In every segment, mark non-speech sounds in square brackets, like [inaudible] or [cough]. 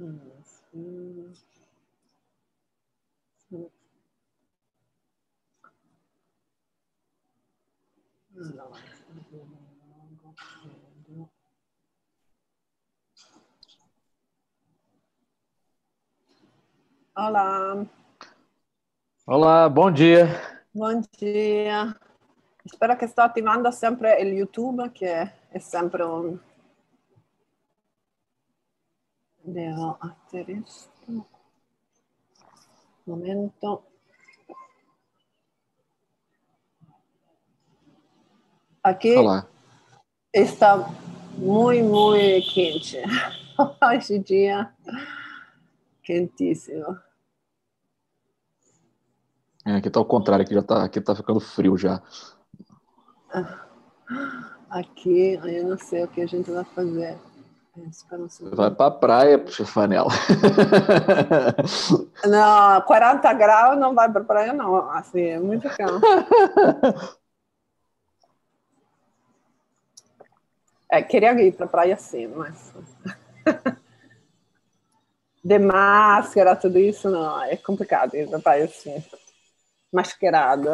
Olá. Olá, bom dia. Bom dia. Espero que state ativando sempre o YouTube, que é sempre um momento aqui está muito, muito quente. [laughs] Hoje dia quentíssimo. É, aqui está ao contrário, aqui já está aqui tá ficando frio já. Ah, aqui eu não sei o que a gente vai fazer. Vai a praia, puxa fanela. [laughs] Não, 40 graus não vai a praia, não. Assim, é muito calmo. [laughs] É, queria ir a praia sim, mas. [laughs] De máscara, tudo isso, não. É complicado ir pra praia assim. Mascarado.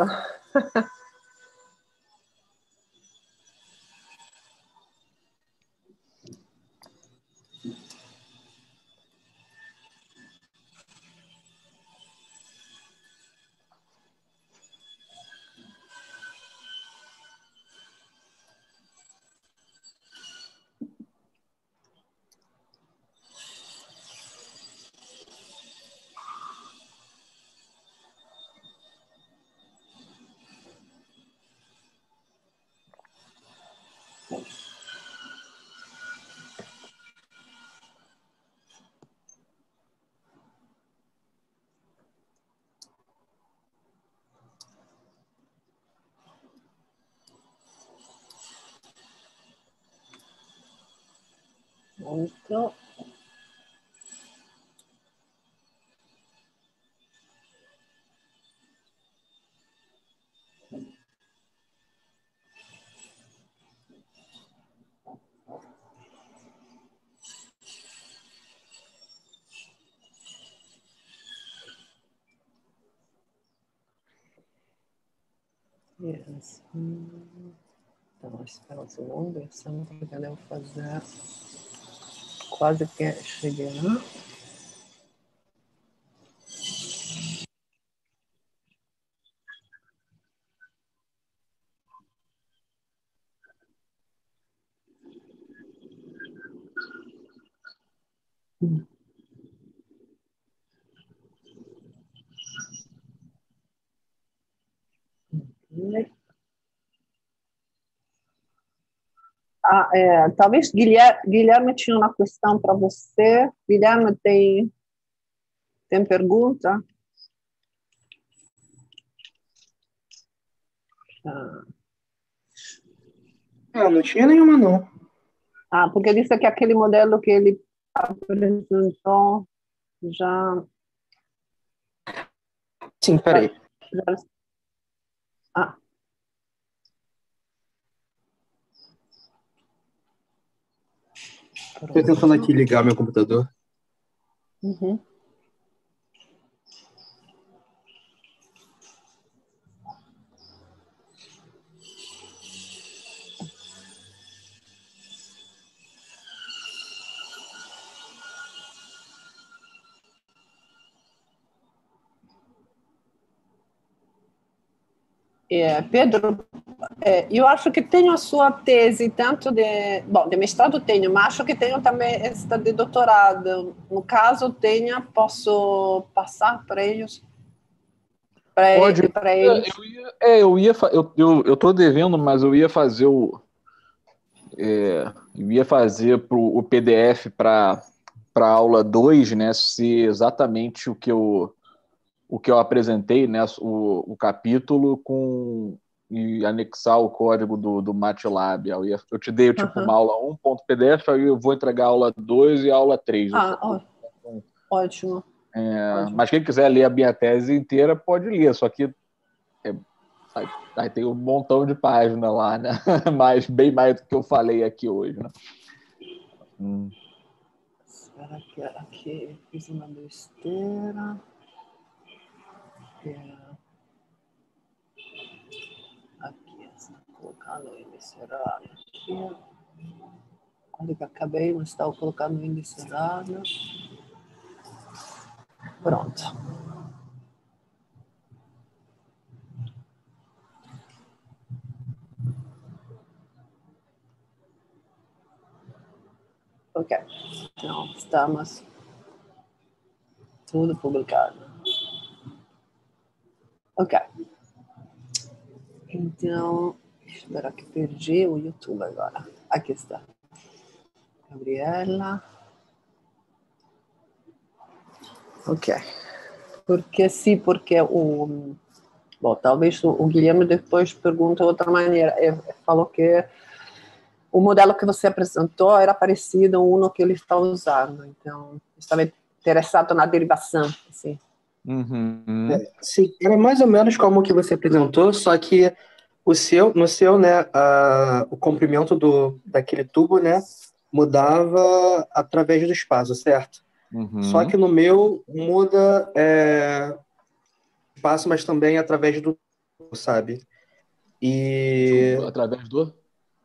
Então, Yes. Então, a expansão, versão, para fazer quase que şey é, talvez Guilherme, Guilherme tinha uma questão para você. Guilherme tem, tem pergunta? Ah. não tinha nenhuma, não. Ah, porque disse que aquele modelo que ele apresentou já. Sim, peraí. Já... Ah. Estou tentando aqui ligar meu computador. Uhum. É, Pedro, é, eu acho que tenho a sua tese, tanto de. Bom, de mestrado tenho, mas acho que tenho também esta de doutorado. No caso, tenha, posso passar para eles? Para Pode. Para é, eles. é, eu ia. Eu, eu, eu estou devendo, mas eu ia fazer o. É, eu ia fazer pro, o PDF para para aula 2, né, se exatamente o que eu o que eu apresentei, né, o, o capítulo com e anexar o código do, do MATLAB. Aí eu te dei tipo, uhum. uma aula 1.pdf, aí eu vou entregar a aula 2 e a aula 3. Ah, ó, então, ótimo. É, ótimo. Mas quem quiser ler a minha tese inteira pode ler, só que é, aí, aí tem um montão de página lá, né? [laughs] mas bem mais do que eu falei aqui hoje. Né? Hum. Será que é aqui fiz uma besteira? Yeah. É. colocando iniciado aqui. Quando eu acabei, vou estava colocando iniciado. Pronto. Ok, então estamos tudo publicado. Ok. Então, Espera que perdi o YouTube agora. Aqui está. Gabriela. Ok. Porque sim, porque o. Bom, talvez o Guilherme depois pergunta outra maneira. Ele é, falou que o modelo que você apresentou era parecido ao uno que ele está usando. Então, estava interessado na derivação, assim. Uhum. É, sim, era mais ou menos como o que você apresentou, só que o seu, no seu, né, a, o comprimento do, daquele tubo, né, mudava através do espaço, certo? Uhum. Só que no meu muda é, espaço, mas também através do, sabe? E através do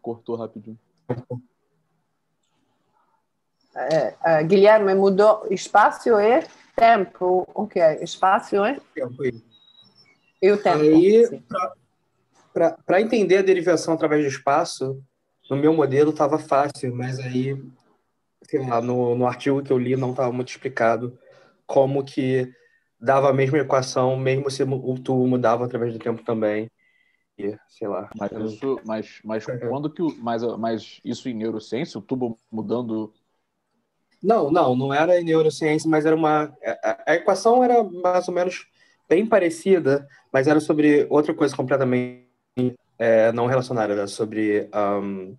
cortou rapidinho. uh, Guilherme mudou espaço e tempo. O que é? Espaço e tempo. E o tempo. Aí, para entender a derivação através do espaço, no meu modelo estava fácil, mas aí, sei lá, no, no artigo que eu li não estava muito explicado como que dava a mesma equação, mesmo se o tubo mudava através do tempo também. E, sei lá. Mas, isso, mas, mas é. quando que mas, mas isso em neurociência, o tubo mudando. Não, não, não era em neurociência, mas era uma. A, é, é, a equação era mais ou menos bem parecida, mas era sobre outra coisa completamente é, não relacionária, né? sobre um,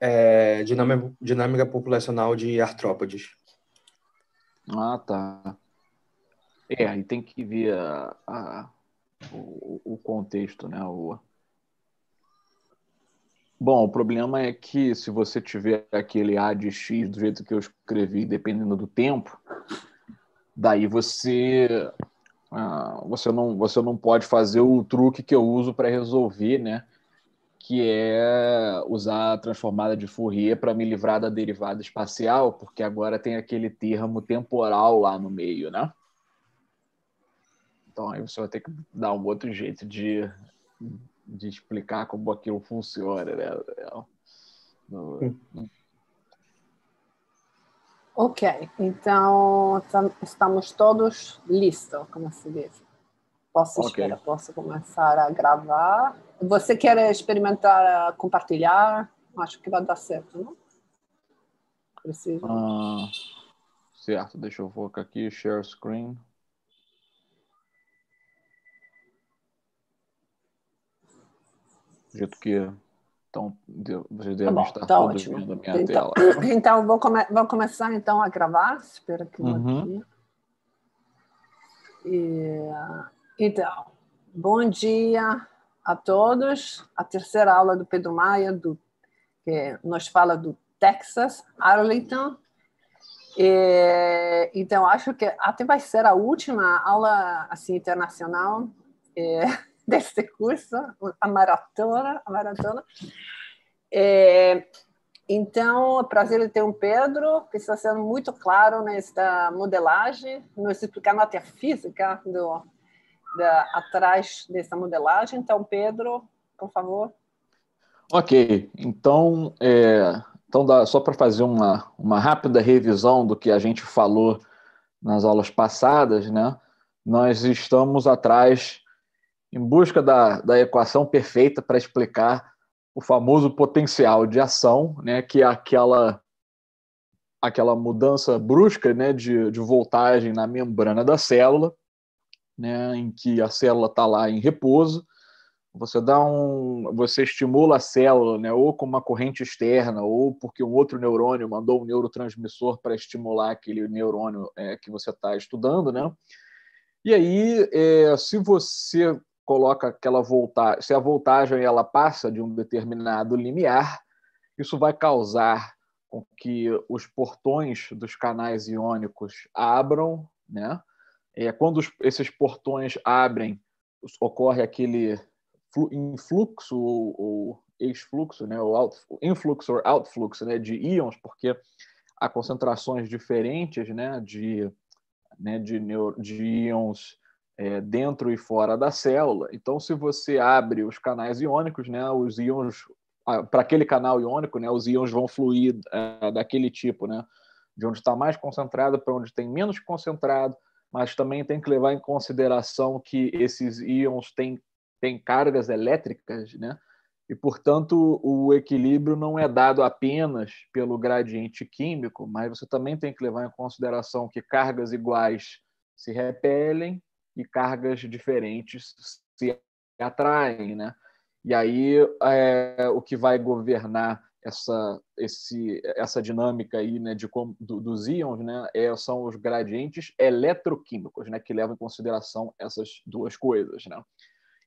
é, dinâmica, dinâmica populacional de artrópodes. Ah, tá. É, aí tem que ver a, a, o, o, contexto, né? O... Bom, o problema é que se você tiver aquele A de X do jeito que eu escrevi, dependendo do tempo, daí você ah, você não você não pode fazer o truque que eu uso para resolver, né? Que é usar a transformada de Fourier para me livrar da derivada espacial, porque agora tem aquele termo temporal lá no meio, né? Então aí você vai ter que dar um outro jeito de, de explicar como aquilo funciona, né? não, Ok, então estamos todos listos, como se diz. Posso okay. esperar, posso começar a gravar. Você quer experimentar compartilhar? Acho que vai dar certo, não? Preciso. Ah, certo, deixa eu focar aqui, share screen. Do jeito que é. Então, deu, já tá estar tá ótimo. minha então, tela. [laughs] Então, vou, come vou começar então a gravar. Espera uhum. aqui. uhum. e, então, bom dia a todos. A terceira aula do Pedro Maia, do, que nos fala do Texas, Arlington. E, então, acho que até vai ser a última aula assim, internacional. E, desse curso, a maratona, a maratona. É, então, o é prazer de ter um Pedro que está sendo muito claro nesta modelagem, nos explicando até a física do, da, atrás dessa modelagem. Então, Pedro, por favor. Ok, então, é, então dá, só para fazer uma, uma rápida revisão do que a gente falou nas aulas passadas, né? nós estamos atrás em busca da, da equação perfeita para explicar o famoso potencial de ação, né, que é aquela, aquela mudança brusca né, de, de voltagem na membrana da célula, né, em que a célula está lá em repouso, você dá um, você estimula a célula, né, ou com uma corrente externa, ou porque um outro neurônio mandou um neurotransmissor para estimular aquele neurônio é, que você está estudando, né? E aí, é, se você coloca aquela voltagem, se a voltagem ela passa de um determinado limiar, isso vai causar com que os portões dos canais iônicos abram, né? É, quando os, esses portões abrem, ocorre aquele influxo ou, ou exfluxo, né? Ou influxo ou outfluxo, né? De íons, porque há concentrações diferentes, né? De, né? De, neuro, de íons é, dentro e fora da célula. Então, se você abre os canais iônicos, né, os íons para aquele canal iônico, né, os íons vão fluir é, daquele tipo, né, de onde está mais concentrado para onde tem menos concentrado, mas também tem que levar em consideração que esses íons têm, têm cargas elétricas, né, e, portanto, o equilíbrio não é dado apenas pelo gradiente químico, mas você também tem que levar em consideração que cargas iguais se repelem, e cargas diferentes se atraem, né? E aí é, o que vai governar essa, esse, essa dinâmica aí, né, de, do, dos íons, né, é, são os gradientes eletroquímicos, né, que levam em consideração essas duas coisas, né?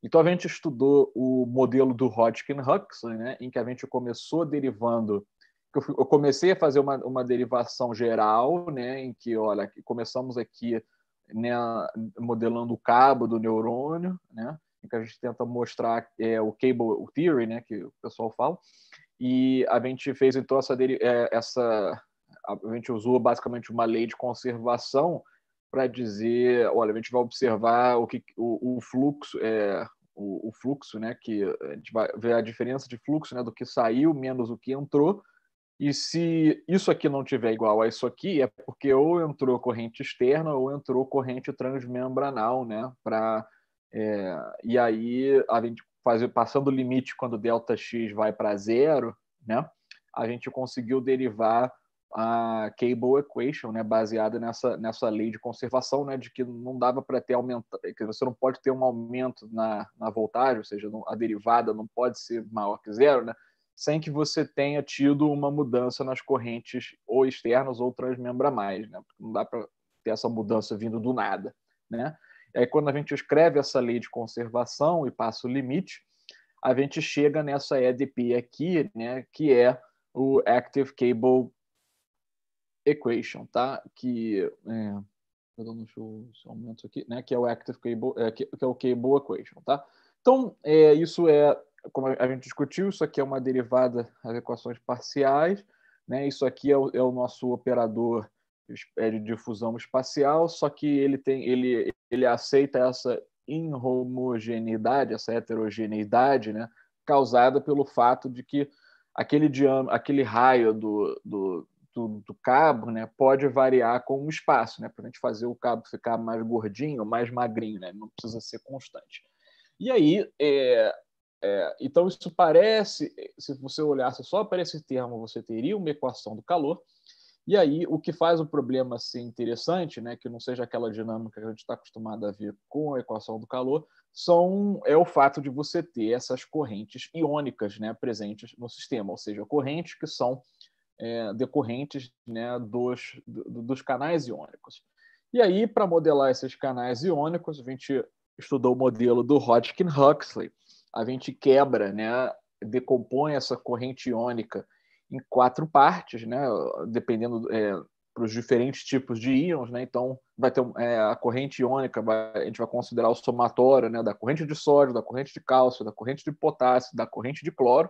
Então a gente estudou o modelo do Hodgkin-Huxley, né, em que a gente começou derivando eu comecei a fazer uma, uma derivação geral, né, em que, olha, começamos aqui né, modelando o cabo do neurônio, né, que a gente tenta mostrar é, o cable theory, né, que o pessoal fala, e a gente fez então essa, é, essa a gente usou basicamente uma lei de conservação para dizer, olha, a gente vai observar o que o, o fluxo é, o, o, fluxo, né, que a gente vai ver a diferença de fluxo, né, do que saiu menos o que entrou, e se isso aqui não tiver igual a isso aqui, é porque ou entrou corrente externa ou entrou corrente transmembranal, né? Pra, é, e aí, a gente faz, passando o limite quando delta x vai para zero, né? A gente conseguiu derivar a Cable Equation, né? Baseada nessa, nessa lei de conservação, né? De que não dava para ter aumentar, que você não pode ter um aumento na, na voltagem, ou seja, a derivada não pode ser maior que zero, né? sem que você tenha tido uma mudança nas correntes ou externas ou mais, né? Porque não dá para ter essa mudança vindo do nada, né? E aí, quando a gente escreve essa lei de conservação e passa o limite, a gente chega nessa EDP aqui, né, que é o Active Cable Equation, tá? Que é, aqui, né? Que é o Active Cable, é, que, que, é o Cable Equation, tá? Então, é, isso é como a gente discutiu, isso aqui é uma derivada das equações parciais, né? isso aqui é o, é o nosso operador é, de difusão espacial, só que ele, tem, ele, ele aceita essa inhomogeneidade, essa heterogeneidade, né? causada pelo fato de que aquele, diâmetro, aquele raio do, do, do, do, cabo né, pode variar com o espaço, né, para a gente fazer o cabo ficar mais gordinho, mais magrinho, né, não precisa ser constante. E aí, é, é, então, isso parece, se você olhasse só para esse termo, você teria uma equação do calor. E aí, o que faz o problema ser interessante, né, que não seja aquela dinâmica que a gente está acostumado a ver com a equação do calor, são, é o fato de você ter essas correntes iônicas né, presentes no sistema, ou seja, correntes que são é, decorrentes né, dos, do, dos canais iônicos. E aí, para modelar esses canais iônicos, a gente estudou o modelo do Hodgkin-Huxley, a gente quebra, né, decompõe essa corrente iônica em quatro partes, né, dependendo é, para os diferentes tipos de íons, né, então vai ter é, a corrente iônica, vai, a gente vai considerar o somatório, né, da corrente de sódio, da corrente de cálcio, da corrente de potássio, da corrente de cloro,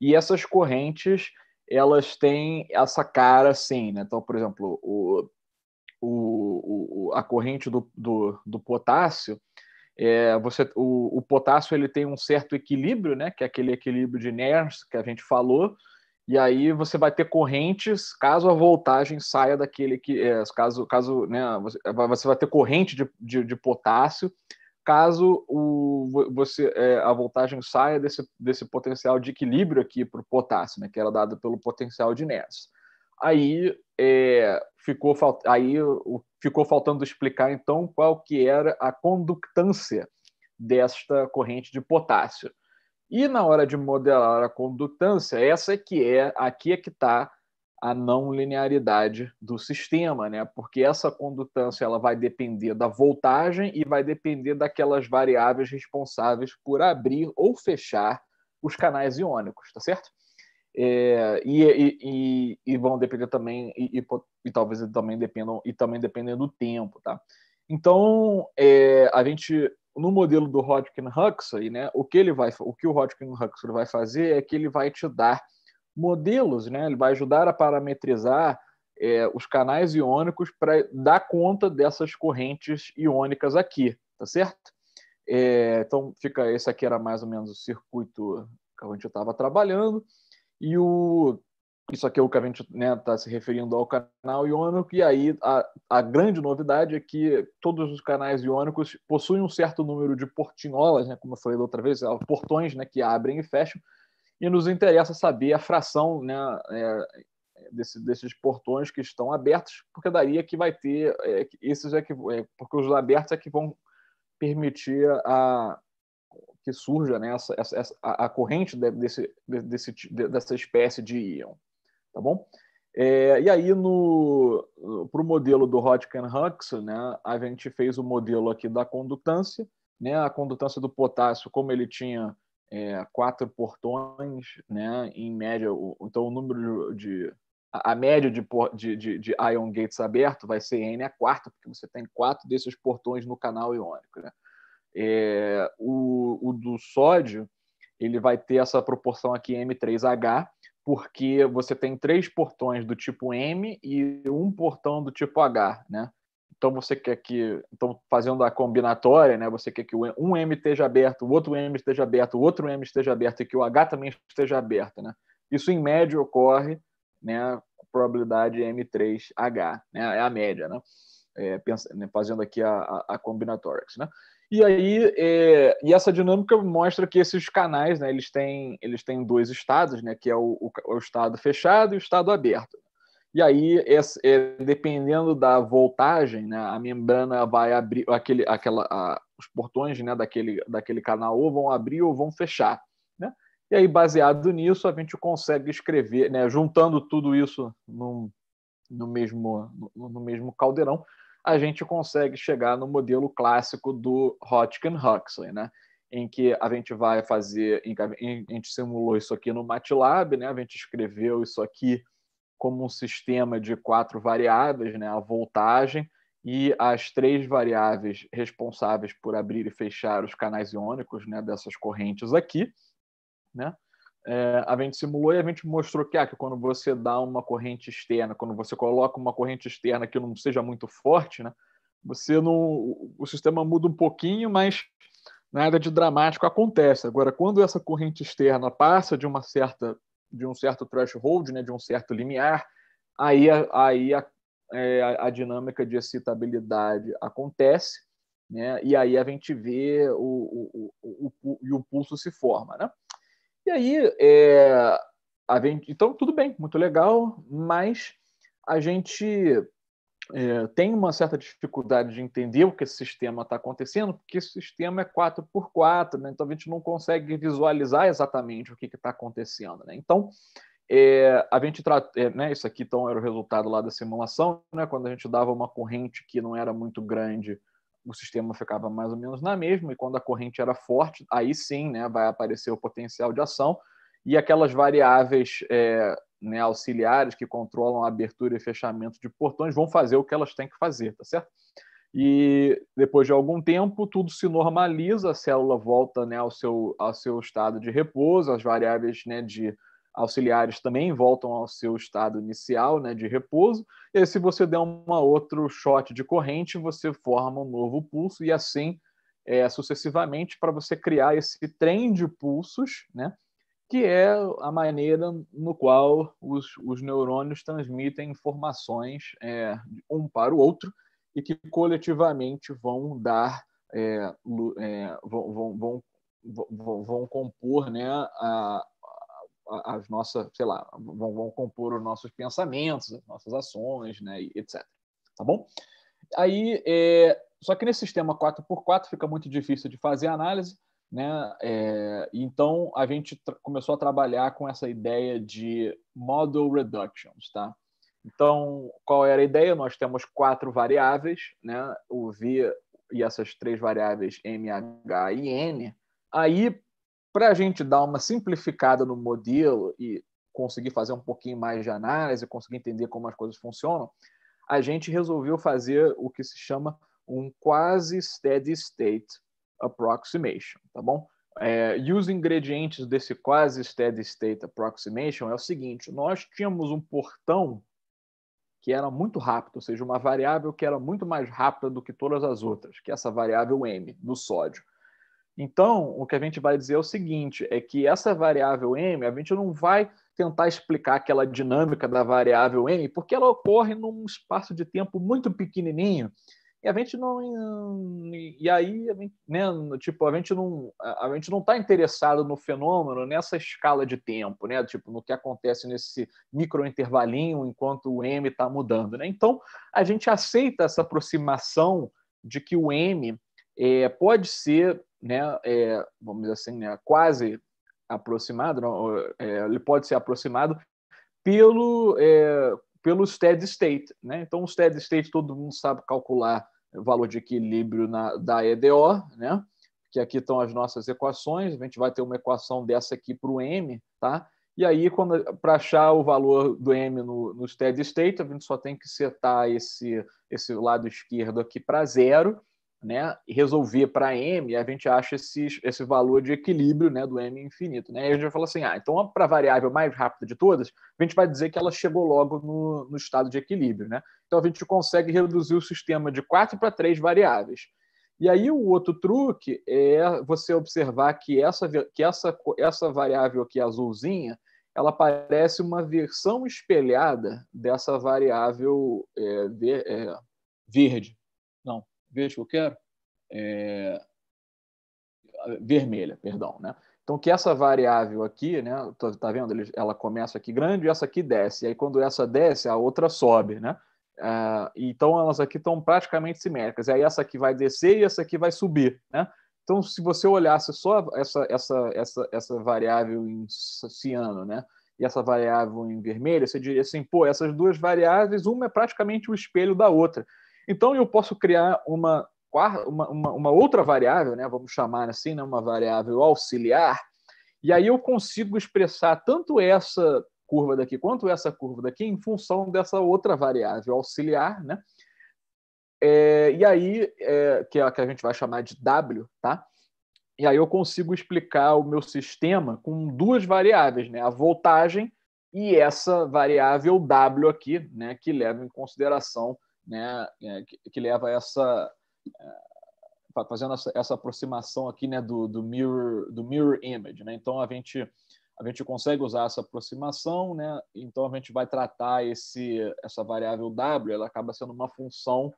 e essas correntes elas têm essa cara assim, né, então por exemplo o, o, o a corrente do, do, do potássio é, você, o, o, potássio ele tem um certo equilíbrio, né? Que é aquele equilíbrio de Nernst que a gente falou. E aí você vai ter correntes caso a voltagem saia daquele que é, caso caso né você, você vai ter corrente de, de, de potássio caso o, você, é, a voltagem saia desse, desse potencial de equilíbrio aqui para o potássio, né, que era dado pelo potencial de Nernst. Aí é, ficou, falt... aí, ficou faltando explicar, então, qual que era a conductância desta corrente de potássio. E na hora de modelar a conductância, essa é que é, aqui é que está a não linearidade do sistema, né? Porque essa condutância ela vai depender da voltagem e vai depender daquelas variáveis responsáveis por abrir ou fechar os canais iônicos, tá certo? É, e, e, e, vão depender também e, e, talvez também dependam e também dependendo do tempo, tá? Então é, a gente no modelo do Hodgkin Huxley, né? O que ele vai, o que o Hodgkin Huxley vai fazer é que ele vai te dar modelos, né? Ele vai ajudar a parametrizar é, os canais iônicos para dar conta dessas correntes iônicas aqui, tá certo? É, então fica esse aqui era mais ou menos o circuito que a gente estava trabalhando. E o isso aqui é o que a gente está né, tá se referindo ao canal iônico, e aí a, a, grande novidade é que todos os canais iônicos possuem um certo número de portinholas, né, como eu falei da outra vez, é, portões né, que abrem e fecham, e nos interessa saber a fração né, é, desse, desses portões que estão abertos, porque daria que vai ter, é, esses é que, é, porque os abertos é que vão permitir a, que surja né, essa, essa, a, corrente desse, desse, dessa espécie de íon. Tá bom? É, e aí, para o modelo do Hodgkin-Huxley, né, a gente fez o modelo aqui da condutância, né, a condutância do potássio, como ele tinha é, quatro portões, né, em média, então o número de. A, a média de, de, de, de ion gates aberto vai ser n a quarta, porque você tem quatro desses portões no canal iônico. Né? É, o, o do sódio ele vai ter essa proporção aqui M3H, porque você tem três portões do tipo M e um portão do tipo H, né? Então você quer que, então fazendo a combinatória, né? Você quer que um M esteja aberto, o outro M esteja aberto, o outro M esteja aberto e que o H também esteja aberto, né? Isso em média ocorre, né? Probabilidade M3H, né? É a média, né? É, pensa, né, fazendo aqui a, a, a combinatória, né? E aí, é, e essa dinâmica mostra que esses canais, né, eles têm, eles têm dois estados, né, que é o, o, o estado fechado e o estado aberto. E aí, é, é, dependendo da voltagem, né, a membrana vai abrir, aquele, aquela, a, os portões né, daquele, daquele canal ou vão abrir ou vão fechar. Né? E aí, baseado nisso, a gente consegue escrever, né, juntando tudo isso num, no mesmo, no, no mesmo caldeirão, a gente consegue chegar no modelo clássico do Hodgkin-Huxley, né? em que a gente vai fazer, a gente simulou isso aqui no MATLAB, né? a gente escreveu isso aqui como um sistema de quatro variáveis, né? a voltagem e as três variáveis responsáveis por abrir e fechar os canais iônicos né? dessas correntes aqui. Né? é, a gente simulou e a gente mostrou que, ah, que quando você dá uma corrente externa, quando você coloca uma corrente externa que não seja muito forte, né, você não, o sistema muda um pouquinho, mas nada de dramático acontece. Agora, quando essa corrente externa passa de uma certa de um certo threshold, né, de um certo limiar, aí, aí a, é, a, dinâmica de excitabilidade acontece, né, e aí a gente vê o, o, o, o, e o pulso se forma, né? E aí, é, gente, então tudo bem, muito legal, mas a gente é, tem uma certa dificuldade de entender o que esse sistema está acontecendo, porque esse sistema é 4x4, né? então a gente não consegue visualizar exatamente o que está acontecendo. Né? Então, é, a gente trata, é, né, isso aqui então era o resultado lá da simulação, né, quando a gente dava uma corrente que não era muito grande o sistema ficava mais ou menos na mesma, e quando a corrente era forte, aí sim né, vai aparecer o potencial de ação, e aquelas variáveis é, né, auxiliares que controlam a abertura e fechamento de portões vão fazer o que elas têm que fazer, tá certo? E depois de algum tempo, tudo se normaliza, a célula volta né, ao, seu, ao seu estado de repouso, as variáveis né, de auxiliares também voltam ao seu estado inicial né, de repouso. E aí, se você der um outro shot de corrente, você forma um novo pulso e assim é, sucessivamente para você criar esse trem de pulsos, né, que é a maneira no qual os, os neurônios transmitem informações é, um para o outro e que coletivamente vão dar é, é vão, vão, vão, vão, compor né, a, as nossas, sei lá, vão, vão compor os nossos pensamentos, as nossas ações, né, etc. Tá bom? Aí, é, só que nesse sistema 4x4 fica muito difícil de fazer análise, né? É, então a gente começou a trabalhar com essa ideia de model reductions, tá? Então, qual era a ideia? Nós temos quatro variáveis, né? O V e essas três variáveis M, H e N. Aí, para a gente dar uma simplificada no modelo e conseguir fazer um pouquinho mais de análise, conseguir entender como as coisas funcionam, a gente resolveu fazer o que se chama um quase steady state approximation, tá bom? É, e os ingredientes desse quase steady state approximation é o seguinte: nós tínhamos um portão que era muito rápido, ou seja, uma variável que era muito mais rápida do que todas as outras, que é essa variável m do sódio. Então, o que a gente vai dizer é o seguinte: é que essa variável m, a gente não vai tentar explicar aquela dinâmica da variável m, porque ela ocorre num espaço de tempo muito pequenininho. E a gente não e aí, né, tipo, a gente não a gente não está interessado no fenômeno nessa escala de tempo, né? Tipo, no que acontece nesse microintervalinho enquanto o m está mudando, né? Então, a gente aceita essa aproximação de que o m é, pode ser né, é, vamos dizer assim, né, quase aproximado, não, é, ele pode ser aproximado pelo, é, pelo steady state. Né? Então, o steady state, todo mundo sabe calcular o valor de equilíbrio na, da EDO, né? que aqui estão as nossas equações, a gente vai ter uma equação dessa aqui para o M, tá? E aí, para achar o valor do M no, no steady state, a gente só tem que setar esse, esse lado esquerdo aqui para zero, né, e resolver para m, a gente acha esse, esse valor de equilíbrio né, do m infinito. Né? E a gente vai falar assim, ah, então para a variável mais rápida de todas, a gente vai dizer que ela chegou logo no, no estado de equilíbrio. Né? Então a gente consegue reduzir o sistema de quatro para três variáveis. E aí o outro truque é você observar que essa, que essa, essa variável aqui azulzinha, ela parece uma versão espelhada dessa variável é, ver, é, verde. Não, verde que eu quero, é, vermelha, perdão, né? Então, que essa variável aqui, né? Tá vendo? Ela começa aqui grande e essa aqui desce. E aí, quando essa desce, a outra sobe, né? É, então, elas aqui estão praticamente simétricas. E aí, essa aqui vai descer e essa aqui vai subir, né? Então, se você olhasse só essa, essa, essa, essa variável em ciano, né? E essa variável em vermelho, você diria assim, pô, essas duas variáveis, uma é praticamente o espelho da outra. Então, eu posso criar uma, uma, uma outra variável, né? vamos chamar assim, né? uma variável auxiliar, e aí eu consigo expressar tanto essa curva daqui quanto essa curva daqui em função dessa outra variável auxiliar, né? É, e aí, é, que é a que a gente vai chamar de W, tá? E aí eu consigo explicar o meu sistema com duas variáveis, né? A voltagem e essa variável W aqui, né? Que leva em consideração né, é, que, que leva a essa é, fazendo essa, essa, aproximação aqui né, do, do, mirror, do mirror image. Né? Então, a gente, a gente consegue usar essa aproximação, né? então a gente vai tratar esse, essa variável w, ela acaba sendo uma função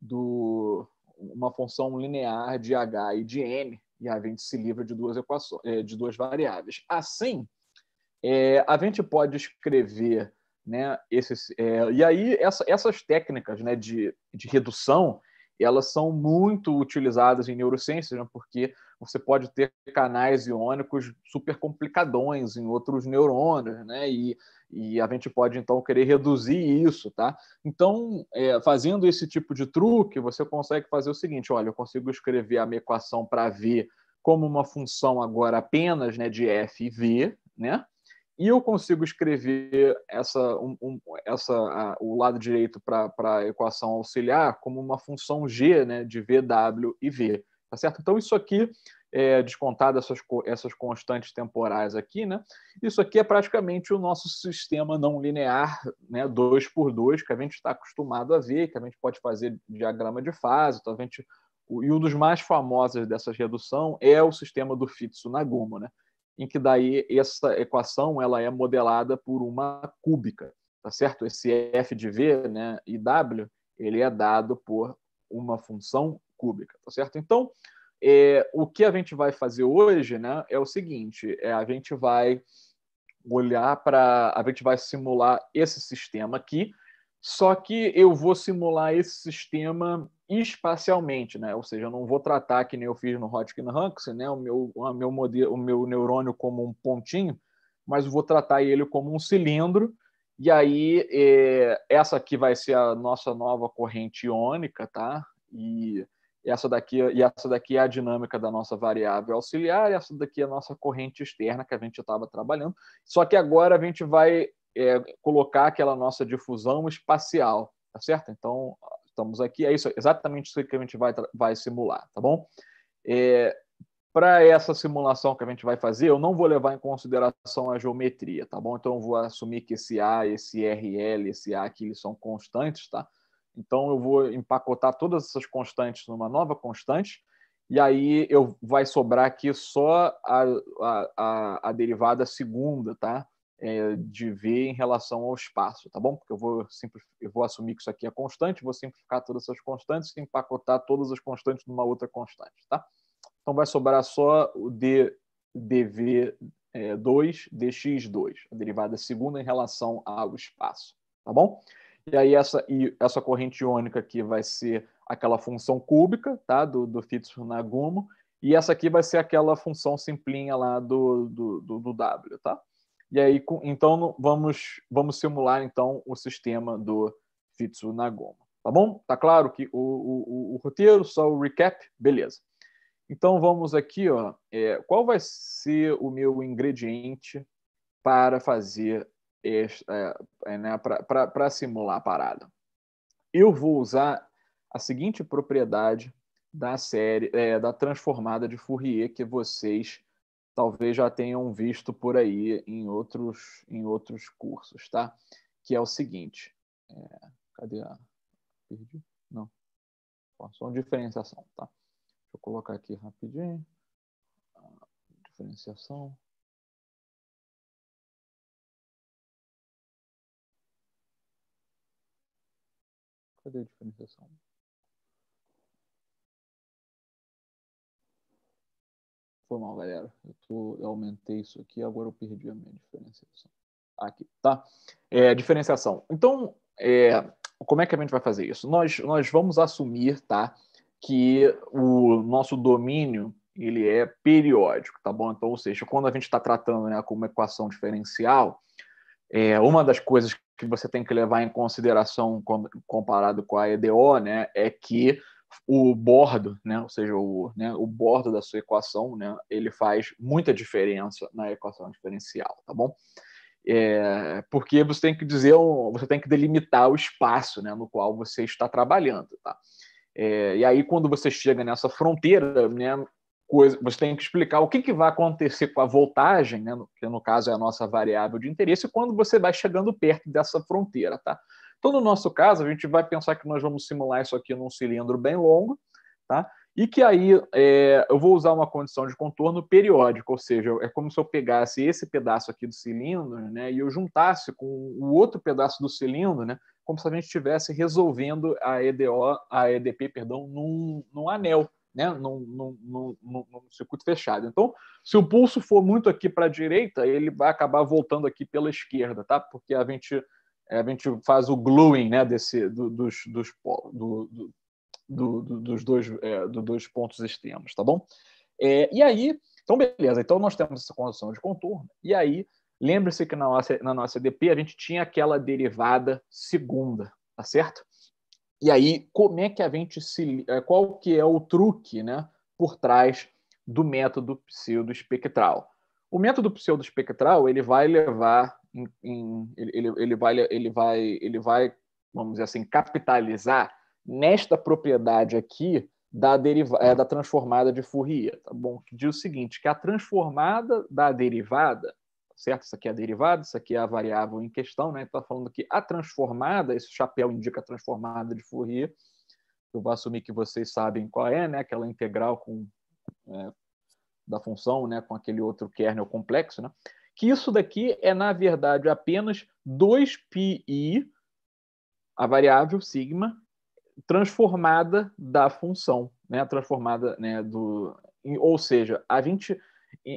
do uma função linear de h e de n, e a gente se livra de duas equações, é, de duas variáveis. Assim, é, a gente pode escrever né? Esses, é, e aí essa, essas técnicas né, de, de redução elas são muito utilizadas em neurociências, né? porque você pode ter canais iônicos super complicadões em outros neurônios, né? E, e a gente pode então querer reduzir isso, tá? Então, é, fazendo esse tipo de truque, você consegue fazer o seguinte: olha, eu consigo escrever a minha equação para V como uma função agora apenas né, de f e v, né? e eu consigo escrever essa, um, um, essa a, o lado direito para a equação auxiliar como uma função g né, de VW e V. Tá certo? Então, isso aqui, é, descontado essas, essas constantes temporais aqui, né, isso aqui é praticamente o nosso sistema não linear 2 né, por 2 que a gente está acostumado a ver, que a gente pode fazer diagrama de fase, então a gente, e um dos mais famosos dessas redução é o sistema do Fitsu-Nagumo. Né? em que daí essa equação ela é modelada por uma cúbica, tá certo? Esse f de v, né, e w, ele é dado por uma função cúbica, tá certo? Então, é, o que a gente vai fazer hoje, né, é o seguinte, é, a gente vai olhar para, a gente vai simular esse sistema aqui, só que eu vou simular esse sistema espacialmente, né? Ou seja, eu não vou tratar que nem eu fiz no Hodgkin Hanks, né? O meu, o meu modelo, o meu neurônio como um pontinho, mas vou tratar ele como um cilindro. E aí é, essa aqui vai ser a nossa nova corrente iônica, tá? E essa daqui e essa daqui é a dinâmica da nossa variável auxiliar, e essa daqui é a nossa corrente externa que a gente estava trabalhando. Só que agora a gente vai é, colocar aquela nossa difusão espacial, tá certo? Então estamos aqui, é isso, exatamente isso que a gente vai, vai simular, tá bom? É, para essa simulação que a gente vai fazer, eu não vou levar em consideração a geometria, tá bom? Então, eu vou assumir que esse A, esse RL, esse A aqui, eles são constantes, tá? Então, eu vou empacotar todas essas constantes numa nova constante, e aí eu, vai sobrar aqui só a, a, a, a derivada segunda, tá? é, de ver em relação ao espaço, tá bom? Porque eu vou, eu vou assumir que isso aqui é constante, vou simplificar todas essas constantes e empacotar todas as constantes numa outra constante, tá? Então vai sobrar só o d, dv2, é, dx2, a derivada segunda em relação ao espaço, tá bom? E aí essa, e essa corrente iônica aqui vai ser aquela função cúbica, tá? Do, do nagumo, e essa aqui vai ser aquela função simplinha lá do, do, do, do W, tá? E aí, então, vamos, vamos simular, então, o sistema do Fitsu Nagoma. Tá bom? Tá claro que o, o, o, o roteiro, só o recap? Beleza. Então, vamos aqui, ó. É, qual vai ser o meu ingrediente para fazer, é, é, né, para simular a parada? Eu vou usar a seguinte propriedade da série, é, da transformada de Fourier que vocês talvez já tenham visto por aí em outros, em outros cursos, tá? Que é o seguinte. É, cadê a. Perdi? Não. Ó, só uma diferenciação, tá? Deixa eu colocar aqui rapidinho. Ah, diferenciação. Cadê a diferenciação? Foi mal, galera. Eu, tô, eu aumentei isso aqui, agora eu perdi a minha diferenciação. Aqui, tá? É, diferenciação. Então, é, como é que a gente vai fazer isso? Nós, nós vamos assumir, tá? Que o nosso domínio ele é periódico, tá bom? Então, ou seja, quando a gente está tratando né, como equação diferencial, é, uma das coisas que você tem que levar em consideração quando, comparado com a EDO, né, é que o bordo, né, ou seja, o, né, o bordo da sua equação, né, ele faz muita diferença na equação diferencial, tá bom? É, porque você tem que dizer, você tem que delimitar o espaço né, no qual você está trabalhando, tá? É, e aí quando você chega nessa fronteira, né, coisa, você tem que explicar o que, que vai acontecer com a voltagem, né, que no caso é a nossa variável de interesse, quando você vai chegando perto dessa fronteira, tá? Então, no nosso caso, a gente vai pensar que nós vamos simular isso aqui num cilindro bem longo, tá? E que aí é, eu vou usar uma condição de contorno periódica, ou seja, é como se eu pegasse esse pedaço aqui do cilindro, né, e eu juntasse com o outro pedaço do cilindro, né, como se a gente estivesse resolvendo a EDO, a EDP, perdão, num, num anel, né, num, num, num, num, circuito fechado. Então, se o pulso for muito aqui para a direita, ele vai acabar voltando aqui pela esquerda, tá? Porque a gente é, a gente faz o gluing né, desse, do, dos, dos, do, do, dos, dois, é, dos dois pontos extremos, tá bom? É, e aí, então beleza, então nós temos essa condição de contorno, e aí, lembre-se que na nossa, na nossa EDP a gente tinha aquela derivada segunda, tá certo? E aí, como é que a gente se. É, qual que é o truque né, por trás do método pseudoespectral? O método pseudoespectral ele vai levar em, em, ele, ele, vai, ele, vai, ele vai, vamos dizer assim, capitalizar nesta propriedade aqui da, derivada, é, da transformada de Fourier, tá bom? Que diz o seguinte, que a transformada da derivada, tá certo? Isso aqui é a derivada, isso aqui é a variável em questão, né? Está falando que a transformada, esse chapéu indica a transformada de Fourier, eu vou assumir que vocês sabem qual é, né? Aquela integral com, é, da função, né? Com aquele outro kernel complexo, né? que isso daqui é, na verdade, apenas 2πi, a variável sigma, transformada da função, né? transformada né, do... Ou seja, a gente...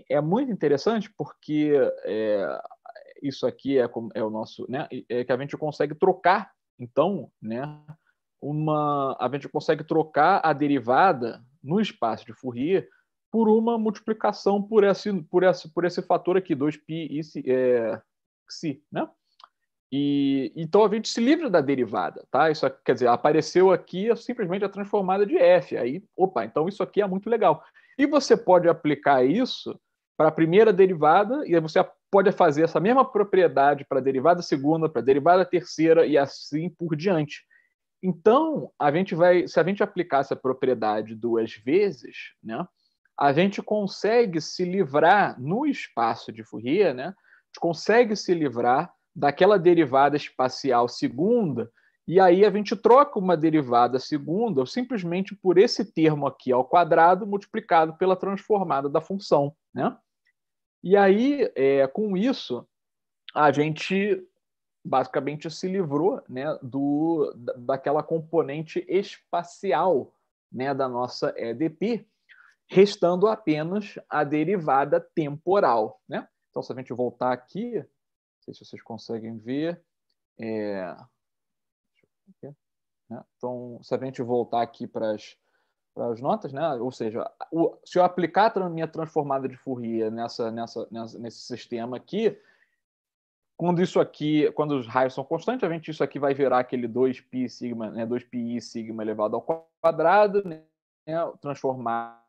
É muito interessante porque é, isso aqui é, é o nosso... Né, é que a gente consegue trocar, então, né, uma, a gente consegue trocar a derivada no espaço de Fourier por uma multiplicação por esse, por esse, por esse fator aqui, 2π e si, é, si, né? E, então a gente se livra da derivada, tá? Isso quer dizer, apareceu aqui é simplesmente a transformada de f. Aí, opa, então isso aqui é muito legal. E você pode aplicar isso para a primeira derivada, e aí você pode fazer essa mesma propriedade para a derivada segunda, para a derivada terceira e assim por diante. Então, a gente vai, se a gente aplicar essa propriedade duas vezes, né? a gente consegue se livrar no espaço de Fourier, né? A gente consegue se livrar daquela derivada espacial segunda e aí a gente troca uma derivada segunda simplesmente por esse termo aqui ao quadrado multiplicado pela transformada da função, né? E aí, é, com isso, a gente basicamente se livrou né, do, daquela componente espacial né, da nossa EDP restando apenas a derivada temporal. Né? Então, se a gente voltar aqui, não sei se vocês conseguem ver. É... Né? Então, se a gente voltar aqui para as, para as notas, né? ou seja, o, se eu aplicar a minha transformada de Fourier nessa, nessa, nessa, nesse sistema aqui, quando isso aqui, quando os raios são constantes, a gente isso aqui vai virar aquele 2 pi sigma, né, 2 sigma elevado ao quadrado, né, transformar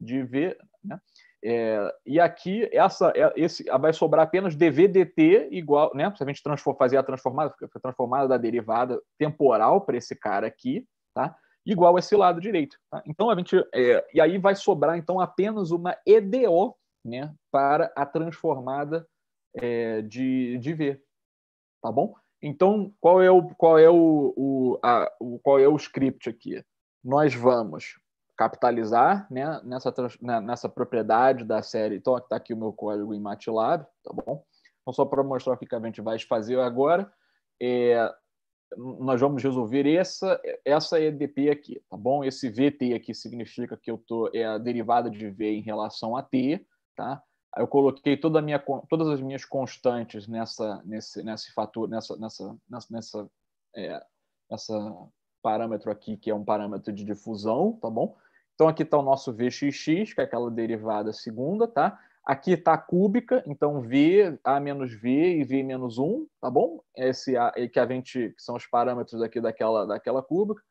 de ver. Né? É, e aqui essa, é, esse, vai sobrar apenas dvdt igual, né? Se a gente transform, fazer a transformada, a transformada da derivada temporal para esse cara aqui, tá? Igual esse lado direito. Tá? Então a gente é, e aí vai sobrar então apenas uma EDO, né? Para a transformada é, de, de V, tá bom? Então qual é o qual é o, o, a, o qual é o script aqui? Nós vamos capitalizar né, nessa, né, nessa propriedade da série. Então, está aqui o meu código em MATLAB, tá bom? Então, só para mostrar o que a gente vai fazer agora, é, nós vamos resolver essa, essa EDP aqui, tá bom? Esse VT aqui significa que eu tô, é a derivada de V em relação a T, tá? Eu coloquei toda a minha, todas as minhas constantes nessa, nesse, nesse fator, nessa, nessa, nessa, nessa, é, nessa parâmetro aqui, que é um parâmetro de difusão, tá bom? Então aqui está o nosso Vxx, que é aquela derivada segunda, tá? Aqui está a cúbica, então V, A menos V e V menos 1, tá bom? Esse A que a gente, que são os parâmetros aqui daquela, daquela cúbica.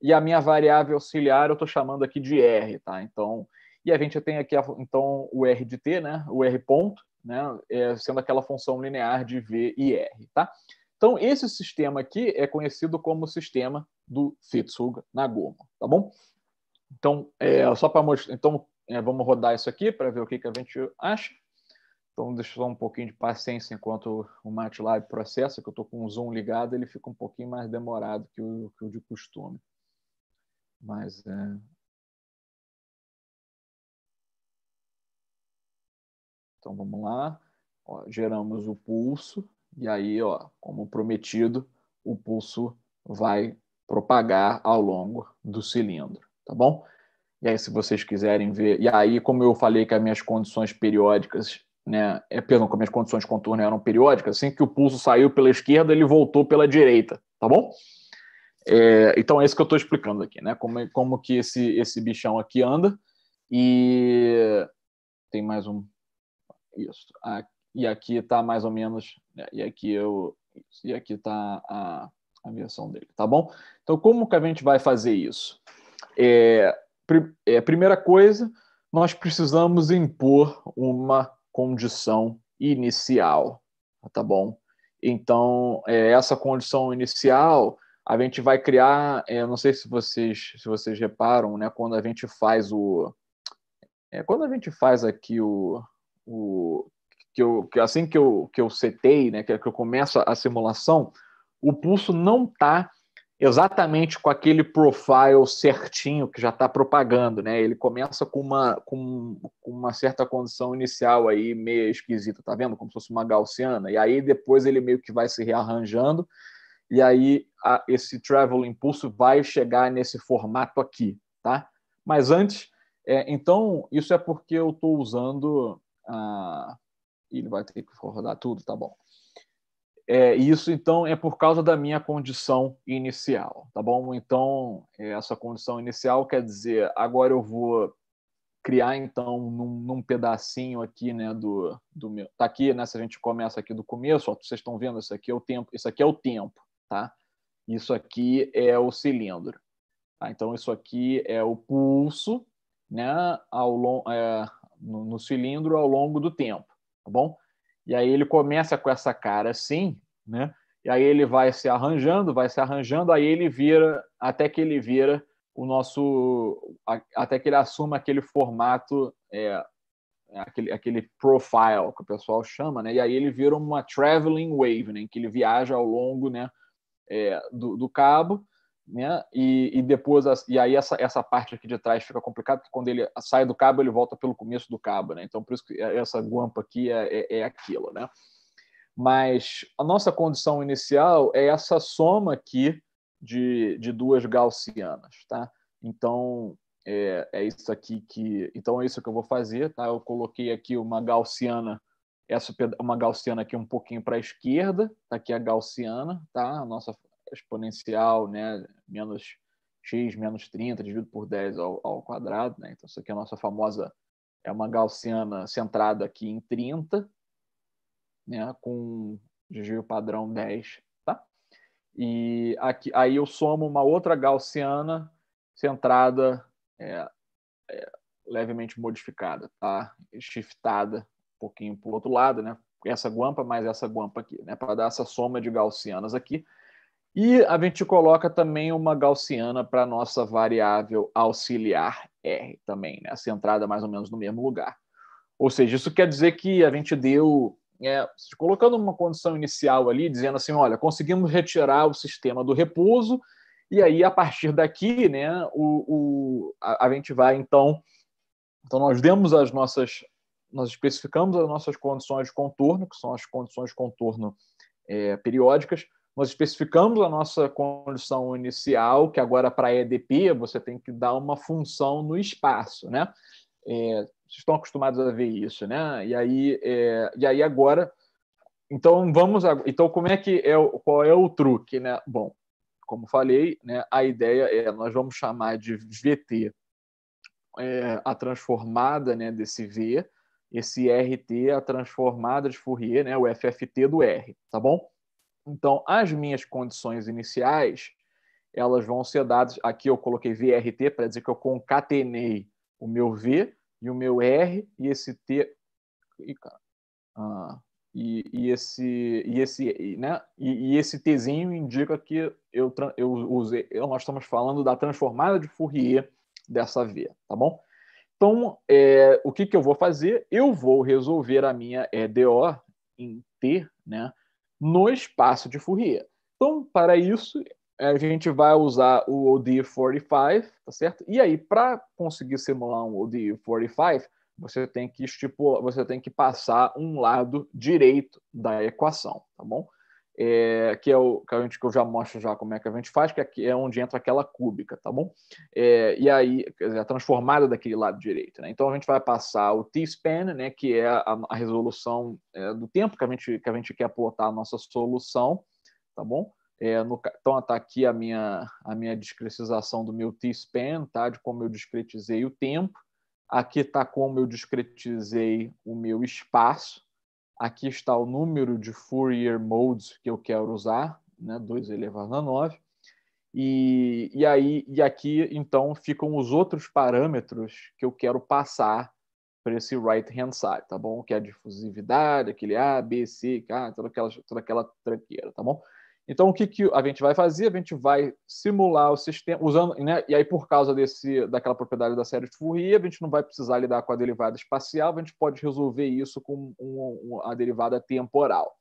E a minha variável auxiliar eu estou chamando aqui de R, tá? Então, e a gente tem aqui, então, o R de T, né? O R ponto, né? É, sendo aquela função linear de V e R, tá? Então, esse sistema aqui é conhecido como sistema do Fitzhugh-Nagomo, tá bom? Então, é, só para mostrar. Então, é, vamos rodar isso aqui para ver o que, que a gente acha. Então, deixa só um pouquinho de paciência enquanto o MATLAB processa, que eu estou com o Zoom ligado, ele fica um pouquinho mais demorado que o, que o de costume. Mas é... Então, vamos lá. Ó, geramos o pulso, e aí, ó, como prometido, o pulso vai propagar ao longo do cilindro tá bom? E aí, se vocês quiserem ver. E aí, como eu falei que as minhas condições periódicas, né? É, perdão, que as minhas condições de contorno eram periódicas, assim que o pulso saiu pela esquerda, ele voltou pela direita, tá bom? É, então é isso que eu estou explicando aqui, né? Como, é, como que esse, esse bichão aqui anda. E tem mais um. Isso. e aqui está mais ou menos. Né, e aqui eu. e aqui está a, a versão dele, tá bom? Então, como que a gente vai fazer isso? é, é, primeira coisa, nós precisamos impor uma condição inicial, tá bom? Então, é, essa condição inicial, a gente vai criar, é, não sei se vocês, se vocês reparam, né, quando a gente faz o... É, quando a gente faz aqui o... o que eu, que assim que eu, que eu setei, né, que, é que eu começo a simulação, o pulso não está exatamente com aquele profile certinho que já está propagando, né? Ele começa com uma, com, com, uma certa condição inicial aí meio esquisita, tá vendo? Como se fosse uma gaussiana. E aí depois ele meio que vai se rearranjando e aí a, esse travel impulso vai chegar nesse formato aqui, tá? Mas antes, é, então isso é porque eu estou usando a... Ah, ele vai ter que rodar tudo, tá bom? É, isso, então, é por causa da minha condição inicial, tá bom? Então, é, essa condição inicial quer dizer, agora eu vou criar, então, num, num pedacinho aqui, né, do, do meu... Tá aqui, né, se a gente começa aqui do começo, ó, vocês estão vendo, isso aqui é o tempo, isso aqui é o tempo, tá? Isso aqui é o cilindro. Tá? Então, isso aqui é o pulso, né, ao long, é, no, no cilindro ao longo do tempo, tá bom? E aí ele começa com essa cara assim, né? E aí ele vai se arranjando, vai se arranjando, aí ele vira, até que ele vira o nosso, até que ele assuma aquele formato, é, é, aquele, aquele profile que o pessoal chama, né? E aí ele vira uma traveling wave, né? Que ele viaja ao longo, né? É, do, do cabo né? E, e depois e aí essa, essa parte aqui de trás fica complicada porque quando ele sai do cabo ele volta pelo começo do cabo, né? Então por isso que é, essa guampa aqui é, é, é aquilo, né? Mas a nossa condição inicial é essa soma aqui de, de duas gaussianas, tá? Então é, é isso aqui que então é isso que eu vou fazer, tá? Eu coloquei aqui uma gaussiana essa uma gaussiana aqui um pouquinho para a esquerda, tá aqui a gaussiana, tá? A nossa exponencial, né, menos x menos 30 dividido por 10 ao, ao quadrado, né? Então isso aqui é a nossa famosa é uma gaussiana centrada aqui em 30, né, com desvio padrão 10, tá? E aqui, aí eu somo uma outra gaussiana centrada é, é, levemente modificada, tá? Shiftada um pouquinho para o outro lado, né? Essa guampa mais essa guampa aqui, né? Para dar essa soma de gaussianas aqui. E a gente coloca também uma gaussiana para a nossa variável auxiliar R também, né? centrada mais ou menos no mesmo lugar. Ou seja, isso quer dizer que a gente deu, é, colocando uma condição inicial ali, dizendo assim, olha, conseguimos retirar o sistema do repouso, e aí, a partir daqui, né, o, o a, a gente vai, então, então nós demos as nossas, nós especificamos as nossas condições de contorno, que são as condições de contorno é, periódicas, nós especificamos a nossa condição inicial, que agora para a EDP você tem que dar uma função no espaço, né? É, vocês estão acostumados a ver isso, né? E aí, é, e aí agora, então vamos, então como é que é, qual é o truque, né? Bom, como falei, né? A ideia é nós vamos chamar de VT é, a transformada, né? Desse V, esse RT a transformada de Fourier, né? O FFT do R, tá bom? Então, as minhas condições iniciais, elas vão ser dadas, aqui eu coloquei VRT para dizer que eu concatenei o meu V e o meu R e esse T e, ah, e, e esse e esse né e, e, esse tzinho indica que eu eu usei eu, nós estamos falando da transformada de Fourier dessa V tá bom então é, o que que eu vou fazer eu vou resolver a minha EDO é, em T né no espaço de Fourier. Então, para isso, a gente vai usar o OD45, tá certo? E aí, para conseguir simular um OD45, você tem que estipular, você tem que passar um lado direito da equação, tá bom? é, que é o que a é gente que eu já mostro já como é que a gente faz, que aqui é onde entra aquela cúbica, tá bom? É, e aí dizer, a transformada daquele lado direito, né? Então a gente vai passar o T-span, né, que é a, a resolução é, do tempo que a gente que a gente quer plotar a nossa solução, tá bom? É, no, então está aqui a minha a minha discretização do meu T-span, tá? De como eu discretizei o tempo. Aqui está como eu discretizei o meu espaço, Aqui está o número de Fourier modes que eu quero usar, né? 2 elevado a 9. E, e, aí, e aqui, então, ficam os outros parâmetros que eu quero passar para esse right-hand side, tá bom? Que é a difusividade, aquele A, B, C, K, toda aquela, toda aquela tranqueira, tá bom? Então, o que, que a gente vai fazer? A gente vai simular o sistema, usando, né? e aí, por causa desse, daquela propriedade da série de Fourier, a gente não vai precisar lidar com a derivada espacial, a gente pode resolver isso com um, um, a derivada temporal.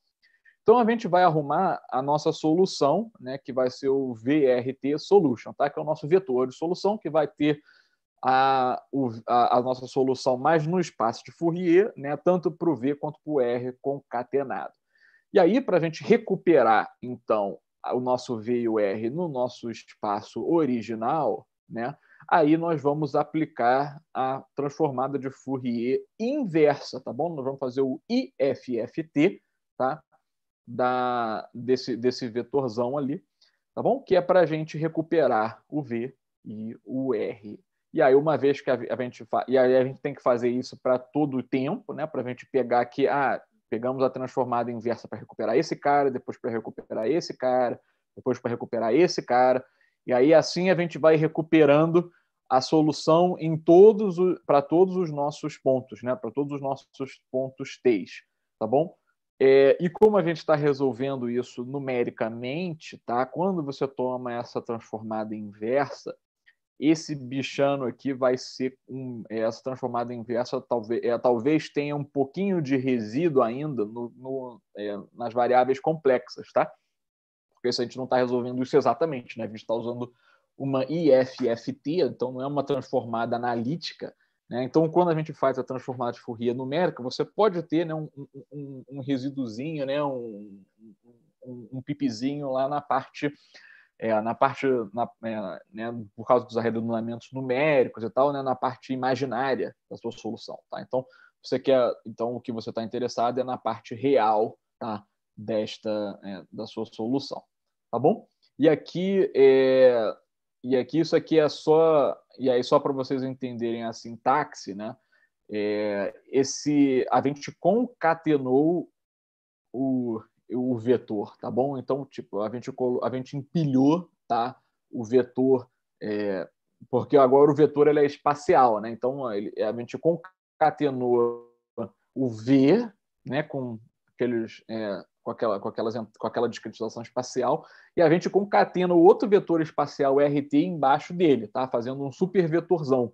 Então, a gente vai arrumar a nossa solução, né? que vai ser o VRT Solution, tá? que é o nosso vetor de solução, que vai ter a, a, a nossa solução mais no espaço de Fourier, né? tanto para o V quanto para o R concatenado. E aí, para a gente recuperar, então, o nosso r no nosso espaço original, né, aí nós vamos aplicar a transformada de Fourier inversa, tá bom? Nós vamos fazer o IFFT, tá? Da, desse, desse vetorzão ali, tá bom? Que é para a gente recuperar o V e o R. E aí, uma vez que a gente fa... e aí a gente tem que fazer isso para todo o tempo, né? Para a gente pegar aqui, ah, pegamos a transformada inversa para recuperar esse cara, depois para recuperar esse cara, depois para recuperar esse cara. E aí assim a gente vai recuperando a solução em todos para todos os nossos pontos, né? Para todos os nossos pontos T's, tá bom? É, e como a gente está resolvendo isso numericamente, tá? Quando você toma essa transformada inversa, esse bichano aqui vai ser um, é, essa transformada inversa talvez, é, talvez tenha um pouquinho de resíduo ainda no, no é, nas variáveis complexas, tá? Porque isso a gente não está resolvendo isso exatamente, né? A gente está usando uma IFFT, então não é uma transformada analítica, né? Então, quando a gente faz a transformada de Fourier numérica, você pode ter né, um, um, um resíduozinho, né? Um, um, um pipizinho lá na parte é, na parte, na, é, né, por causa dos arredondamentos numéricos e tal, né, na parte imaginária da sua solução. Tá? Então, você quer, então o que você está interessado é na parte real tá? desta é, da sua solução, tá bom? E aqui é, e aqui isso aqui é só e aí só para vocês entenderem a sintaxe, né? É, esse a gente concatenou o o vetor, tá bom? Então, tipo, a gente, a gente empilhou tá? o vetor, é, porque agora o vetor ele é espacial, né? Então, ele, a gente concatenou o V né? com, aqueles, é, com, aquela, com, aquelas, com aquela discretização espacial e a gente concatena o outro vetor espacial RT embaixo dele, tá? fazendo um supervetorzão.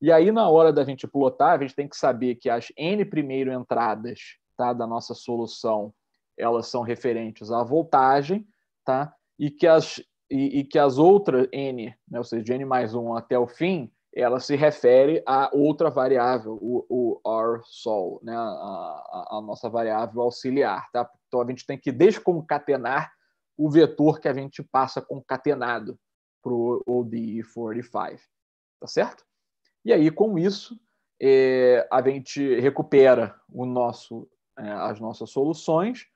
E aí, na hora da gente plotar, a gente tem que saber que as n primeiro entradas tá, da nossa solução elas são referentes à voltagem, tá? E que as, e, e que as outras N, né? ou seja, de N mais 1 até o fim, ela se refere a outra variável, o, o R sol, né? a, a, a, nossa variável auxiliar. Tá? Então a gente tem que desconcatenar o vetor que a gente passa concatenado para o ODE45. Tá certo? E aí, com isso, é, a gente recupera o nosso, é, as nossas soluções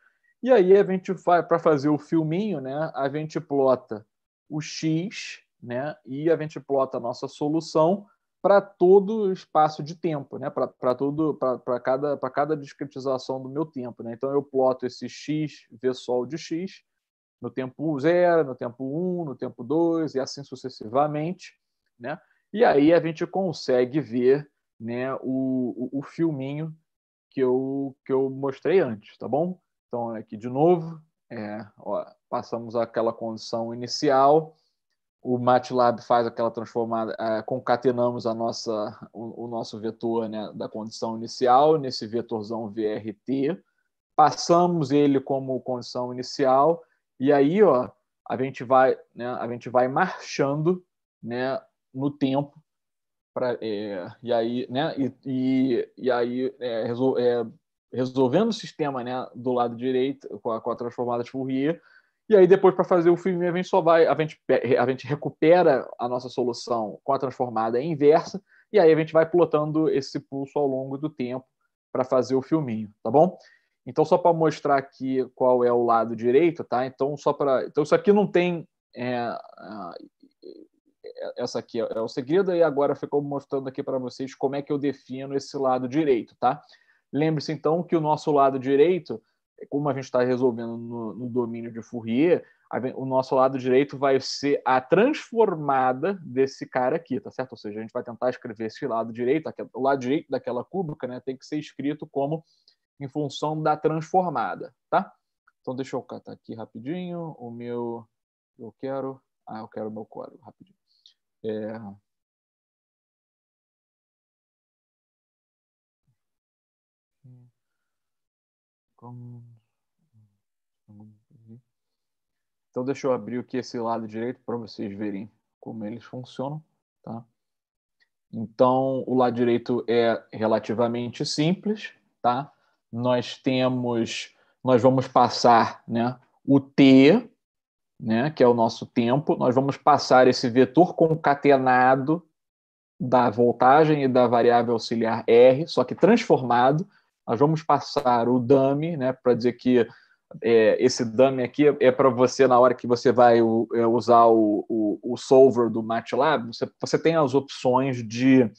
e aí a gente vai para fazer o filminho, né? A gente plota o x, né? E a gente plota a nossa solução para todo espaço de tempo, né? Para todo para cada para cada discretização do meu tempo, né? Então eu ploto esse x v sol de x no tempo 0, no tempo 1, um, no tempo 2 e assim sucessivamente, né? E aí a gente consegue ver, né, o, o, o filminho que eu que eu mostrei antes, tá bom? Então, aqui de novo, é, ó, passamos aquela condição inicial, o MATLAB faz aquela transformada, é, concatenamos a nossa, o, o nosso vetor né, da condição inicial nesse vetorzão VRT, passamos ele como condição inicial, e aí ó, a, gente vai, né, a gente vai marchando né, no tempo Pra, é, e aí né e, e, e aí é, resol, é, resolvendo o sistema né, do lado direito, com a, com a transformada de tipo Fourier, e aí depois para fazer o filme a gente só vai, a gente, a gente recupera a nossa solução com a transformada inversa, e aí a gente vai plotando esse pulso ao longo do tempo para fazer o filminho, tá bom? Então só para mostrar aqui qual é o lado direito, tá? Então só para, então isso aqui não tem é, é, é essa aqui é, é o segredo e agora ficou mostrando aqui para vocês como é que eu defino esse lado direito, tá? Lembre-se, então, que o nosso lado direito, como a gente está resolvendo no, no, domínio de Fourier, a, o nosso lado direito vai ser a transformada desse cara aqui, tá certo? Ou seja, a gente vai tentar escrever esse lado direito, aquele, o lado direito daquela cúbica, né, tem que ser escrito como em função da transformada, tá? Então, deixa eu catar aqui rapidinho o meu... Eu quero... Ah, eu quero o meu código, rapidinho. É... Então deixa eu abrir aqui esse lado direito para vocês verem como eles funcionam, tá? Então o lado direito é relativamente simples, tá? Nós temos, nós vamos passar, né, o t, né, que é o nosso tempo, nós vamos passar esse vetor concatenado da voltagem e da variável auxiliar r, só que transformado nós vamos passar o dummy, né, para dizer que é, esse dummy aqui é para você, na hora que você vai o, é, usar o, o, o, solver do MATLAB, você, você tem as opções de,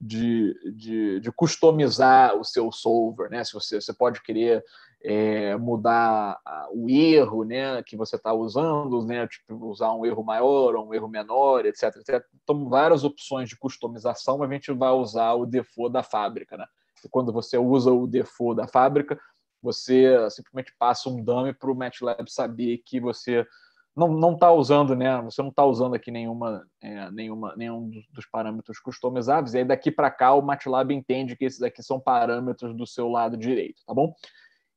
de, de, de customizar o seu solver, né? Se você, você pode querer é, mudar o erro né, que você está usando, né, tipo, usar um erro maior ou um erro menor, etc, etc. Então, várias opções de customização, mas a gente vai usar o default da fábrica, né? quando você usa o default da fábrica, você simplesmente passa um dummy para o MATLAB saber que você não não está usando, né? Você não está usando aqui nenhuma, é, nenhuma nenhum dos parâmetros customizáveis. E aí daqui para cá o MATLAB entende que esses aqui são parâmetros do seu lado direito, tá bom?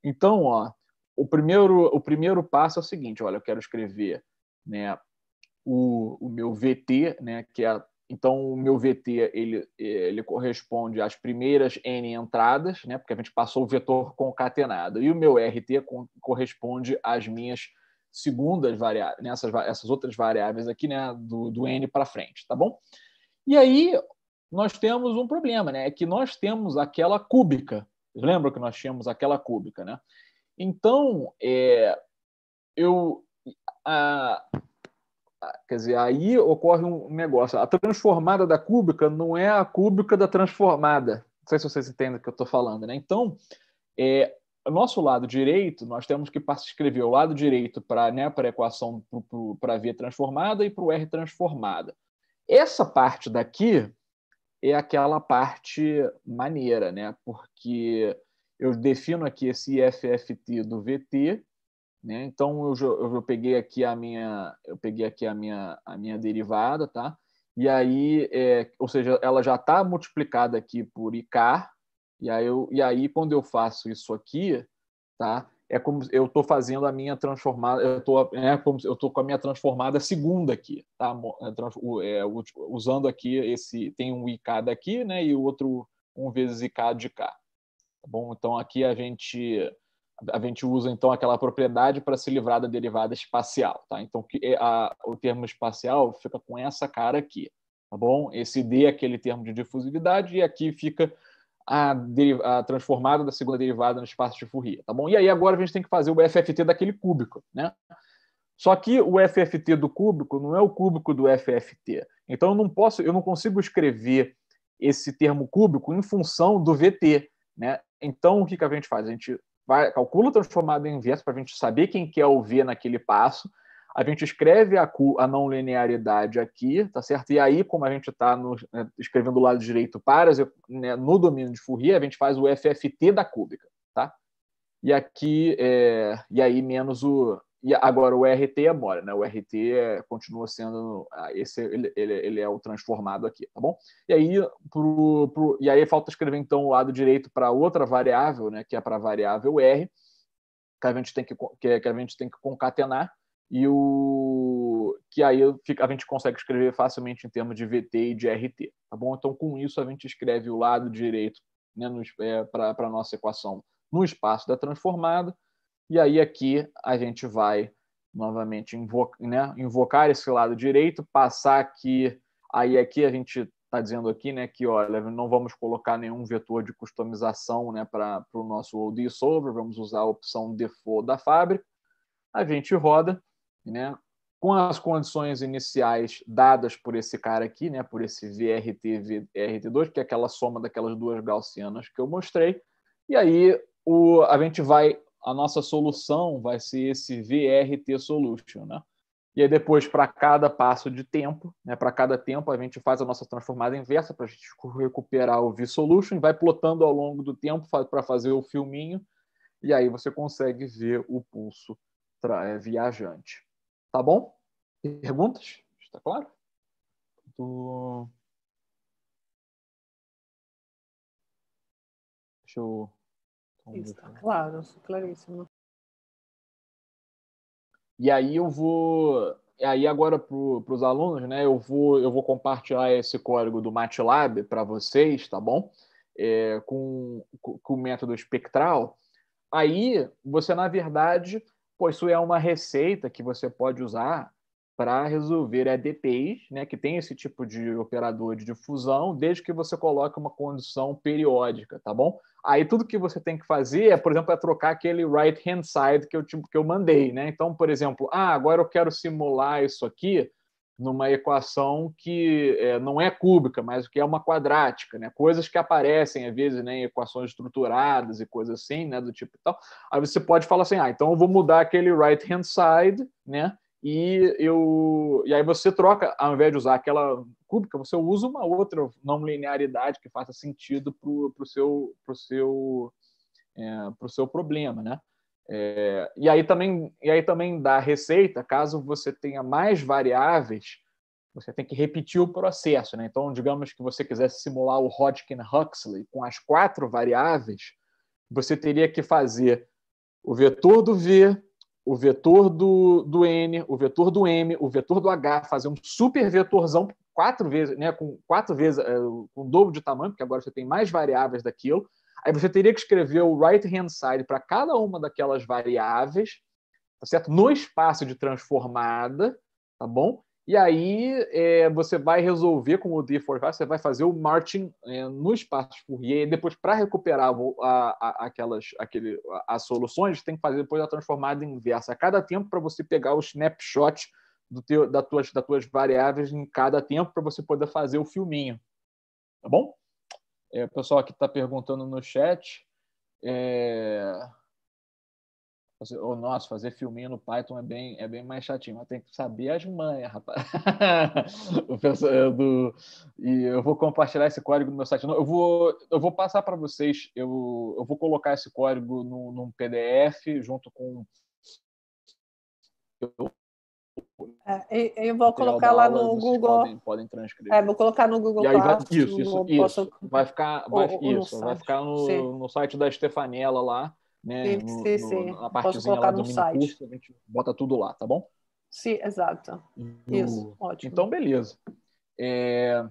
Então, ó, o primeiro o primeiro passo é o seguinte, olha, eu quero escrever, né? O, o meu VT, né, que é a então, o meu VT ele, ele corresponde às primeiras n entradas, né? porque a gente passou o vetor concatenado, e o meu RT corresponde às minhas segundas variáveis, né? essas, essas outras variáveis aqui, né? do, do n para frente, tá bom? E aí, nós temos um problema, né? É que nós temos aquela cúbica. Lembra que nós tínhamos aquela cúbica, né? Então, é, eu, a, Quer dizer, aí ocorre um negócio. A transformada da cúbica não é a cúbica da transformada. Não sei se vocês entendem o que eu estou falando, né? Então, é, nosso lado direito, nós temos que escrever o lado direito para né, a equação para V transformada e para o R transformada. Essa parte daqui é aquela parte maneira, né? Porque eu defino aqui esse FFT do VT né? Então eu, eu, eu, peguei aqui a minha eu peguei aqui a minha a minha derivada, tá? E aí, é, ou seja, ela já está multiplicada aqui por IK, e aí, eu, e aí quando eu faço isso aqui, tá? É como eu estou fazendo a minha transformada, eu estou é né, como eu tô com a minha transformada segunda aqui, tá? É, usando aqui esse tem um IK daqui, né? E o outro um vezes IK de k tá bom, então aqui a gente a gente usa então aquela propriedade para se livrar da derivada espacial, tá? Então que é, a, o termo espacial fica com essa cara aqui, tá bom? Esse D é aquele termo de difusividade e aqui fica a, a, transformada da segunda derivada no espaço de Fourier, tá bom? E aí agora a gente tem que fazer o FFT daquele cúbico, né? Só que o FFT do cúbico não é o cúbico do FFT. Então eu não posso, eu não consigo escrever esse termo cúbico em função do VT, né? Então o que que a gente faz? A gente vai, calcula transformada em inverso para a gente saber quem quer é o V naquele passo. A gente escreve a, a não linearidade aqui, tá certo? E aí, como a gente está né, escrevendo o lado direito para né, no domínio de Fourier, a gente faz o FFT da cúbica, tá? E aqui, é, e aí menos o e agora o RT agora, é né? O RT é, continua sendo ah, esse é, ele, ele, ele, é o transformado aqui, tá bom? E aí pro, pro, e aí falta escrever então o lado direito para outra variável, né? Que é para a variável R, que a gente tem que que a gente tem que concatenar e o que aí a gente consegue escrever facilmente em termos de VT e de RT, tá bom? Então com isso a gente escreve o lado direito né, é, para a nossa equação no espaço da transformada e aí aqui a gente vai novamente né, invocar esse lado direito, passar aqui, aí aqui a gente está dizendo aqui, né, que olha, não vamos colocar nenhum vetor de customização, né, para o nosso OD Solver, vamos usar a opção default da fábrica. A gente roda, né, com as condições iniciais dadas por esse cara aqui, né, por esse VRT VRT2, que é aquela soma daquelas duas gaussianas que eu mostrei. E aí o, a gente vai a nossa solução vai ser esse VRT Solution, né? E aí depois, para cada passo de tempo, né, para cada tempo, a gente faz a nossa transformada inversa para a gente recuperar o V-Solution, vai plotando ao longo do tempo para fazer o filminho, e aí você consegue ver o pulso eh, viajante. Tá bom? Perguntas? Está claro? Do... Deixa eu isso, né? claro, claríssimo. E aí eu vou. Aí agora para os alunos, né? Eu vou, eu vou compartilhar esse código do MATLAB para vocês, tá bom? É, com, com o método espectral. Aí você, na verdade, pois isso é uma receita que você pode usar para resolver EDPs, né, que tem esse tipo de operador de difusão, desde que você coloque uma condição periódica, tá bom? Aí tudo que você tem que fazer é, por exemplo, é trocar aquele right hand side que eu, que eu mandei, né? Então, por exemplo, ah, agora eu quero simular isso aqui numa equação que é, não é cúbica, mas que é uma quadrática, né? Coisas que aparecem às vezes né, em equações estruturadas e coisas assim, né, do tipo tal. Aí você pode falar assim, ah, então eu vou mudar aquele right hand side, né? e eu e aí você troca ao invés de usar aquela cúbica você usa uma outra não linearidade que faça sentido para o seu pro seu é, pro seu problema né é, e aí também e aí também dá receita caso você tenha mais variáveis você tem que repetir o processo né então digamos que você quisesse simular o Hodgkin Huxley com as quatro variáveis você teria que fazer o vetor do v o vetor do, do N, o vetor do M, o vetor do H, fazer um super vetorzão quatro vezes, né, com quatro vezes, eh, com o dobro de tamanho, porque agora você tem mais variáveis daquilo. Aí você teria que escrever o right hand side para cada uma daquelas variáveis, tá certo? No espaço de transformada, tá bom? E aí é, você vai resolver com o D forecast, você vai fazer o marching é, no espaço Fourier, e depois para recuperar a, a, aquelas aquele, a, as soluções, tem que fazer depois a transformada inversa. A cada tempo para você pegar o snapshot do teu, da tuas, das tuas variáveis em cada tempo para você poder fazer o filminho. Tá bom? É, o pessoal aqui está perguntando no chat. É ou, nossa, fazer filminho no Python é bem, é bem mais chatinho, mas tem que saber as manhas, rapaz. [laughs] o do... E eu vou compartilhar esse código no meu site. Eu vou, eu vou passar para vocês, eu, eu vou colocar esse código no, num PDF junto com. Eu... É, eu vou colocar lá aula, no Google. Podem, podem, transcrever. É, vou colocar no Google aí Vai, isso, isso, isso. Vai ficar, vai, isso, vai ficar no, no site da Stefanela lá né? Sim, no, sim, sim. No, na partezinha lá do curso, a gente bota tudo lá, tá bom? Sim, exato. No... Isso, ótimo. Então, beleza. É...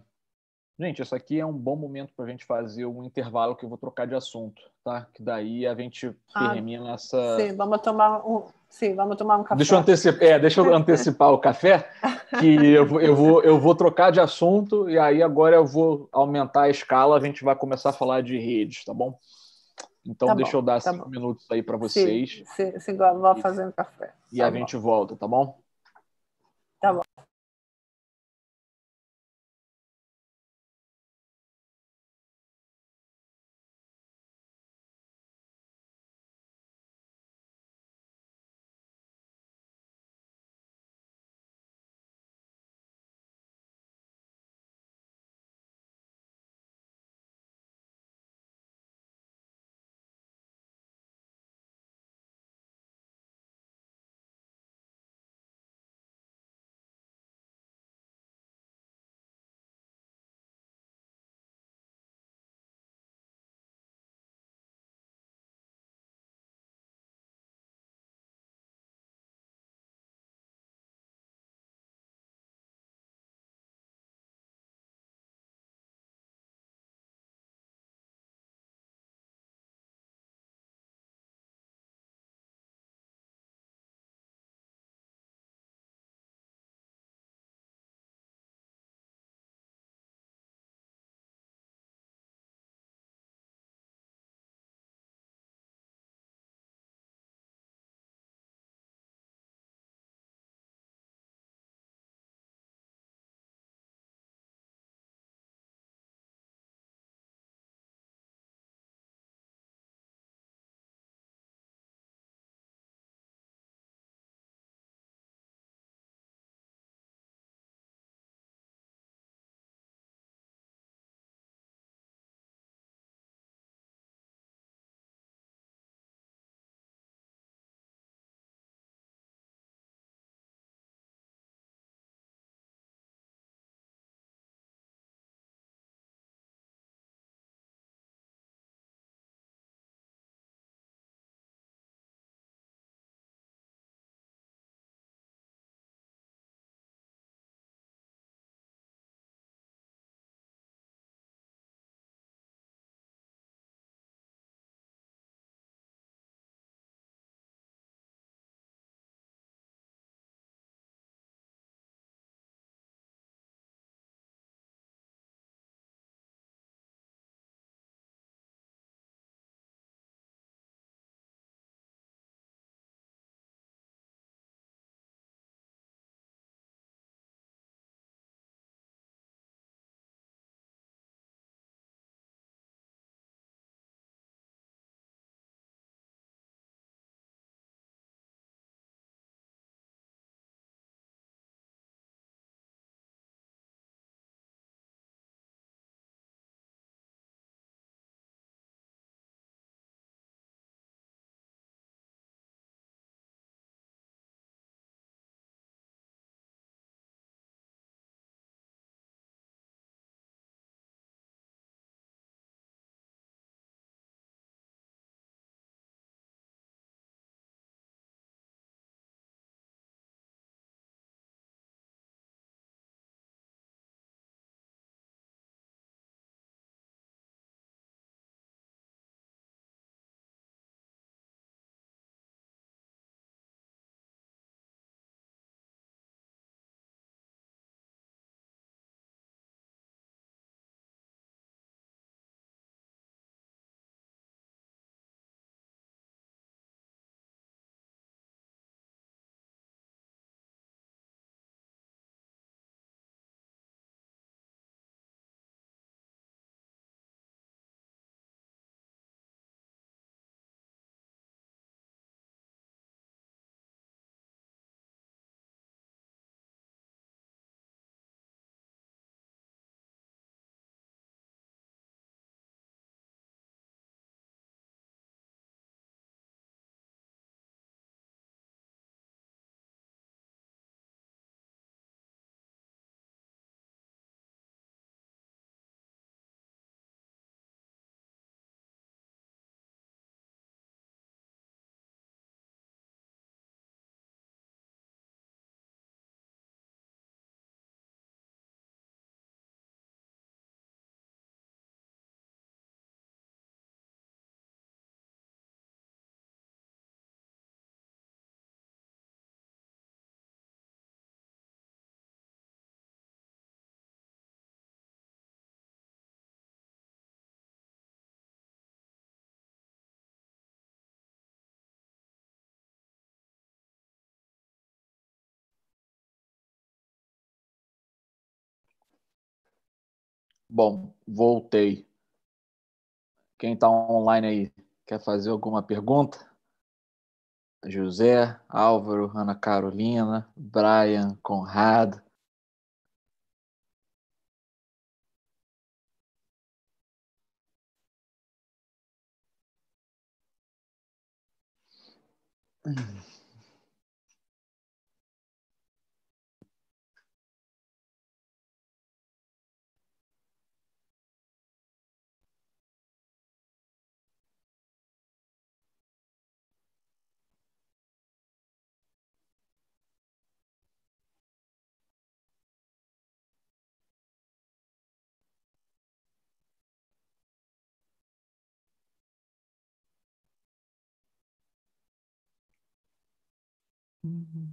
Gente, isso aqui é um bom momento para a gente fazer um intervalo que eu vou trocar de assunto, tá? Que daí a gente ah, termina ah, essa. Sim, vamos tomar um. Sim, vamos tomar um café. Deixa eu antecipar, é, deixa eu [laughs] antecipar o café, que eu, vou, eu, vou, eu vou trocar de assunto e aí agora eu vou aumentar a escala, a gente vai começar a falar de redes, tá bom? Então tá deixa bom, eu dar tá cinco bom. minutos aí para vocês. Se, sim, se fazendo café. E tá a bom. gente volta, tá bom? Tá bom. Bom, voltei. Quem está online aí quer fazer alguma pergunta? José, Álvaro, Ana Carolina, Brian, Conrado. Mm-hmm. Mm-hmm.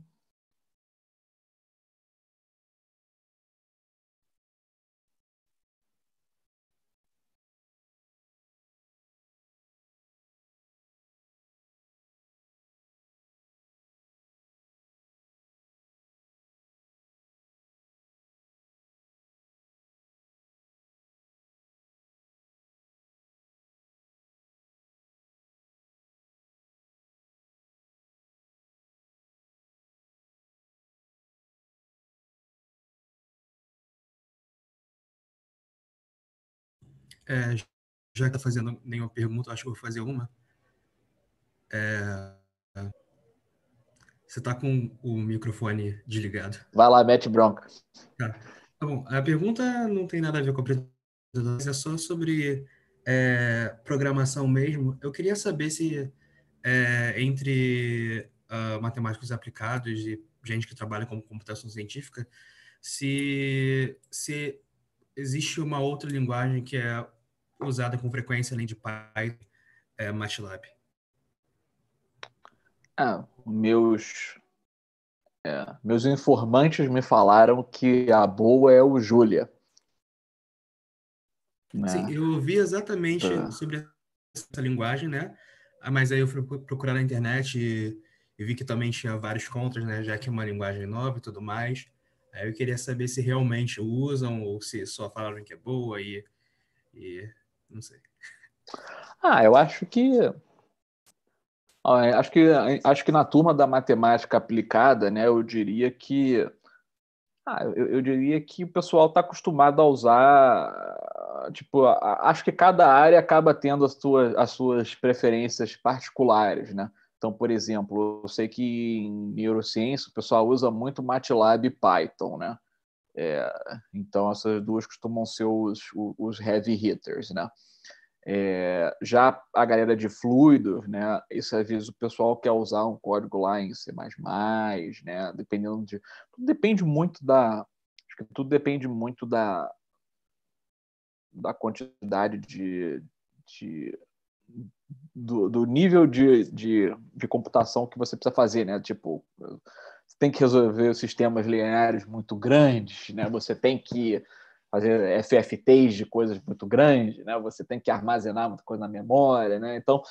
É, já que está fazendo nenhuma pergunta, acho que vou fazer uma. É, você está com o microfone desligado. Vai lá, mete bronca. Tá. tá. bom, a pergunta não tem nada a ver com a apresentação, é só sobre é, programação mesmo. Eu queria saber se é, entre uh, matemáticos aplicados e gente que trabalha com computação científica, se, se existe uma outra linguagem que é usada com frequência além de Python, é, MATLAB? Ah, meus é, meus informantes me falaram que a boa é o Júlia. Né? Sim, eu ouvi exatamente é. sobre essa linguagem, né? Ah, mas aí eu fui procurar na internet e, e, vi que também tinha vários contras, né? Já que é uma linguagem nova e tudo mais. Aí eu queria saber se realmente usam ou se só falaram que é boa e, e não sei. Ah, eu acho que. É, acho que, é, acho que na turma da matemática aplicada, né, eu diria que. Ah, eu, eu diria que o pessoal está acostumado a usar. Tipo, acho que cada área acaba tendo as, tuas, as suas preferências particulares, né? Então, por exemplo, eu sei que em neurociência o pessoal usa muito MATLAB e Python, né? É, então, essas duas costumam ser os, os heavy hitters, né? É, já a galera de fluidos, né? Isso aviso o pessoal quer usar um código lá em C++, né? Dependendo de... Tudo depende muito da... Acho que tudo depende muito da... da quantidade de... de do, do nível de, de, de computação que você precisa fazer, né? Tipo, tem que resolver sistemas lineares muito grandes, né? Você tem que fazer FFTs de coisas muito grandes, né? Você tem que armazenar muita coisa na memória, né? Então,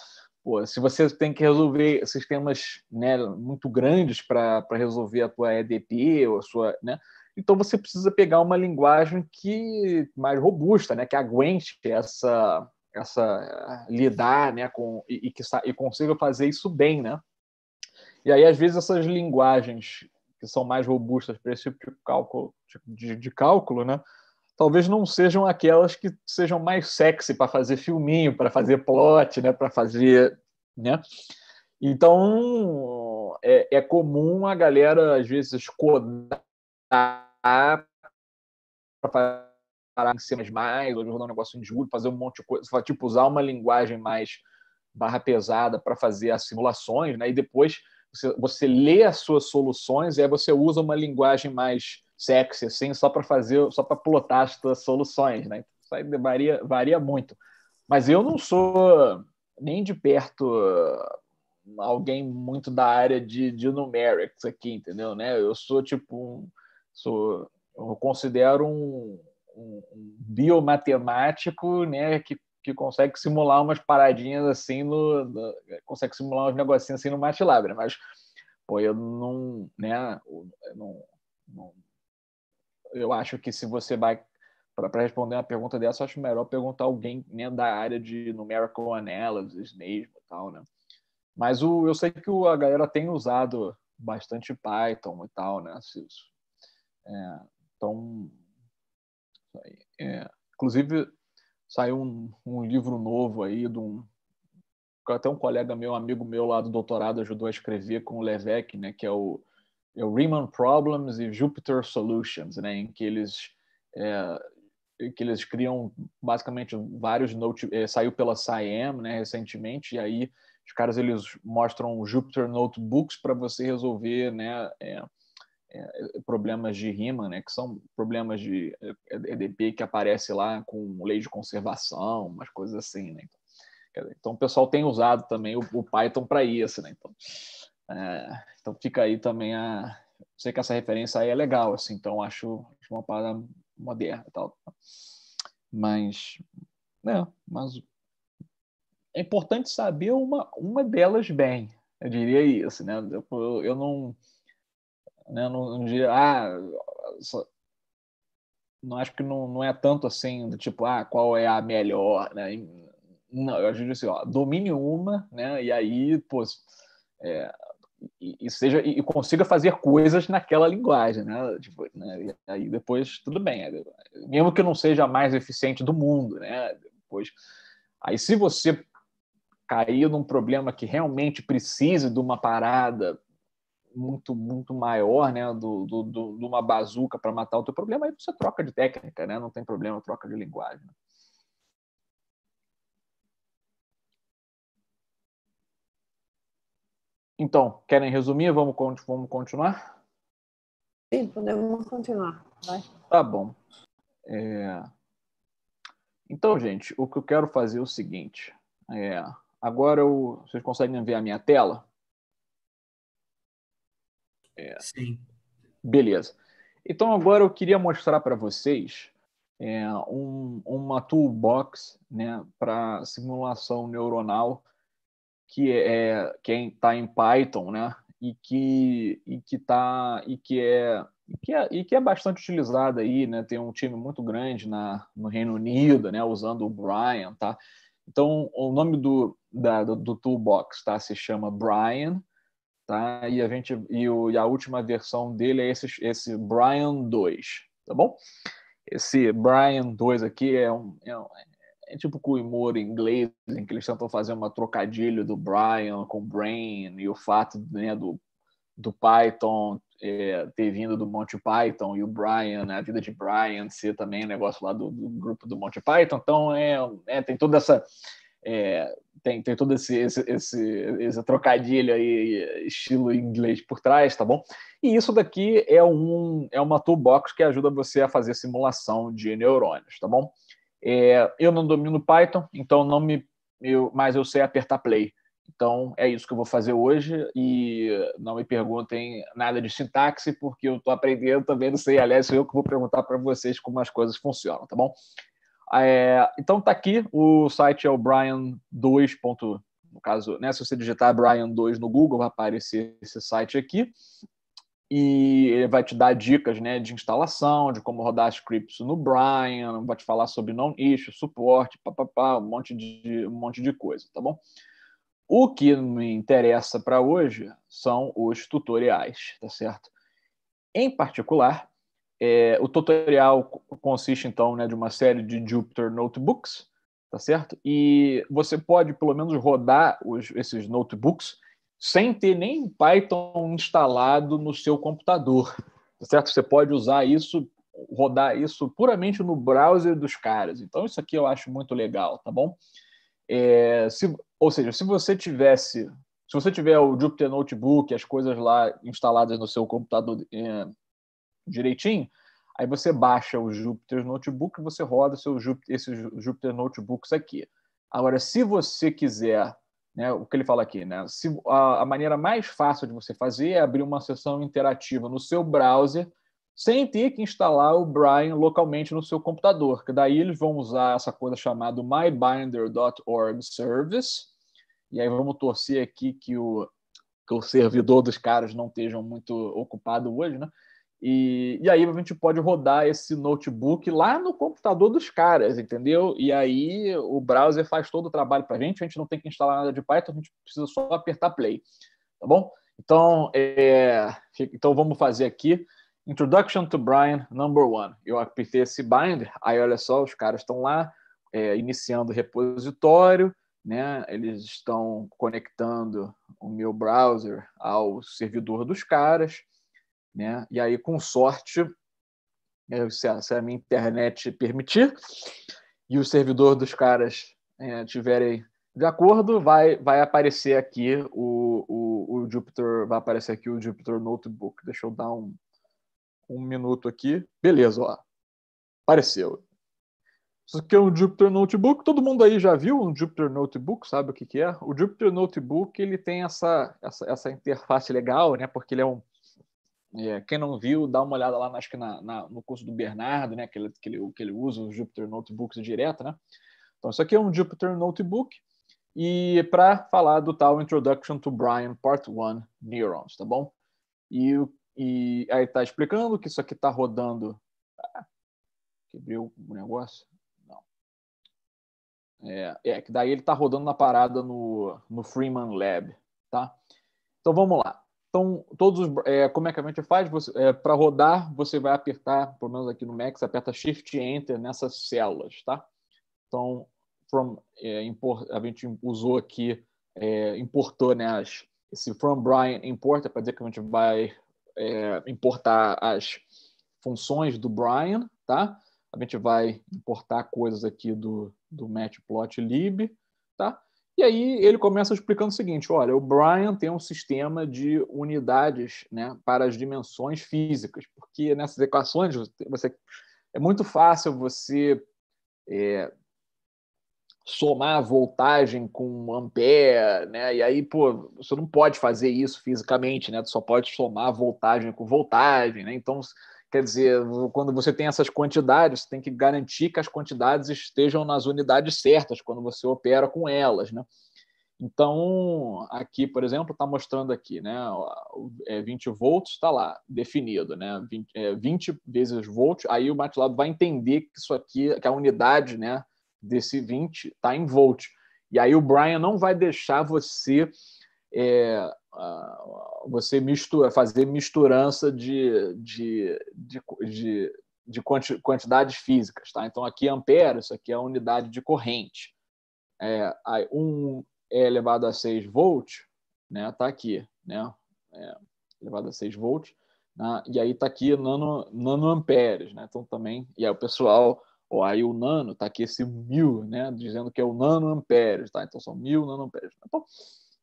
pô, se você tem que resolver sistemas né, muito grandes para resolver a tua EDP ou a sua, né? Então você precisa pegar uma linguagem que mais robusta, né? Que aguente essa essa lidar, né? Com e, e que e consiga fazer isso bem, né? E aí, às vezes, essas linguagens que são mais robustas para esse tipo de cálculo, tipo de, de cálculo né? talvez não sejam aquelas que sejam mais sexy para fazer filminho, para fazer plot, né? para fazer. Né? Então, é, é comum a galera, às vezes, codar para parar em cenas mais, ou rodar um negócio de julho, fazer um monte de coisa, tipo, usar uma linguagem mais barra pesada para fazer as simulações, né? e depois você, você lê as suas soluções e aí você usa uma linguagem mais sexy, assim, só para fazer, só para plotar as suas soluções, né? Isso varia, varia muito. Mas eu não sou nem de perto ah, alguém muito da área de, de numerics aqui, entendeu? Né? Eu sou tipo um, sou, eu considero um, um, um biomatemático, né, que que consegue simular umas paradinhas assim no, no consegue simular uns negocinhos assim no MATLAB, né? mas pô, eu não, né, eu não, não eu acho que se você vai para responder uma pergunta dessa, eu acho melhor perguntar alguém né, da área de numerical analysis mesmo tal, né? Mas o, eu sei que o, a galera tem usado bastante Python e tal, né? É, então, é, inclusive, saiu um, um livro novo aí de um até um colega meu, amigo meu lá do doutorado ajudou a escrever com o Levesque, né, que é o, é o Riemann Problems e Jupyter Solutions, né, em que eles é, que eles criam basicamente vários note é, saiu pela SIAM né, recentemente e aí os caras eles mostram Jupyter Notebooks para você resolver, né, é, é, problemas de rima, né, que são problemas de é, é, EDP que aparece lá com lei de conservação, umas coisas assim, né? Então, então o pessoal tem usado também o, Python para isso, né? Então, é, então fica aí também a, sei que essa referência aí é legal, assim, então acho, acho uma parada moderna, tal, tá? mas, né, mas é importante saber uma, uma delas bem, eu diria isso, né? Eu, eu não né? Não, não diria, ah, só, não acho que não, não é tanto assim, do tipo, ah, qual é a melhor, né? Não, eu diria assim, ó, domine uma, né? E aí, pô, é, e, e, seja e, e consiga fazer coisas naquela linguagem, né? Tipo, né? E aí depois tudo bem, é, mesmo que não seja a mais eficiente do mundo, né? Depois, aí se você cair num problema que realmente precise de uma parada muito muito maior, né, do, do, do de uma bazuca para matar o teu problema, aí você troca de técnica, né? Não tem problema, troca de linguagem. Então, querem resumir? Vamos, vamos continuar? Sim, podemos continuar. Vai. Tá bom. É... Então, gente, o que eu quero fazer é o seguinte. É... Agora eu... vocês conseguem ver a minha tela? É. Sim. Beleza. Então agora eu queria mostrar para vocês é, um, uma toolbox né, para simulação neuronal que é, é quem é está em Python, né? E que e que tá e que é e que é, e que é bastante utilizada aí, né? Tem um time muito grande na, no Reino Unido, né? Usando o Brian, tá? Então o nome do da, do, do toolbox tá se chama Brian tá? E a gente e, o, e a última versão dele é esse, esse Brian 2, tá bom? Esse Brian 2 aqui é um, é um é tipo com o humor inglês, em que eles tentam fazer uma trocadilho do Brian com o Brain e o fato né, do, do Python é, ter vindo do Monty Python e o Brian, né, a vida de Brian ser também um negócio lá do, do, grupo do Monty Python. Então, é, é tem toda essa é, tem, tem todo esse, esse, esse, esse, trocadilho aí, estilo inglês por trás, tá bom? E isso daqui é, um, é uma toolbox que ajuda você a fazer simulação de neurônios, tá bom? É, eu não domino Python, então não me. Eu, mas eu sei apertar play. Então é isso que eu vou fazer hoje e não me perguntem nada de sintaxe, porque eu estou aprendendo também, não sei, aliás, eu que vou perguntar para vocês como as coisas funcionam, tá bom? É, então tá aqui, o site é o brian2. No caso, né, se você digitar Brian2 no Google, vai aparecer esse site aqui. E ele vai te dar dicas né, de instalação, de como rodar scripts no Brian, vai te falar sobre non-issue, suporte, papapá, um monte de um monte de coisa, tá bom? O que me interessa para hoje são os tutoriais, tá certo? Em particular, é, o tutorial consiste, então, né, de uma série de Jupyter Notebooks, tá certo? E você pode, pelo menos, rodar os, esses notebooks sem ter nem Python instalado no seu computador, tá certo? Você pode usar isso, rodar isso puramente no browser dos caras. Então, isso aqui eu acho muito legal, tá bom? É, se, ou seja, se você tivesse, se você tiver o Jupyter Notebook, as coisas lá instaladas no seu computador, é, direitinho, aí você baixa o Jupyter Notebook e você roda seu Jupyter, esses Jupyter Notebooks aqui. Agora, se você quiser, né, o que ele fala aqui, né, se, a, a maneira mais fácil de você fazer é abrir uma sessão interativa no seu browser sem ter que instalar o Brian localmente no seu computador, que daí eles vão usar essa coisa chamada mybinder.org service, e aí vamos torcer aqui que o, que o servidor dos caras não estejam muito ocupado hoje, né? E, e aí a gente pode rodar esse notebook lá no computador dos caras, entendeu? E aí o browser faz todo o trabalho para a gente, a gente não tem que instalar nada de Python, a gente precisa só apertar play, tá bom? Então, é, então vamos fazer aqui Introduction to Brian Number One. Eu apertei esse bind, aí olha só, os caras estão lá é, iniciando o repositório, né? Eles estão conectando o meu browser ao servidor dos caras. Né? E aí, com sorte, né, se a, se a minha internet permitir e o servidor dos caras é, tiverem de acordo, vai, vai aparecer aqui o, o, o Jupyter, vai aparecer aqui o Jupyter Notebook. Deixa eu dar um, um minuto aqui. Beleza, ó. Apareceu. Isso aqui é um Jupyter Notebook. Todo mundo aí já viu um Jupyter Notebook, sabe o que, que é? O Jupyter Notebook ele tem essa, essa, essa interface legal, né? Porque ele é um é, quem não viu, dá uma olhada lá, acho que na, na, no curso do Bernardo, né, que ele, que, ele, que ele usa os Jupyter Notebooks direto, né? Então, isso aqui é um Jupyter Notebook e para falar do tal Introduction to Brian Part 1 Neurons, tá bom? E, e aí está explicando que isso aqui está rodando... Ah, o negócio? Não. É, é que daí ele está rodando na parada no, no Freeman Lab, tá? Então, vamos lá. Então, todos os, é, como é que a gente faz? É, Para rodar, você vai apertar, pelo menos aqui no Mac, você aperta Shift e Enter nessas células, tá? Então, from, é, import, a gente usou aqui, é, importou né, as, esse from Brian é para dizer que a gente vai é, importar as funções do Brian, tá? A gente vai importar coisas aqui do, do matplotlib, tá? E aí ele começa explicando o seguinte: olha, o Brian tem um sistema de unidades né, para as dimensões físicas, porque nessas equações você, é muito fácil você é, somar voltagem com ampere, né? E aí, pô, você não pode fazer isso fisicamente, né? Você só pode somar voltagem com voltagem, né? Então Quer dizer, quando você tem essas quantidades, você tem que garantir que as quantidades estejam nas unidades certas quando você opera com elas, né? Então, aqui, por exemplo, está mostrando aqui, né? 20 é, volts está lá, definido, né? 20, é, 20 vezes volts, aí o MATLAB vai entender que isso aqui, que a unidade né, desse 20 está em volts. E aí o Brian não vai deixar você é, você mistura, fazer misturança de, de, de, de, de quantidades físicas. Tá? Então, aqui é ampere, isso aqui é a unidade de corrente. É, 1 é elevado a 6 volts, né? tá aqui, né? É, elevado a 6 volts, né? e aí tá aqui nano, nanoamperes, né? Então também, e aí o pessoal, ó, aí o nano, tá aqui esse mil, né? Dizendo que é o nanoamperes, tá? Então são mil nanoamperes. Então,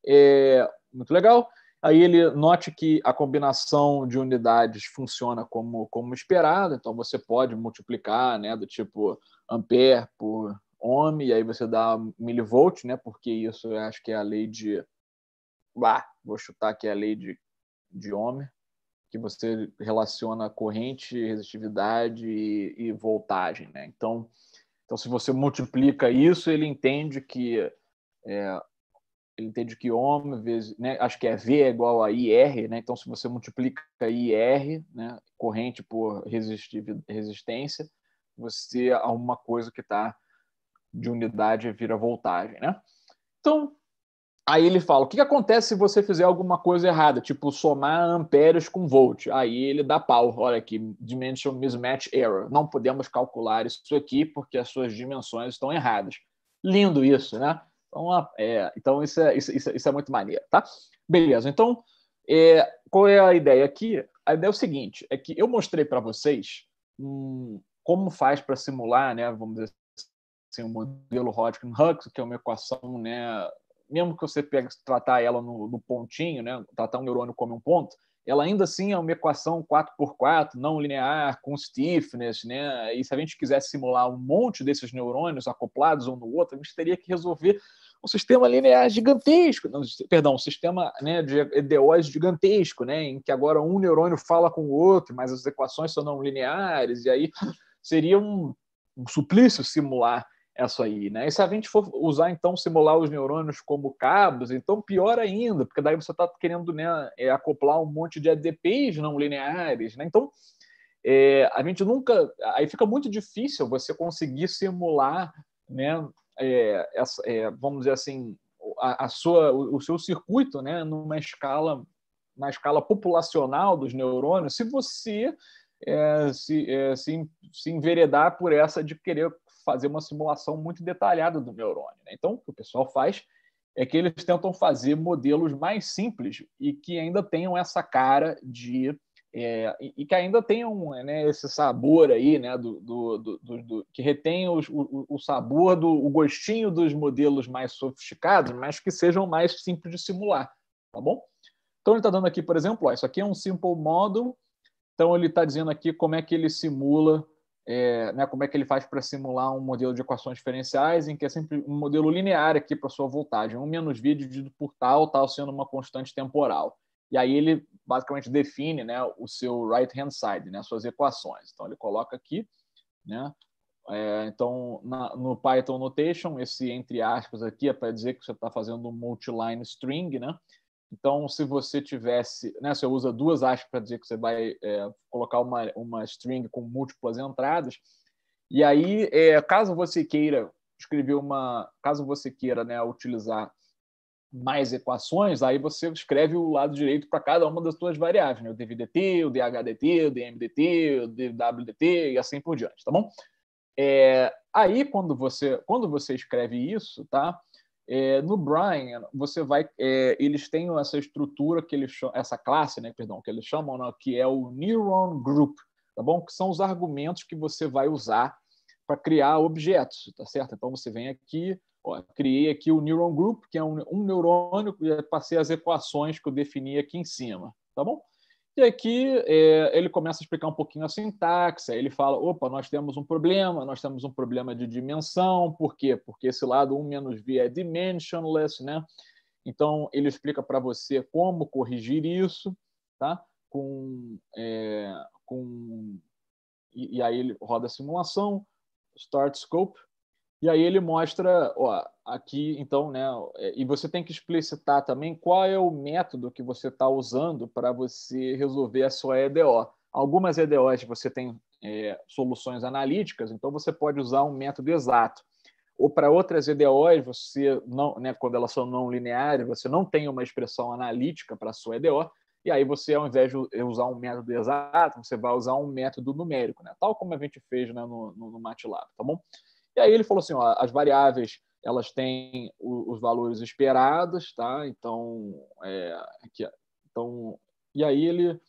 é, muito legal. Aí ele note que a combinação de unidades funciona como, como esperado, então você pode multiplicar, né, do tipo ampere por ohm, e aí você dá milivolt, né, porque isso eu acho que é a lei de. Bah, vou chutar que é a lei de, de ohm, que você relaciona corrente, resistividade e, e voltagem, né? Então, então, se você multiplica isso, ele entende que é, entende que ohm vezes, né, acho que é V é igual a IR, né? Então se você multiplica IR, né, corrente por resistência, você alguma coisa que está de unidade vira voltagem, né? Então, aí ele fala, o que, que acontece se você fizer alguma coisa errada, tipo somar amperes com volt? Aí ele dá pau, olha aqui, dimension mismatch error. Não podemos calcular isso aqui porque as suas dimensões estão erradas. Lindo isso, né? Então, é, então isso, é, isso, isso, é muito maneiro, tá? Beleza, então, é, qual é a ideia aqui? A ideia é o seguinte, é que eu mostrei para vocês hum, como faz para simular, né, vamos dizer assim, o um modelo Hodgkin-Huxley, que é uma equação, né, mesmo que você pegue, tratar ela no, no pontinho, né, tratar um neurônio como um ponto, ela ainda assim é uma equação 4x4, não linear, com stiffness, né? E se a gente quisesse simular um monte desses neurônios acoplados um no outro, a gente teria que resolver um sistema linear gigantesco, não, perdão, um sistema né, de EDOs gigantesco, né, em que agora um neurônio fala com o outro, mas as equações são não lineares, e aí seria um, um suplício simular isso aí, né? E se a gente for usar, então, simular os neurônios como cabos, então pior ainda, porque daí você está querendo né, é, acoplar um monte de EDPs não lineares, né? Então, é, a gente nunca... Aí fica muito difícil você conseguir simular né, é, essa, é, vamos dizer assim, a, a sua, o, o seu circuito né, numa escala, na escala populacional dos neurônios, se você é, se, é, se, se, enveredar por essa de querer fazer uma simulação muito detalhada do neurônio. Né? Então, o que o pessoal faz é que eles tentam fazer modelos mais simples e que ainda tenham essa cara de é, e, que ainda tem um, é, né, esse sabor aí, né, do, do, do, do que retém os, o, o, sabor, do, o gostinho dos modelos mais sofisticados, mas que sejam mais simples de simular, tá bom? Então ele está dando aqui, por exemplo, ó, isso aqui é um simple model, então ele está dizendo aqui como é que ele simula, é, né, como é que ele faz para simular um modelo de equações diferenciais, em que é sempre um modelo linear aqui para sua voltagem, um menos vídeo dividido por tal, tal sendo uma constante temporal. E aí ele basicamente define né, o seu right-hand side, né, suas equações. Então, ele coloca aqui, né, é, então, na, no Python Notation, esse entre aspas aqui é para dizer que você está fazendo um multiline string, né? Então, se você tivesse, né, você usa duas aspas para dizer que você vai é, colocar uma, uma string com múltiplas entradas, e aí, é, caso você queira escrever uma, caso você queira né, utilizar mais equações, aí você escreve o lado direito para cada uma das suas variáveis, né? o dvdt, o dhdt, o dmdt, o dwdt e assim por diante, tá bom? É, aí quando você quando você escreve isso, tá? É, no Brian você vai, é, eles têm essa estrutura que eles chamam, essa classe, né? Perdão, que eles chamam, né, que é o neuron group, tá bom? Que são os argumentos que você vai usar para criar objetos, tá certo? Então você vem aqui criei aqui o neuron group, que é um, um neurônio, e passei as equações que eu defini aqui em cima, tá bom? E aqui é, ele começa a explicar um pouquinho a sintaxe, aí ele fala, opa, nós temos um problema, nós temos um problema de dimensão, por quê? Porque esse lado 1 menos v é dimensionless, né? Então, ele explica para você como corrigir isso, tá? Com, é, com... E, e aí ele roda a simulação, start scope, e aí ele mostra, ó, aqui então, né? É, e você tem que explicitar também qual é o método que você está usando para você resolver a sua EDO. Algumas EDOs você tem é, soluções analíticas, então você pode usar um método exato. Ou para outras EDOs, você não, né, quando elas são não lineares, você não tem uma expressão analítica para a sua EDO, e aí você, ao invés de usar um método exato, você vai usar um método numérico, né? tal como a gente fez né, no, no, no MATLAB, tá bom? E aí ele falou assim, ó, as variáveis elas têm os valores esperados, tá? Então, é, aqui, então, e aí ele, deixa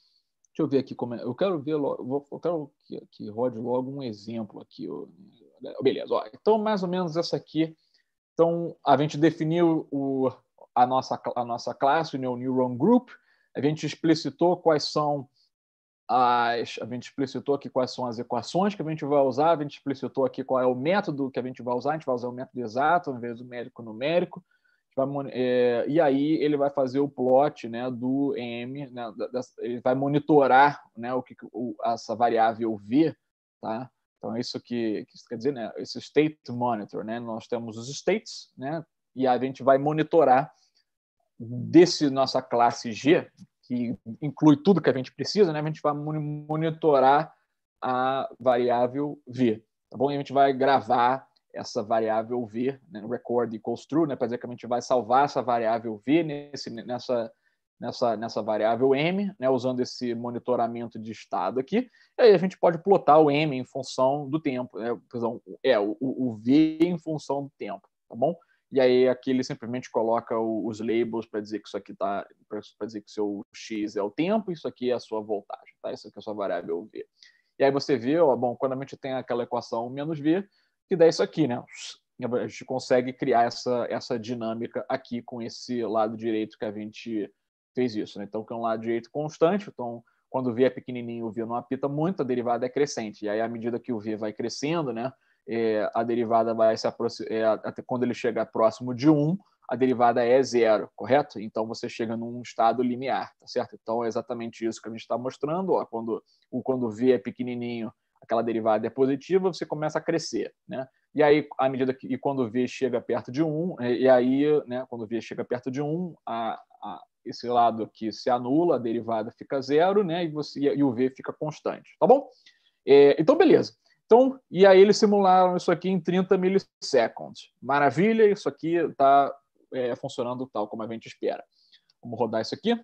eu ver aqui como é, eu quero ver, logo, eu quero que, que rode logo um exemplo aqui, beleza? Ó, então, mais ou menos essa aqui. Então, a gente definiu o, a nossa a nossa classe, né, o Neuron Group, a gente explicitou quais são as, a gente explicitou aqui quais são as equações que a gente vai usar, a gente explicitou aqui qual é o método que a gente vai usar, a gente vai usar o método exato ao invés do médico numérico, vai, é, e aí ele vai fazer o plot né, do M, né, ele vai monitorar né, o que o, essa variável V, tá? Então, é isso que, que isso quer dizer, né? Esse state monitor, né? Nós temos os states, né? E a gente vai monitorar desse nossa classe G, que inclui tudo que a gente precisa, né? a gente vai monitorar a variável V. Tá bom? E a gente vai gravar essa variável V, né? record equals true, né? para dizer que a gente vai salvar essa variável V nesse, nessa, nessa, nessa variável M, né? usando esse monitoramento de estado aqui. E aí a gente pode plotar o M em função do tempo, né? é, o, o V em função do tempo, tá bom? E aí aqui ele simplesmente coloca o, os labels para dizer que isso aqui tá para dizer que seu x é o tempo, isso aqui é a sua voltagem, tá? Isso aqui é a sua variável v. E aí você vê, ó, bom, quando a gente tem aquela equação menos v, que dá isso aqui, né? A gente consegue criar essa essa dinâmica aqui com esse lado direito que a gente fez isso, né? Então que é um lado direito constante, então quando o v é pequenininho, o v não apita muito, a derivada é crescente. E aí à medida que o v vai crescendo, né? é, a derivada vai se aproximar, é, quando ele chegar próximo de 1, a derivada é zero, correto? Então você chega num estado limiar, tá certo? Então é exatamente isso que a gente está mostrando. Ó, quando o quando v é pequenininho, aquela derivada é positiva, você começa a crescer, né? E aí, à medida que e quando v chega perto de 1, é, e, aí, né, quando v chega perto de 1, a, a, esse lado aqui se anula, a derivada fica zero, né? E, você, e o v fica constante, tá bom? É, então, beleza. Então e aí eles simularam isso aqui em 30 milisseconds. Maravilha, isso aqui está é, funcionando tal como a gente espera. Vamos rodar isso aqui.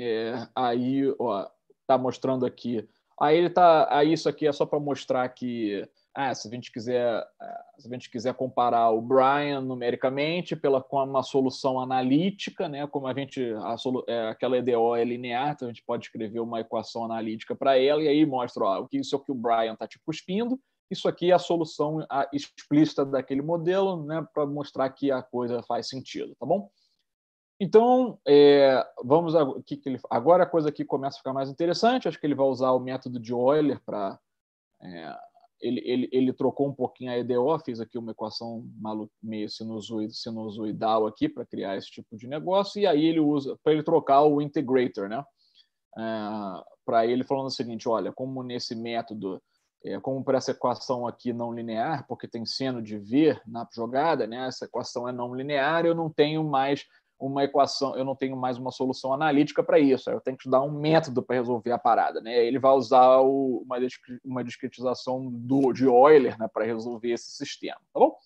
É, aí, ó, tá mostrando aqui. Aí ele tá. Aí isso aqui é só para mostrar que ah, se a gente quiser, ah, se a gente quiser comparar o Brian numericamente pela com uma solução analítica, né, como a gente a solu, é, aquela EDO é linear, então a gente pode escrever uma equação analítica para ela e aí mostra, ó, isso é o que o Brian está te cuspindo, isso aqui é a solução explícita daquele modelo, né, para mostrar que a coisa faz sentido, tá bom? Então, é, vamos a, que que ele, agora a coisa aqui começa a ficar mais interessante. Acho que ele vai usar o método de Euler para é, ele, ele, ele trocou um pouquinho a EDO, fez aqui uma equação meio sinusoidal, sinusoidal aqui para criar esse tipo de negócio, e aí ele usa para ele trocar o integrator, né? É, para ele falando o seguinte: olha, como nesse método, é, como para essa equação aqui não linear, porque tem seno de V na jogada, né? Essa equação é não linear, eu não tenho mais uma equação, eu não tenho mais uma solução analítica para isso, eu tenho que dar um método para resolver a parada. Né? Ele vai usar o, uma, uma discretização do, de Euler né, para resolver esse sistema, tá bom?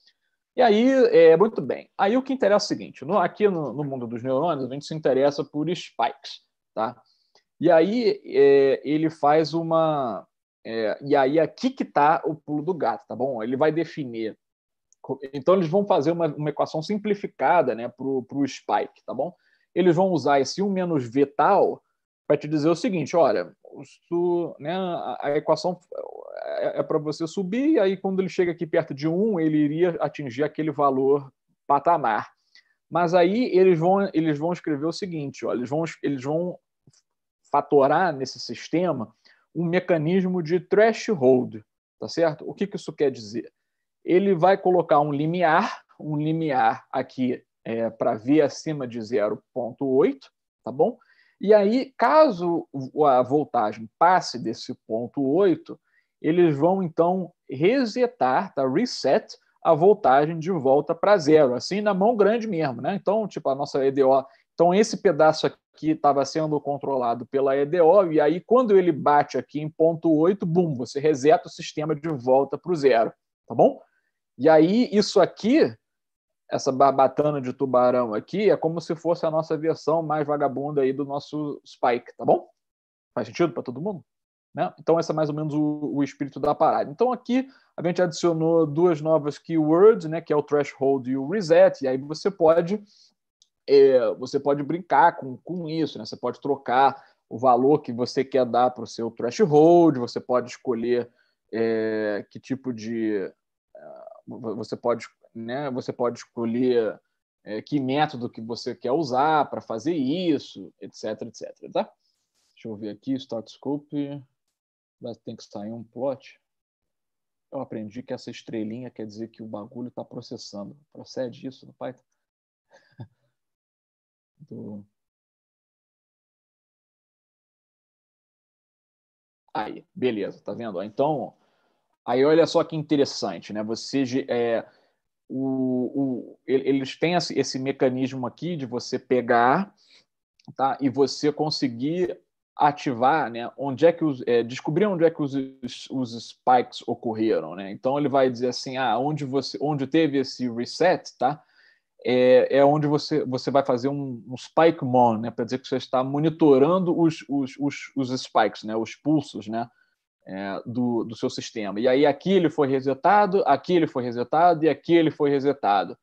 E aí, é, muito bem. Aí o que interessa é o seguinte: no, aqui no, no, mundo dos neurônios, a gente se interessa por spikes, tá? E aí é, ele faz uma. É, e aí aqui que está o pulo do gato, tá bom? Ele vai definir então, eles vão fazer uma, uma equação simplificada né, para o spike, tá bom? Eles vão usar esse 1 menos v tal para te dizer o seguinte: olha, tu, né, a, equação é, é para você subir, e aí quando ele chega aqui perto de 1, ele iria atingir aquele valor patamar. Mas aí eles vão, eles vão escrever o seguinte: olha, eles, vão, eles vão fatorar nesse sistema um mecanismo de threshold, tá certo? O que, que isso quer dizer? ele vai colocar um limiar, um limiar aqui é, para V acima de 0,8, tá bom? E aí, caso a voltagem passe desse ponto 8, eles vão então resetar, tá? reset, a voltagem de volta para zero, assim na mão grande mesmo, né? Então, tipo, a nossa EDO. Então, esse pedaço aqui estava sendo controlado pela EDO, e aí, quando ele bate aqui em ponto 8, bum, você reseta o sistema de volta para o zero, tá bom? E aí, isso aqui, essa barbatana de tubarão aqui, é como se fosse a nossa versão mais vagabunda aí do nosso Spike, tá bom? Faz sentido para todo mundo? Né? Então, esse é mais ou menos o, o, espírito da parada. Então, aqui a gente adicionou duas novas keywords, né, que é o threshold e o reset, e aí você pode, é, você pode brincar com, com isso, né? você pode trocar o valor que você quer dar para o seu threshold, você pode escolher é, que tipo de você pode, né, você pode escolher é, que método que você quer usar para fazer isso, etc, etc, tá? Deixa eu ver aqui, start scope, vai ter que sair um plot. Eu aprendi que essa estrelinha quer dizer que o bagulho está processando. Procede isso no Python? [laughs] Do... Aí, beleza, tá vendo? Então, Aí olha só que interessante, né? Você é, o, o, eles têm esse mecanismo aqui de você pegar tá? e você conseguir ativar, né? Onde é que os, é, descobrir onde é que os, os, spikes ocorreram, né? Então ele vai dizer assim, ah, onde você, onde teve esse reset, tá? É, é onde você, você vai fazer um, um spike mon, né? Para dizer que você está monitorando os, os, os, os spikes, né? Os pulsos, né? é, do, do seu sistema. E aí aqui ele foi resetado, aqui ele foi resetado e aqui ele foi resetado.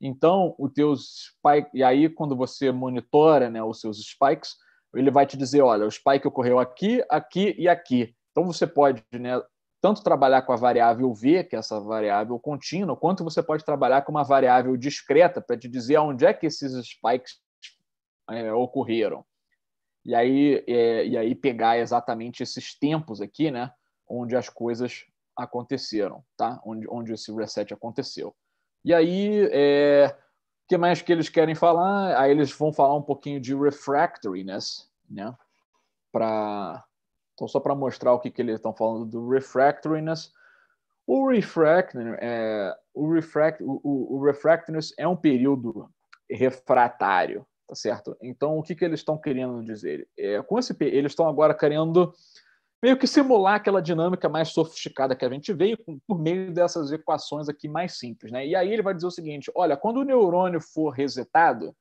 Então, o teus spike, e aí quando você monitora né, os seus spikes, ele vai te dizer, olha, o spike ocorreu aqui, aqui e aqui. Então você pode né, tanto trabalhar com a variável v, que é essa variável contínua, quanto você pode trabalhar com uma variável discreta para te dizer onde é que esses spikes é, ocorreram e aí, é, e aí pegar exatamente esses tempos aqui, né? Onde as coisas aconteceram, tá? Onde, onde esse reset aconteceu. E aí, é, o que mais que eles querem falar? Aí eles vão falar um pouquinho de refractoriness, né? Pra, então, só para mostrar o que, que eles estão falando do refractoriness, o refractor, é, o, refract, o, o, o refractoriness é um período refratário, Tá certo? Então, o que, que eles estão querendo dizer? É, com esse P, eles estão agora querendo meio que simular aquela dinâmica mais sofisticada que a gente veio por meio dessas equações aqui mais simples. Né? E aí ele vai dizer o seguinte: olha, quando o neurônio for resetado,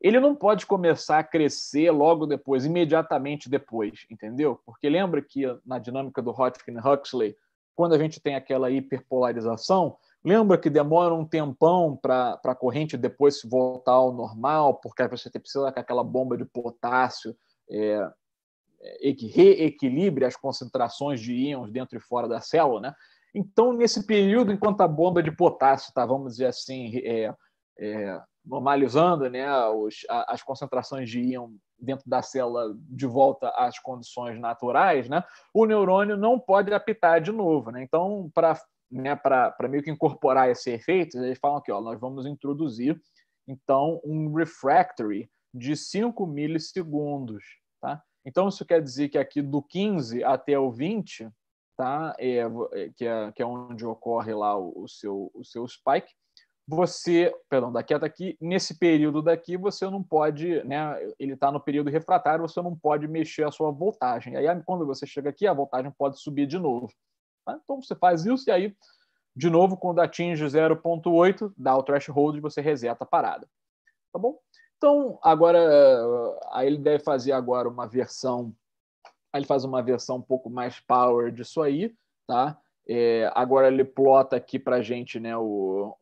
ele não pode começar a crescer logo depois, imediatamente depois, entendeu? Porque lembra que na dinâmica do Hodgkin-Huxley, quando a gente tem aquela hiperpolarização, Lembra que demora um tempão para a corrente depois se voltar ao normal, porque você precisa que aquela bomba de potássio é, é reequilibre as concentrações de íons dentro e fora da célula. Né? Então, nesse período, enquanto a bomba de potássio está, vamos dizer assim, é, é, normalizando né, os, a, as concentrações de íon dentro da célula de volta às condições naturais, né, o neurônio não pode apitar de novo. Né? Então, para né, para meio que incorporar esse efeito, eles falam aqui, nós vamos introduzir então um refractory de 5 milissegundos, tá? Então isso quer dizer que aqui do 15 até o 20, tá? É, é, que, é, que é onde ocorre lá o, o, seu, o seu spike. Você, perdão, daqui até aqui, nesse período daqui, você não pode, né? Ele está no período refratário, você não pode mexer a sua voltagem. Aí, quando você chega aqui, a voltagem pode subir de novo. Tá? Então você faz isso e aí, de novo, quando atinge 0.8, dá o threshold e você reseta a parada. Tá bom? Então, agora, eh, aí ele deve fazer agora uma versão, aí ele faz uma versão um pouco mais power disso aí, tá? É, agora ele plota aqui pra gente, né, o,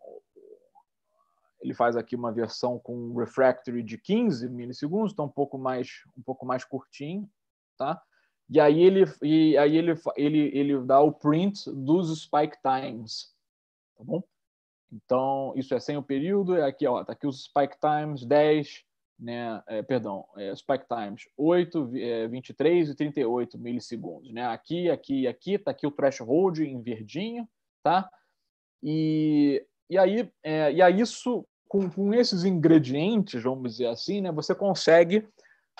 ele faz aqui uma versão com refractory de 15 milissegundos, então um pouco mais, um pouco mais curtinho, tá? E aí ele, e aí ele, ele, ele dá o print dos spike times, tá bom? Então, isso é sem o período, é aqui, ó, tá aqui os spike times 10, né, é, perdão, é, spike times 8, é, 23 e 38 milissegundos, né? Aqui, aqui e aqui, tá aqui o threshold em verdinho, tá? E, e aí, é, e aí isso com, com, esses ingredientes, vamos dizer assim, né, você consegue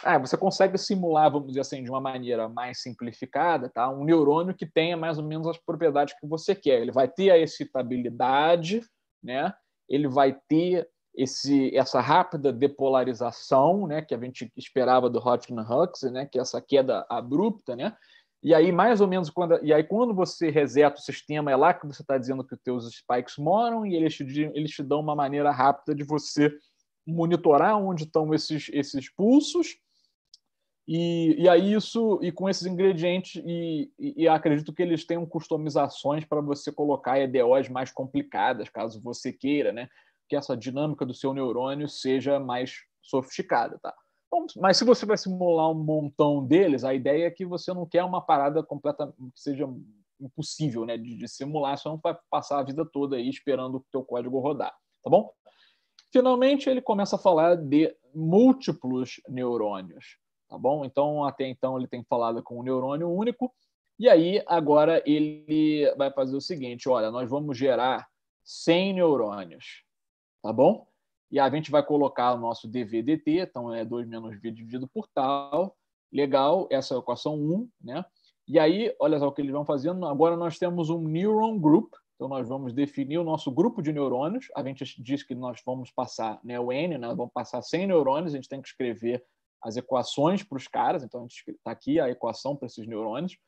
ah, você consegue simular, vamos dizer assim, de uma maneira mais simplificada, tá? um neurônio que tenha mais ou menos as propriedades que você quer. Ele vai ter a excitabilidade, né? ele vai ter esse, essa rápida depolarização né? que a gente esperava do Hodgkin Huxley, né? que é essa queda abrupta. Né? E aí, mais ou menos, quando, e aí, quando você reseta o sistema, é lá que você está dizendo que os teus spikes moram e eles te, eles te dão uma maneira rápida de você monitorar onde estão esses, esses pulsos e, e aí isso, e com esses ingredientes, e, e, e acredito que eles tenham customizações para você colocar EDOs mais complicadas, caso você queira, né? Que essa dinâmica do seu neurônio seja mais sofisticada, tá? mas se você vai simular um montão deles, a ideia é que você não quer uma parada completa que seja impossível, né? De, de simular, senão vai passar a vida toda aí esperando o teu código rodar, tá bom? Finalmente, ele começa a falar de múltiplos neurônios tá bom? Então, até então, ele tem falado com um neurônio único, e aí agora ele vai fazer o seguinte: olha, nós vamos gerar 100 neurônios, tá bom? E a gente vai colocar o nosso DVDT, então é 2 menos V dividido por tal. Legal, essa é a equação 1, né? E aí, olha só o que eles vão fazendo. Agora nós temos um neuron group, então nós vamos definir o nosso grupo de neurônios. A gente diz que nós vamos passar né, o N, nós né, vamos passar 100 neurônios, a gente tem que escrever as equações para os caras, então a gente está aqui a equação para esses neurônios.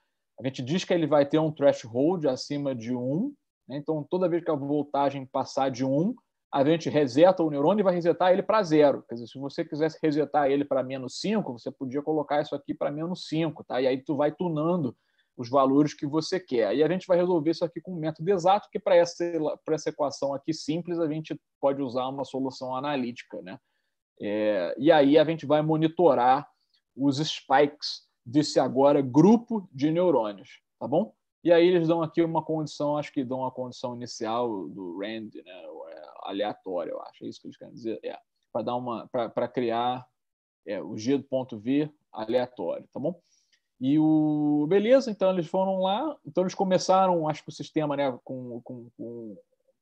A gente diz que ele vai ter um threshold acima de 1, né? então toda vez que a voltagem passar de 1, a gente reseta o neurônio e vai resetar ele para zero. Quer dizer, se você quisesse resetar ele para menos 5, você podia colocar isso aqui para menos 5, tá? E aí tu vai tunando os valores que você quer. E a gente vai resolver isso aqui com um método exato, que para essa, essa equação aqui simples, a gente pode usar uma solução analítica, né? É, e aí a gente vai monitorar os spikes desse agora grupo de neurônios, tá bom? E aí eles dão aqui uma condição, acho que dão uma condição inicial do RAND, né? É aleatória, eu acho, é isso que eles querem dizer, é, para dar uma, para criar é, o G do ponto V aleatório, tá bom? E o beleza, então eles foram lá, então eles começaram, acho que o sistema, né, com, com, com,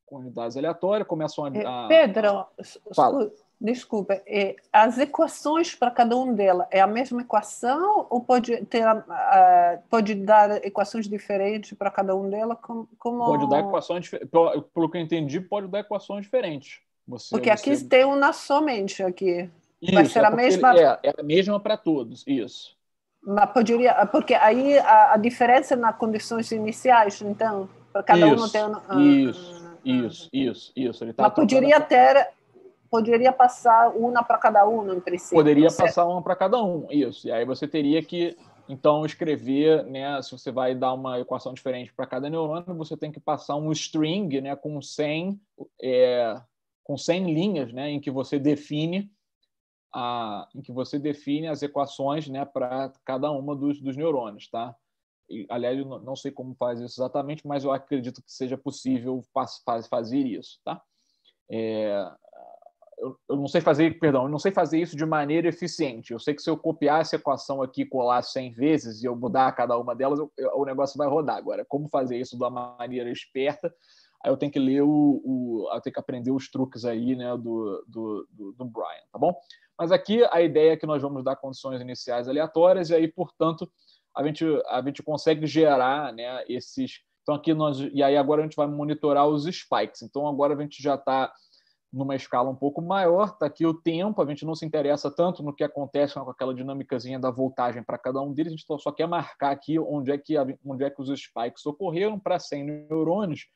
com unidades aleatórias, começam a, é, a... Pedro, Fala. Desculpa, é, as equações para cada um dela é a mesma equação ou pode ter pode dar equações diferentes para cada um dela? Como, como... Pode dar equações pelo, pelo que eu entendi pode dar equações diferentes. Você, porque aqui você... tem uma somente aqui. Isso, Vai ser é a mesma. É, é a mesma para todos, isso. Mas poderia, porque aí a, a diferença é nas condições iniciais, então para cada isso, um tem. ter isso, isso, isso, isso. Ele tá mas poderia ter poderia passar uma para cada um, não precisa. Poderia tá certo? passar uma para cada um, isso. E aí você teria que, então, escrever, né? Se você vai dar uma equação diferente para cada neurônio, você tem que passar um string, né? Com 100, é, com 100 linhas, né? Em que você define a, em que você define as equações, né? Para cada uma dos, dos neurônios, tá? E, aliás, eu não sei como faz isso exatamente, mas eu acredito que seja possível fazer isso, tá? É, eu, eu, não sei fazer, perdão, eu não sei fazer isso de maneira eficiente. Eu sei que se eu copiar essa equação aqui e colar 100 vezes e eu mudar cada uma delas, eu, eu, o negócio vai rodar. Agora, como fazer isso de uma maneira esperta? Aí eu tenho que ler o, o eu tenho que aprender os truques aí, né, do, do, do, do Brian, tá bom? Mas aqui a ideia é que nós vamos dar condições iniciais aleatórias e aí, portanto, a gente, a gente consegue gerar, né, esses então aqui nós e aí agora a gente vai monitorar os spikes. Então agora a gente já está numa escala um pouco maior, está aqui o tempo, a gente não se interessa tanto no que acontece com aquela dinâmicazinha da voltagem para cada um deles, a gente só quer marcar aqui onde é que, onde é que os spikes ocorreram para 100 neurônios.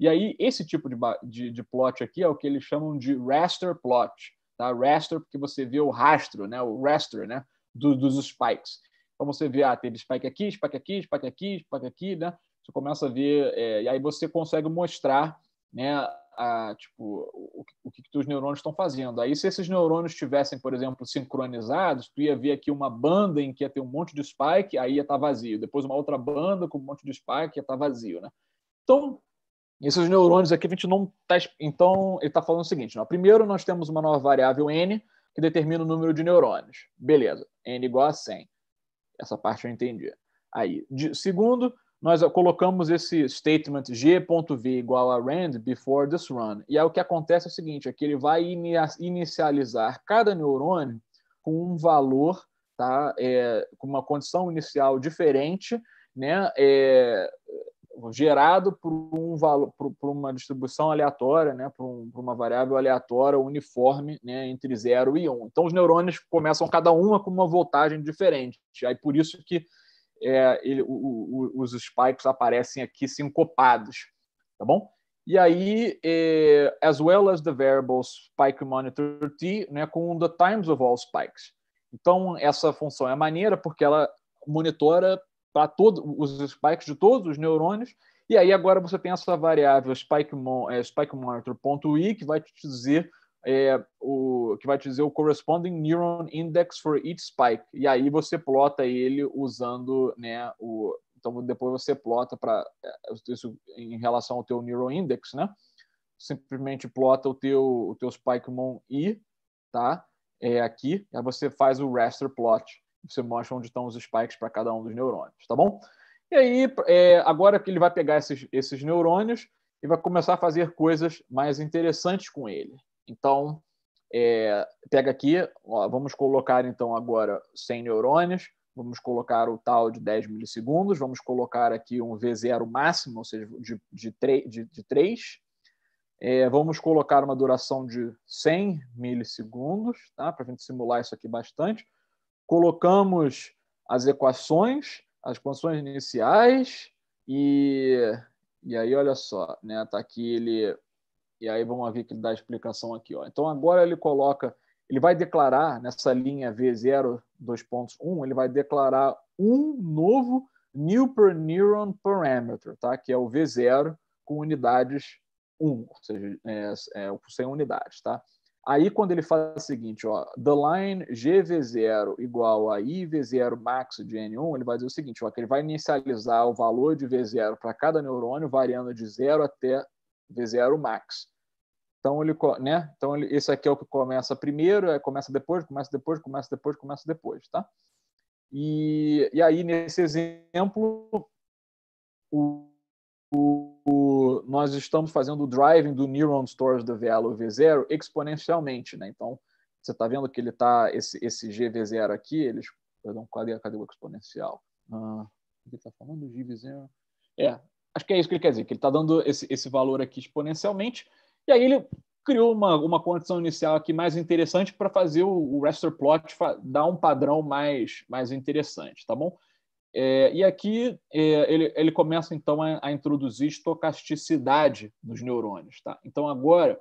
E aí, esse tipo de, de, de, plot aqui é o que eles chamam de raster plot. Tá? Raster, porque você vê o rastro, né? o raster né? Do, dos spikes. Então você vê, ah, teve spike aqui, spike aqui, spike aqui, spike aqui, né? Você começa a ver, é, e aí você consegue mostrar né, a, tipo, o, o que, que os neurônios estão fazendo. Aí, se esses neurônios estivessem, por exemplo, sincronizados, tu ia ver aqui uma banda em que ia ter um monte de spike, aí ia estar tá vazio. Depois uma outra banda com um monte de spike, ia estar tá vazio, né? Então, esses neurônios aqui a gente não tá, então ele está falando o seguinte: né? primeiro nós temos uma nova variável n que determina o número de neurônios, beleza? n igual a 100. Essa parte eu entendi. Aí, de, segundo, nós colocamos esse statement g.v igual a rand before this run. E aí o que acontece é o seguinte, é que ele vai inicializar cada neurônio com um valor, tá? É, com uma condição inicial diferente, né? É, gerado por, um valor, por, por, uma distribuição aleatória, né? por, um, por uma variável aleatória uniforme né? entre 0 e 1. Um. Então, os neurônios começam cada uma com uma voltagem diferente. Aí, por isso que é, ele, o, o, os spikes aparecem aqui sincopados, tá bom? E aí, é, as well as the variable spike monitor t, né, com the times of all spikes. Então, essa função é maneira porque ela monitora para todos os spikes de todos os neurônios. E aí, agora você tem essa variável spike, mon, é, spike monitor.i que vai te dizer é, o, que vai te dizer o corresponding neuron index for each spike. E aí você plota ele usando, né, o, então depois você plota para é, isso em relação ao teu neuron index, né? Simplesmente plota o teu o teu spike mon i, tá? É aqui, aí você faz o raster plot, você mostra onde estão os spikes para cada um dos neurônios, tá bom? E aí, é, agora que ele vai pegar esses, esses neurônios e vai começar a fazer coisas mais interessantes com ele. Então, é, pega aqui, ó, vamos colocar então agora 100 neurônios, vamos colocar o tal de 10 milissegundos, vamos colocar aqui um V0 máximo, ou seja, de, de, de, de 3, é, vamos colocar uma duração de 100 milissegundos, tá? para a gente simular isso aqui bastante. Colocamos as equações, as condições iniciais, e, e aí olha só, está né? Tá aqui ele e aí vamos ver que ele dá a explicação aqui. Ó. Então agora ele coloca, ele vai declarar nessa linha v 0 2.1, ele vai declarar um novo new per neuron parameter, tá? que é o V0 com unidades 1, ou seja, é, é, sem unidades. Tá? Aí quando ele faz o seguinte, ó, the line GV0 igual a IV0 max de N1, ele vai dizer o seguinte, ó, que ele vai inicializar o valor de V0 para cada neurônio variando de 0 até V0 max. Então, ele, né? então ele, esse aqui é o que começa primeiro, é, começa depois, começa depois, começa depois, começa depois, tá? E, e aí, nesse exemplo, o, o, nós estamos fazendo o driving do neuron stores do VL V0 exponencialmente, né? Então, você está vendo que ele está, esse, esse GV0 aqui, eles, perdão, cadê, cadê o exponencial? Ah, ele está falando GV0? É, acho que é isso que ele quer dizer, que ele está dando esse, esse valor aqui exponencialmente, e aí ele criou uma, uma condição inicial aqui mais interessante para fazer o, o raster plot dar um padrão mais, mais interessante, tá bom? É, e aqui é, ele, ele começa então a, a, introduzir estocasticidade nos neurônios, tá? Então agora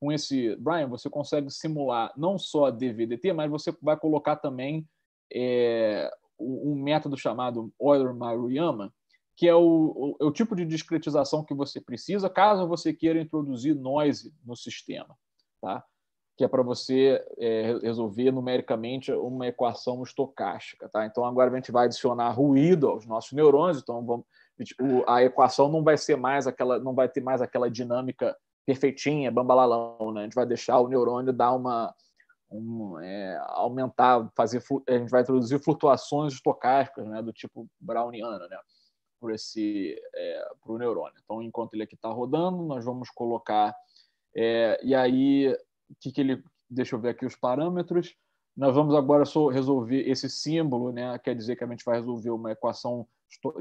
com esse Brian você consegue simular não só a DVDT, mas você vai colocar também é, um método chamado Euler-Maruyama, que é o, o, é o, tipo de discretização que você precisa caso você queira introduzir noise no sistema, tá? que é para você é, resolver numericamente uma equação estocástica. Tá? Então, agora a gente vai adicionar ruído aos nossos neurônios, então vamos, a equação não vai ser mais aquela, não vai ter mais aquela dinâmica perfeitinha, bambalalão, né? a gente vai deixar o neurônio dar uma, um, é, aumentar, fazer, a gente vai introduzir flutuações estocásticas né? do tipo browniano, né? por esse é, para o neurônio. Então, enquanto ele aqui está rodando, nós vamos colocar é, e aí que, que ele deixa eu ver aqui os parâmetros. Nós vamos agora resolver esse símbolo, né? Quer dizer que a gente vai resolver uma equação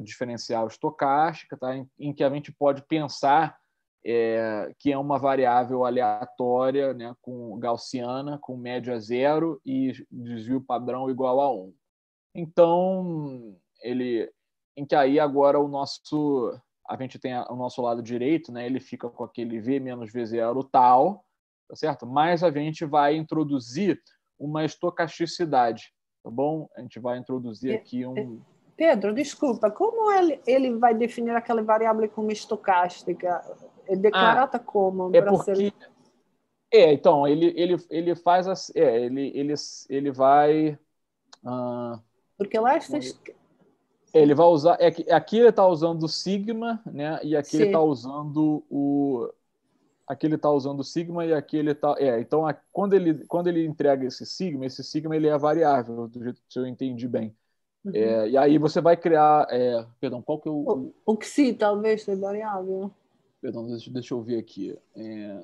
diferencial estocástica, tá? Em, em que a gente pode pensar é, que é uma variável aleatória, né? Com gaussiana, com média zero e desvio padrão igual a 1. Então ele em que aí agora o nosso a gente tem o nosso lado direito, né? Ele fica com aquele v menos v zero tal, tá certo? Mas a gente vai introduzir uma estocasticidade, tá bom? A gente vai introduzir aqui um Pedro, desculpa, como ele, ele vai definir aquela variável como estocástica? É declarada ah, como? É porque... Ser... É, então, ele, ele, ele faz... Assim, é, ele, ele, ele vai... Uh... Porque lá é está, ele vai usar. É, aqui ele está usando o Sigma, né? E aqui Sim. ele está usando o. Aqui ele está usando o Sigma e aqui ele está. É, então a, quando, ele, quando ele entrega esse Sigma, esse Sigma ele é variável, do jeito que eu entendi bem. Uhum. É, e aí você vai criar. É, perdão, qual que é o. O, xi que se talvez seja variável. Perdão, deixa, deixa eu ver aqui. É...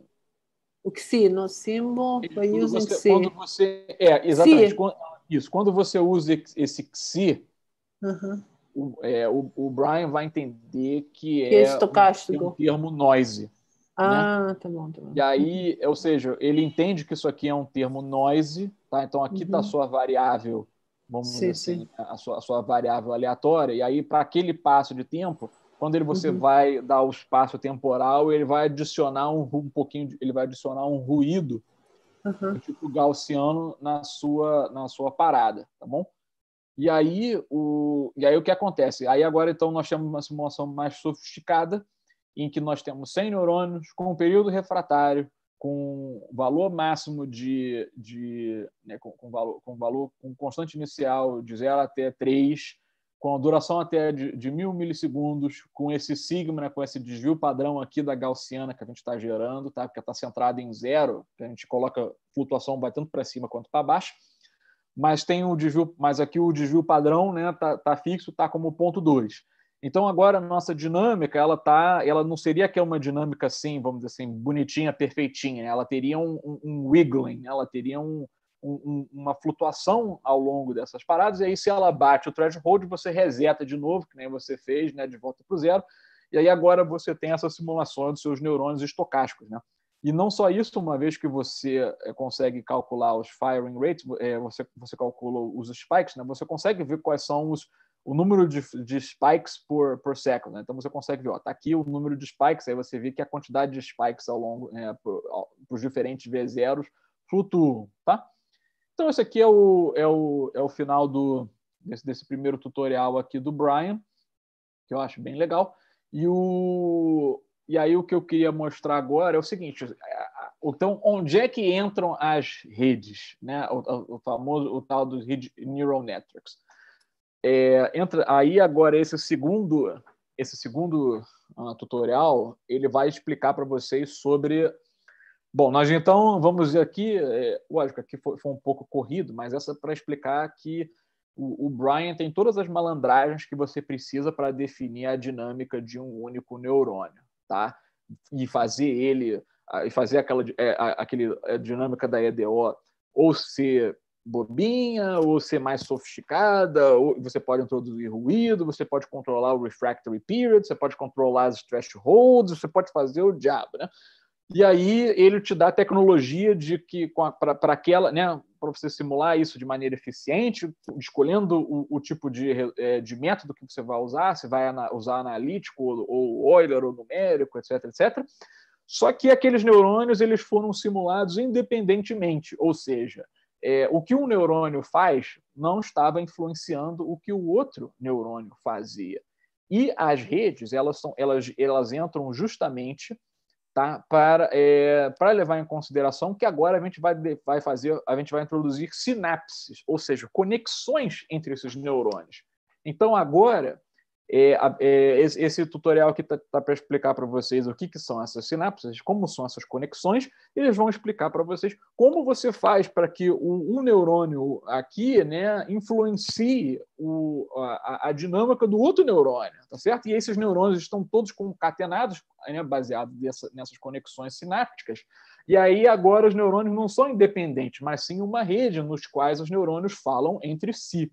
O que se, no símbolo, foi usar você, quando você É, exatamente. Quando, isso, quando você usa esse xi. Uhum o, é, o, o Brian vai entender que, é Um, um termo noise. Né? Ah, né? tá bom, tá bom. E aí, ou seja, ele entende que isso aqui é um termo noise, tá? Então aqui está uhum. a sua variável, vamos sim, dizer assim, né? A, sua, a sua variável aleatória, e aí para aquele passo de tempo, quando ele, você uhum. vai dar o espaço temporal, ele vai adicionar um, um pouquinho, de, ele vai adicionar um ruído uhum. tipo gaussiano na sua na sua parada, tá bom? E aí, o, e aí o que acontece? Aí agora, então, nós temos uma simulação mais sofisticada, em que nós temos 100 neurônios com um período refratário, com valor máximo de, de né, com, com, valor, com valor com constante inicial de 0 até 3, com a duração até de, de mil milissegundos, com esse sigma, né, com esse desvio padrão aqui da gaussiana que a gente está gerando, tá? porque está centrado em zero, que a gente coloca flutuação vai tanto para cima quanto para baixo mas tem o desvio, mas aqui o desvio padrão né, tá, tá fixo, tá como ponto 2. Então agora a nossa dinâmica, ela tá, ela não seria que é uma dinâmica assim, vamos dizer assim, bonitinha, perfeitinha. Ela teria um, um, um wiggling, ela teria um, um, uma flutuação ao longo dessas paradas. E aí se ela bate o threshold, você reseta de novo, que nem você fez, né, de volta para o zero. E aí agora você tem essas simulações dos seus neurônios estocásticos, né? E não só isso, uma vez que você eh, consegue calcular os firing rates, eh, você, você calcula os spikes, né? você consegue ver quais são os, o número de, de spikes por, por século. Né? Então você consegue ver, ó, tá aqui o número de spikes, aí você vê que a quantidade de spikes ao longo, né, para os diferentes V0 flutuam. Tá? Então esse aqui é o, é o, é o final do, desse, desse primeiro tutorial aqui do Brian, que eu acho bem legal. E o, e aí o que eu queria mostrar agora é o seguinte: é, é, então onde é que entram as redes, né? O, o famoso o tal dos neural networks. É, entra aí agora esse segundo esse segundo uh, tutorial ele vai explicar para vocês sobre Bom, nós então vamos aqui, é, lógico, aqui foi, foi, um pouco corrido, mas essa é para explicar que o, o, Brian tem todas as malandragens que você precisa para definir a dinâmica de um único neurônio tá? E fazer ele, ah, e fazer aquela, é, aquele, é, dinâmica da EDO ou ser bobinha, ou ser mais sofisticada, ou você pode introduzir ruído, você pode controlar o refractory period, você pode controlar as thresholds, você pode fazer o diabo, né? E aí ele te dá tecnologia de que para aquela, né? para você simular isso de maneira eficiente, escolhendo o, o tipo de, é, de método que você vai usar, se vai usar analítico ou, ou Euler ou numérico, etc, etc. Só que aqueles neurônios eles foram simulados independentemente, ou seja, é, o que um neurônio faz não estava influenciando o que o outro neurônio fazia. E as redes, elas, são, elas, elas entram justamente tá? para, é, para levar em consideração que agora a gente vai, vai fazer, a gente vai introduzir sinapses, ou seja, conexões entre esses neurônios. Então, agora, é, é, esse, esse, tutorial que está tá, tá para explicar para vocês o que, que são essas sinapses, como são essas conexões, eles vão explicar para vocês como você faz para que o, um neurônio aqui né, influencie o, a, a, dinâmica do outro neurônio, tá certo? E esses neurônios estão todos concatenados, né, baseados nessas conexões sinápticas. E aí agora os neurônios não são independentes, mas sim uma rede nos quais os neurônios falam entre si,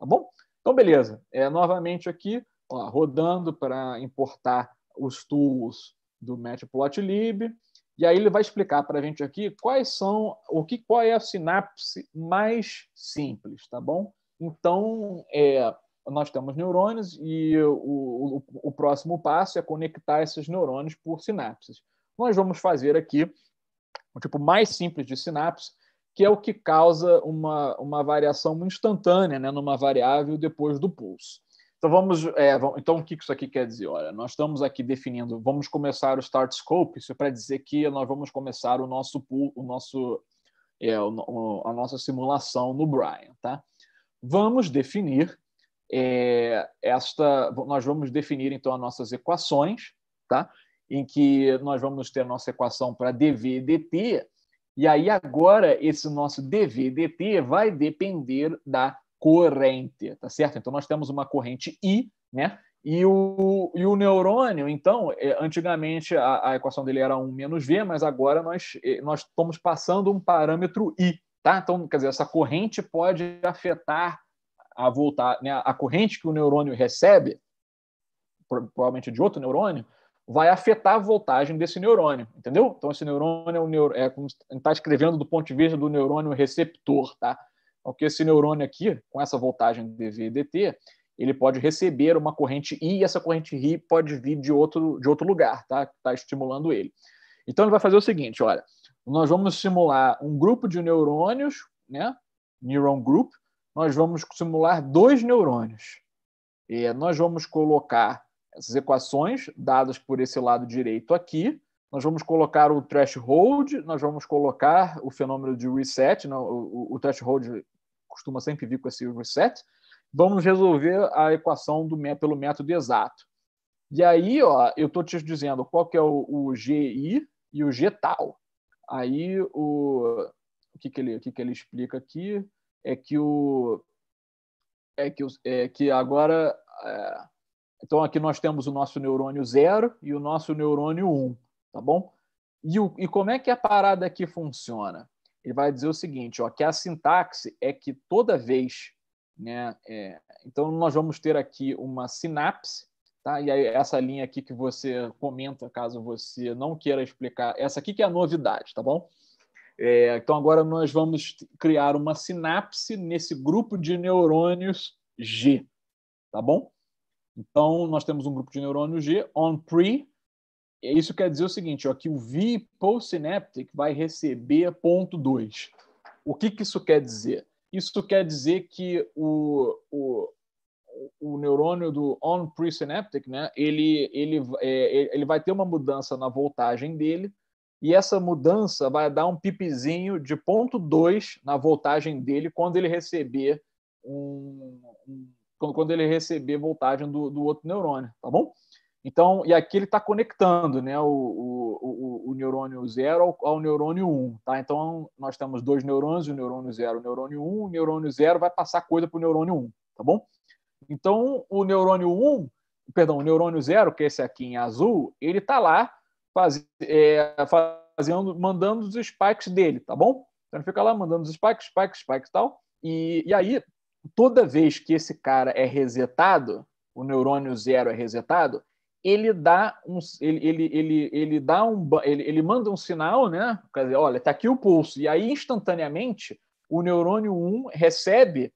tá bom? Então, beleza. É, novamente aqui, ó, rodando para importar os tools do matplotlib. E aí ele vai explicar para a gente aqui quais são, o que, qual é a sinapse mais simples, tá bom? Então, é, nós temos neurônios e o, o, o, próximo passo é conectar esses neurônios por sinapses. Nós vamos fazer aqui o tipo mais simples de sinapse, que é o que causa uma, uma variação instantânea né, numa variável depois do pulso. Então vamos, é, vamos, então o que isso aqui quer dizer? Olha, nós estamos aqui definindo, vamos começar o start scope. Isso é para dizer que nós vamos começar o nosso pool, o nosso é, o, a nossa simulação no Brian, tá? Vamos definir é, esta, nós vamos definir então as nossas equações, tá? Em que nós vamos ter a nossa equação para dv e dt. E aí agora esse nosso dv dt vai depender da corrente, tá certo? Então nós temos uma corrente I, né? E o, e o neurônio, então, é, antigamente a, a equação dele era 1 menos V, mas agora nós, é, nós estamos passando um parâmetro I, tá? Então, quer dizer, essa corrente pode afetar a voltar, né? A corrente que o neurônio recebe, provavelmente de outro neurônio, vai afetar a voltagem desse neurônio, entendeu? Então, esse neurônio é, um neur... é como está escrevendo do ponto de vista do neurônio receptor, tá? que esse neurônio aqui, com essa voltagem DV e DT, ele pode receber uma corrente I e essa corrente I pode vir de outro, de outro lugar, tá? Está estimulando ele. Então ele vai fazer o seguinte, olha, nós vamos simular um grupo de neurônios, né? Neuron group. Nós vamos simular dois neurônios. E nós vamos colocar essas equações dadas por esse lado direito aqui. Nós vamos colocar o threshold, nós vamos colocar o fenômeno de reset, o, o threshold costuma sempre vir com esse reset, vamos resolver a equação do, pelo método exato. E aí, ó, eu estou te dizendo qual que é o, o GI e o G tal. Aí, o, o, que, que, ele, o que, que ele explica aqui é que, o, é que, é que agora... É, então, aqui nós temos o nosso neurônio 0 e o nosso neurônio 1, um, tá bom? E, o, e como é que a parada aqui funciona? ele vai dizer o seguinte, ó, que a sintaxe é que toda vez, né, é, então nós vamos ter aqui uma sinapse, tá? E aí essa linha aqui que você comenta, caso você não queira explicar, essa aqui que é a novidade, tá bom? É, então agora nós vamos criar uma sinapse nesse grupo de neurônios G, tá bom? Então nós temos um grupo de neurônios G on pre é, isso quer dizer o seguinte, ó, que o V postsynaptic vai receber ponto 2. O que, que isso quer dizer? Isso quer dizer que o, o, o neurônio do on-presynaptic, né, ele, ele, é, ele vai ter uma mudança na voltagem dele, e essa mudança vai dar um pipizinho de ponto 2 na voltagem dele quando ele receber um, um, quando ele receber voltagem do, do outro neurônio, tá bom? Então, e aqui ele está conectando né, o, o, o, neurônio 0 ao, ao, neurônio 1. Um, tá? Então, nós temos dois neurônios, o neurônio 0 o neurônio 1. Um, o neurônio 0 vai passar coisa para o neurônio 1, um, tá bom? Então, o neurônio 1, perdão, o neurônio 0, que é esse aqui em azul, ele está lá faz, é, fazendo, mandando os spikes dele, tá bom? Então, ele fica lá mandando os spikes, spikes, spikes tal, e tal. E aí, toda vez que esse cara é resetado, o neurônio 0 é resetado, ele dá um ele, ele, ele, ele dá um ele, ele manda um sinal, né? Quer dizer, olha, tá aqui o pulso. E aí instantaneamente o neurônio 1 recebe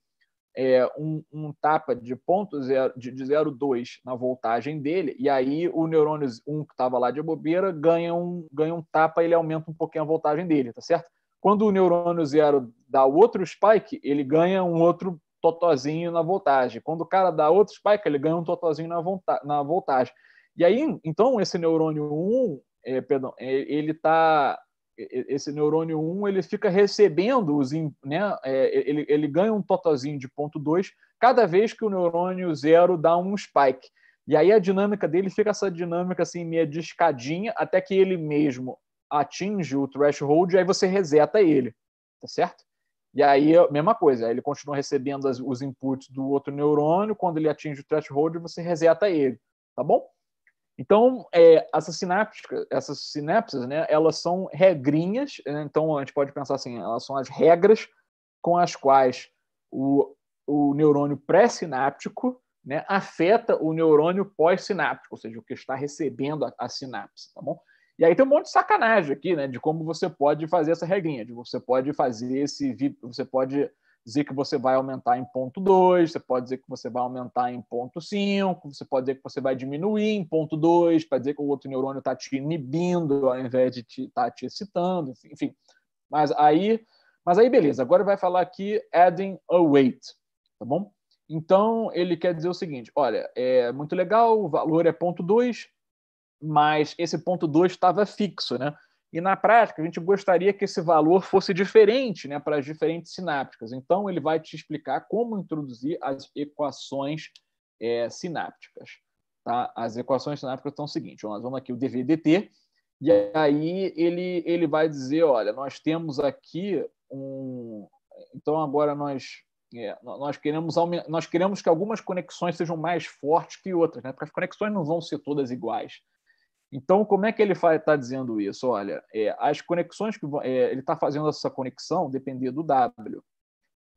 é, um, um, tapa de ponto zero, de, de 0,2 na voltagem dele, e aí o neurônio 1 que estava lá de bobeira ganha um, ganha um tapa, ele aumenta um pouquinho a voltagem dele, tá certo? Quando o neurônio 0 dá outro spike, ele ganha um outro totozinho na voltagem. Quando o cara dá outro spike, ele ganha um totozinho na, volta, na voltagem. E aí, então, esse neurônio 1, é, perdão, é, ele está esse neurônio 1 ele fica recebendo os, né, é, ele, ele ganha um totozinho de ponto 2 cada vez que o neurônio 0 dá um spike. E aí a dinâmica dele fica essa dinâmica assim meia de escadinha até que ele mesmo atinge o threshold e aí você reseta ele, tá certo? E aí, mesma coisa, ele continua recebendo as, os inputs do outro neurônio, quando ele atinge o threshold, você reseta ele, tá bom? Então, é, essas, sinápticas, essas sinapses, né, elas são regrinhas, né? então a gente pode pensar assim, elas são as regras com as quais o, o neurônio pré-sináptico né, afeta o neurônio pós-sináptico, ou seja, o que está recebendo a, a, sinapse, tá bom? E aí tem um monte de sacanagem aqui, né, de como você pode fazer essa regrinha, de você pode fazer esse, você pode dizer que você vai aumentar em ponto 2, você pode dizer que você vai aumentar em ponto 5, você pode dizer que você vai diminuir em ponto 2, para dizer que o outro neurônio está te inibindo ao invés de estar te, tá te excitando, enfim. Mas aí, mas aí beleza, agora vai falar aqui adding a weight, tá bom? Então, ele quer dizer o seguinte, olha, é muito legal, o valor é ponto 2, mas esse ponto 2 estava fixo, né? E na prática, a gente gostaria que esse valor fosse diferente né, para as diferentes sinápticas. Então, ele vai te explicar como introduzir as equações é, sinápticas. Tá? As equações sinápticas são o seguinte: nós vamos aqui o DVDT, e aí ele, ele vai dizer: olha, nós temos aqui um. Então, agora nós. É, nós, queremos, nós queremos que algumas conexões sejam mais fortes que outras, né? porque as conexões não vão ser todas iguais. Então, como é que ele está dizendo isso? Olha, é, as conexões que é, ele está fazendo essa conexão depender do W.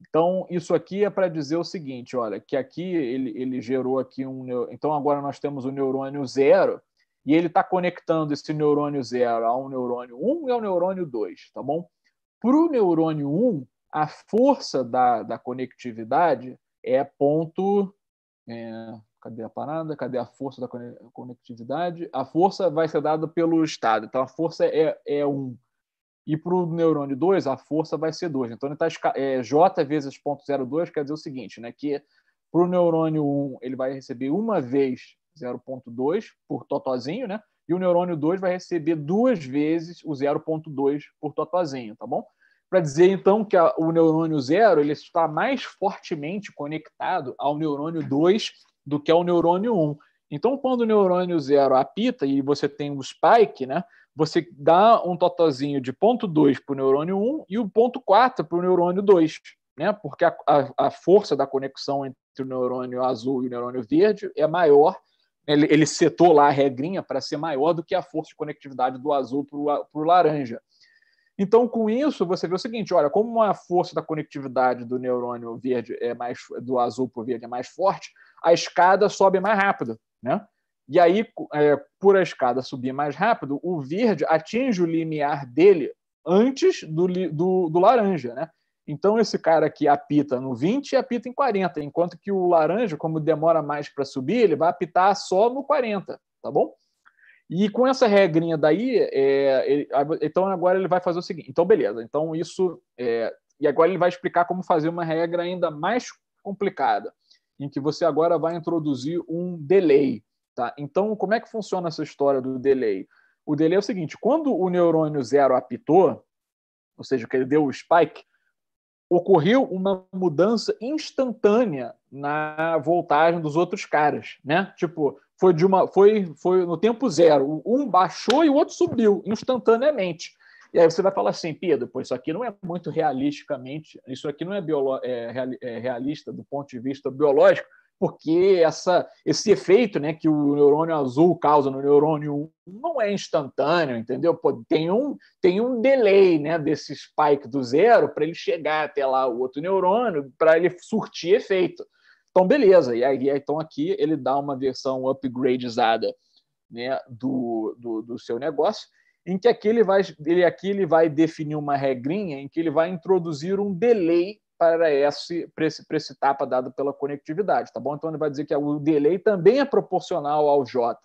Então, isso aqui é para dizer o seguinte: olha, que aqui ele, ele gerou aqui um. Então, agora nós temos o neurônio zero, e ele está conectando esse neurônio zero ao neurônio 1 e ao neurônio 2, tá bom? Para o neurônio 1, a força da, da conectividade é ponto. É, Cadê a parada? Cadê a força da conectividade? A força vai ser dada pelo estado. Então, a força é, é 1. Um. E para o neurônio 2, a força vai ser 2. Então, ele tá, é, J vezes 0.02 quer dizer o seguinte, né? que para o neurônio 1, ele vai receber uma vez 0.2 por totozinho, né? e o neurônio 2 vai receber duas vezes o 0.2 por totozinho, tá bom? Para dizer, então, que a, o neurônio 0 ele está mais fortemente conectado ao neurônio 2 do que é o neurônio 1. Então, quando o neurônio 0 apita e você tem o um spike, né, você dá um totozinho de ponto 2 para o neurônio 1 e o ponto 4 para o neurônio 2, né, porque a, a, a, força da conexão entre o neurônio azul e o neurônio verde é maior. Ele, ele setou lá a regrinha para ser maior do que a força de conectividade do azul para o laranja. Então, com isso, você vê o seguinte: olha, como a força da conectividade do neurônio verde é mais do azul para o verde é mais forte, a escada sobe mais rápido, né? E aí, é, por a escada subir mais rápido, o verde atinge o limiar dele antes do, do, do laranja, né? Então, esse cara que apita no 20 apita em 40, enquanto que o laranja, como demora mais para subir, ele vai apitar só no 40, tá bom? E com essa regrinha daí, é, ele, então agora ele vai fazer o seguinte. Então, beleza. Então, isso. É, e agora ele vai explicar como fazer uma regra ainda mais complicada em que você agora vai introduzir um delay. Tá? Então, como é que funciona essa história do delay? O delay é o seguinte: quando o neurônio zero apitou, ou seja, que ele deu o spike, ocorreu uma mudança instantânea na voltagem dos outros caras, né? Tipo, foi de uma, foi, foi no tempo zero. Um baixou e o outro subiu instantaneamente. E aí você vai falar assim, Pedro, pois isso aqui não é muito realisticamente, isso aqui não é, é, real, é realista do ponto de vista biológico, porque essa, esse efeito né, que o neurônio azul causa no neurônio não é instantâneo, entendeu? Pô, tem, um, tem um delay né, desse spike do zero para ele chegar até lá o outro neurônio, para ele surtir efeito. Então, beleza. E aí, então aqui ele dá uma versão upgradeizada né, do, do, do seu negócio em que aqui ele vai, ele, aqui ele vai definir uma regrinha em que ele vai introduzir um delay para esse, para esse, para esse tapa dado pela conectividade, tá bom? Então ele vai dizer que o delay também é proporcional ao J.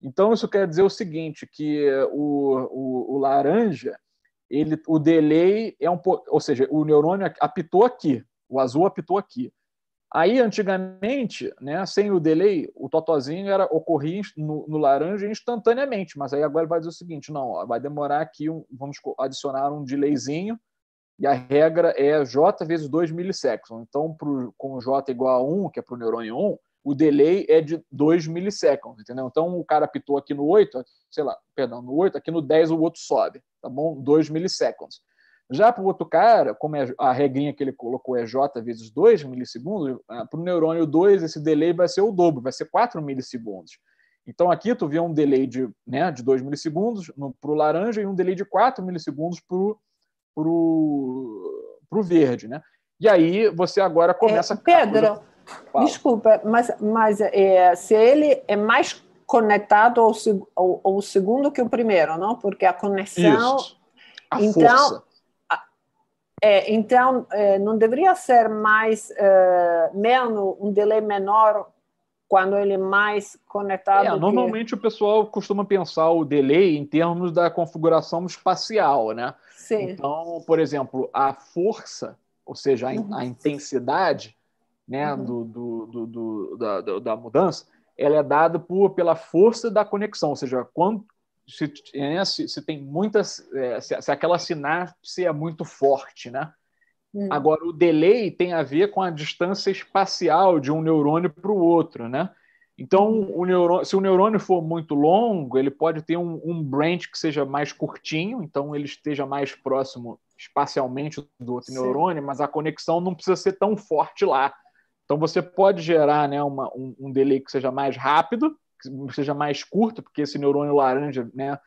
Então isso quer dizer o seguinte, que o, o, o laranja, ele, o delay é um, ou seja, o neurônio apitou aqui, o azul apitou aqui. Aí, antigamente, né, sem o delay, o totozinho era ocorria no, no, laranja instantaneamente, mas aí agora ele vai dizer o seguinte: não, ó, vai demorar aqui, um, vamos adicionar um delayzinho, e a regra é J vezes 2 milisseconds. Então, pro, com J igual a 1, que é para o neurônio 1, o delay é de 2 milisseconds, entendeu? Então, o cara apitou aqui no 8, sei lá, perdão, no 8, aqui no 10 o outro sobe, tá bom? 2 milisseconds. Já para o outro cara, como é a regrinha que ele colocou é J vezes 2 milissegundos, ah, para o neurônio 2 esse delay vai ser o dobro, vai ser 4 milissegundos. Então aqui tu vê um delay de, né, de 2 milissegundos para o laranja e um delay de 4 milissegundos para o pro, pro verde. Né? E aí você agora começa... É, Pedro, a desculpa, mas, mas é, se ele é mais conectado ao, ao, ao segundo que o primeiro, não? porque a conexão... Isso. A então, força. É, então, é, não deveria ser mais, é, menos, um delay menor quando ele é mais conectado. É, normalmente que... o pessoal costuma pensar o delay em termos da configuração espacial, né? Sim. Então, por exemplo, a força, ou seja, a, uhum. a intensidade né, uhum. do, do, do, da, da mudança, ela é dada por, pela força da conexão, ou seja, quanto, se, é, se, se tem muitas, é, se, se, aquela sinapse é muito forte, né? Hum. Agora, o delay tem a ver com a distância espacial de um neurônio para o outro, né? Então, uhum. o neurônio, se o neurônio for muito longo, ele pode ter um, um, branch que seja mais curtinho, então ele esteja mais próximo espacialmente do outro Sim. neurônio, mas a conexão não precisa ser tão forte lá. Então, você pode gerar né, uma, um, um delay que seja mais rápido, seja mais curto, porque esse neurônio laranja né,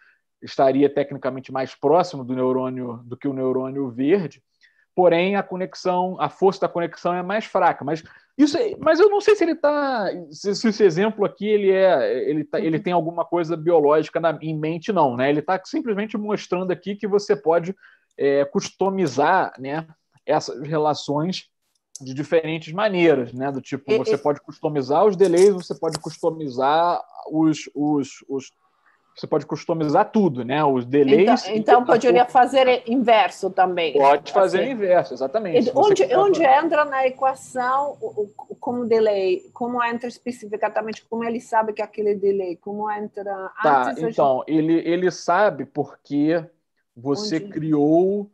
estaria tecnicamente mais próximo do neurônio do que o neurônio verde. Porém, a conexão, a força da conexão é mais fraca. Mas isso, é, mas eu não sei se ele está, se, esse exemplo aqui ele é, ele, tá, ele tem alguma coisa biológica na, em mente não, né? Ele está simplesmente mostrando aqui que você pode é, customizar, né, essas relações de diferentes maneiras, né? Do tipo, você pode customizar os delays, você pode customizar os, os, os você pode customizar tudo, né? Os então, delays. Então, então poderia fazer inverso também. Pode fazer assim. inverso, exatamente. onde onde entra na equação o, o, como delay, como entra especificamente, como ele sabe que aquele delay, como entra. Tá, antes, então, gente... ele, ele sabe porque você onde? criou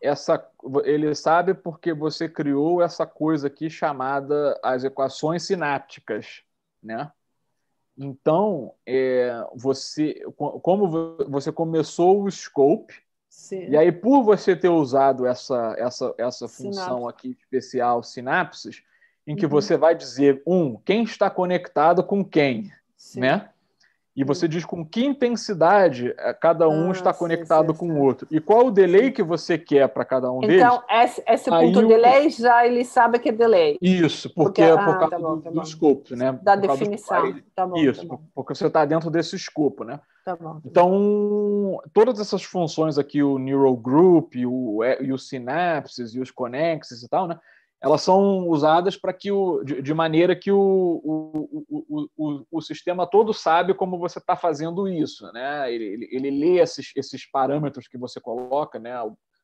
essa ele sabe porque você criou essa coisa aqui chamada as equações sinápticas, né? Então, é, você como você começou o scope Sim. e aí por você ter usado essa essa essa função aqui especial sinapses, em que uhum. você vai dizer um quem está conectado com quem, Sim. né? E você diz com que intensidade eh, cada um ah, está conectado sim, sim, com o outro. E qual o delay que você quer para cada um então, deles. Então, esse, esse ponto o... delay já ele sabe que é delay. Isso, porque, porque é por ah, tá causa tá bom, do, tá do escopo, né? Da por definição. Tá bom, Isso, tá porque você está dentro desse escopo, né? Tá, tá bom. Então, todas essas funções aqui, o Neural Group, o, e o Synapses e os conexos e tal, né? elas são usadas para que o, de, de maneira que o, o, o, o, sistema todo sabe como você está fazendo isso, né? Ele, ele, ele lê esses, esses parâmetros que você coloca, né?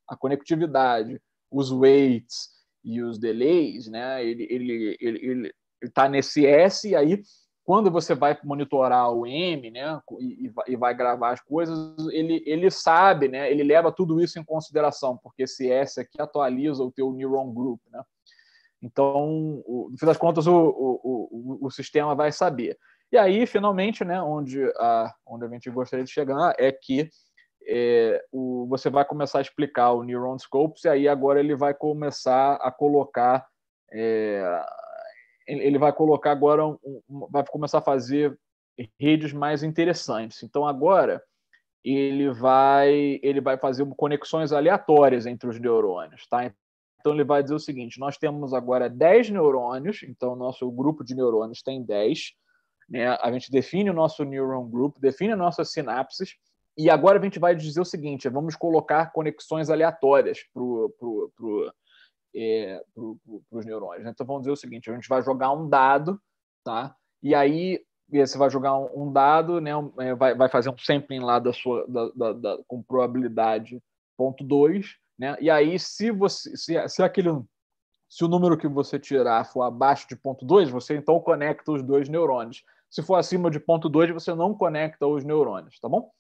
A conectividade, os weights e os delays, né? Ele ele ele está nesse S e aí quando você vai monitorar o M, né, e, e vai gravar as coisas, ele, ele sabe, né, ele leva tudo isso em consideração, porque esse S aqui atualiza o teu neuron group, né? Então, o, no fim das contas, o, o, o, o, sistema vai saber. E aí, finalmente, né, onde, a, onde a gente gostaria de chegar é que é, o, você vai começar a explicar o Neuron Scopes e aí agora ele vai começar a colocar é, ele vai colocar agora um, um, vai começar a fazer redes mais interessantes. Então agora ele vai ele vai fazer conexões aleatórias entre os neurônios, tá? Então ele vai dizer o seguinte: nós temos agora 10 neurônios, então nosso grupo de neurônios tem 10. Né? A gente define o nosso neuron group, define as nossas sinapses, e agora a gente vai dizer o seguinte: vamos colocar conexões aleatórias para pro, pro, é, pro, os neurônios. Né? Então vamos dizer o seguinte: a gente vai jogar um dado, tá? E aí você vai jogar um, dado, né? É, vai, vai fazer um sampling lá da sua, da, da, da, com probabilidade 0.2 né? E aí, se você se, se aquele se o número que você tirar for abaixo de 0.2, você então conecta os dois neurônios. Se for acima de 0.2, você não conecta os neurônios, tá bom?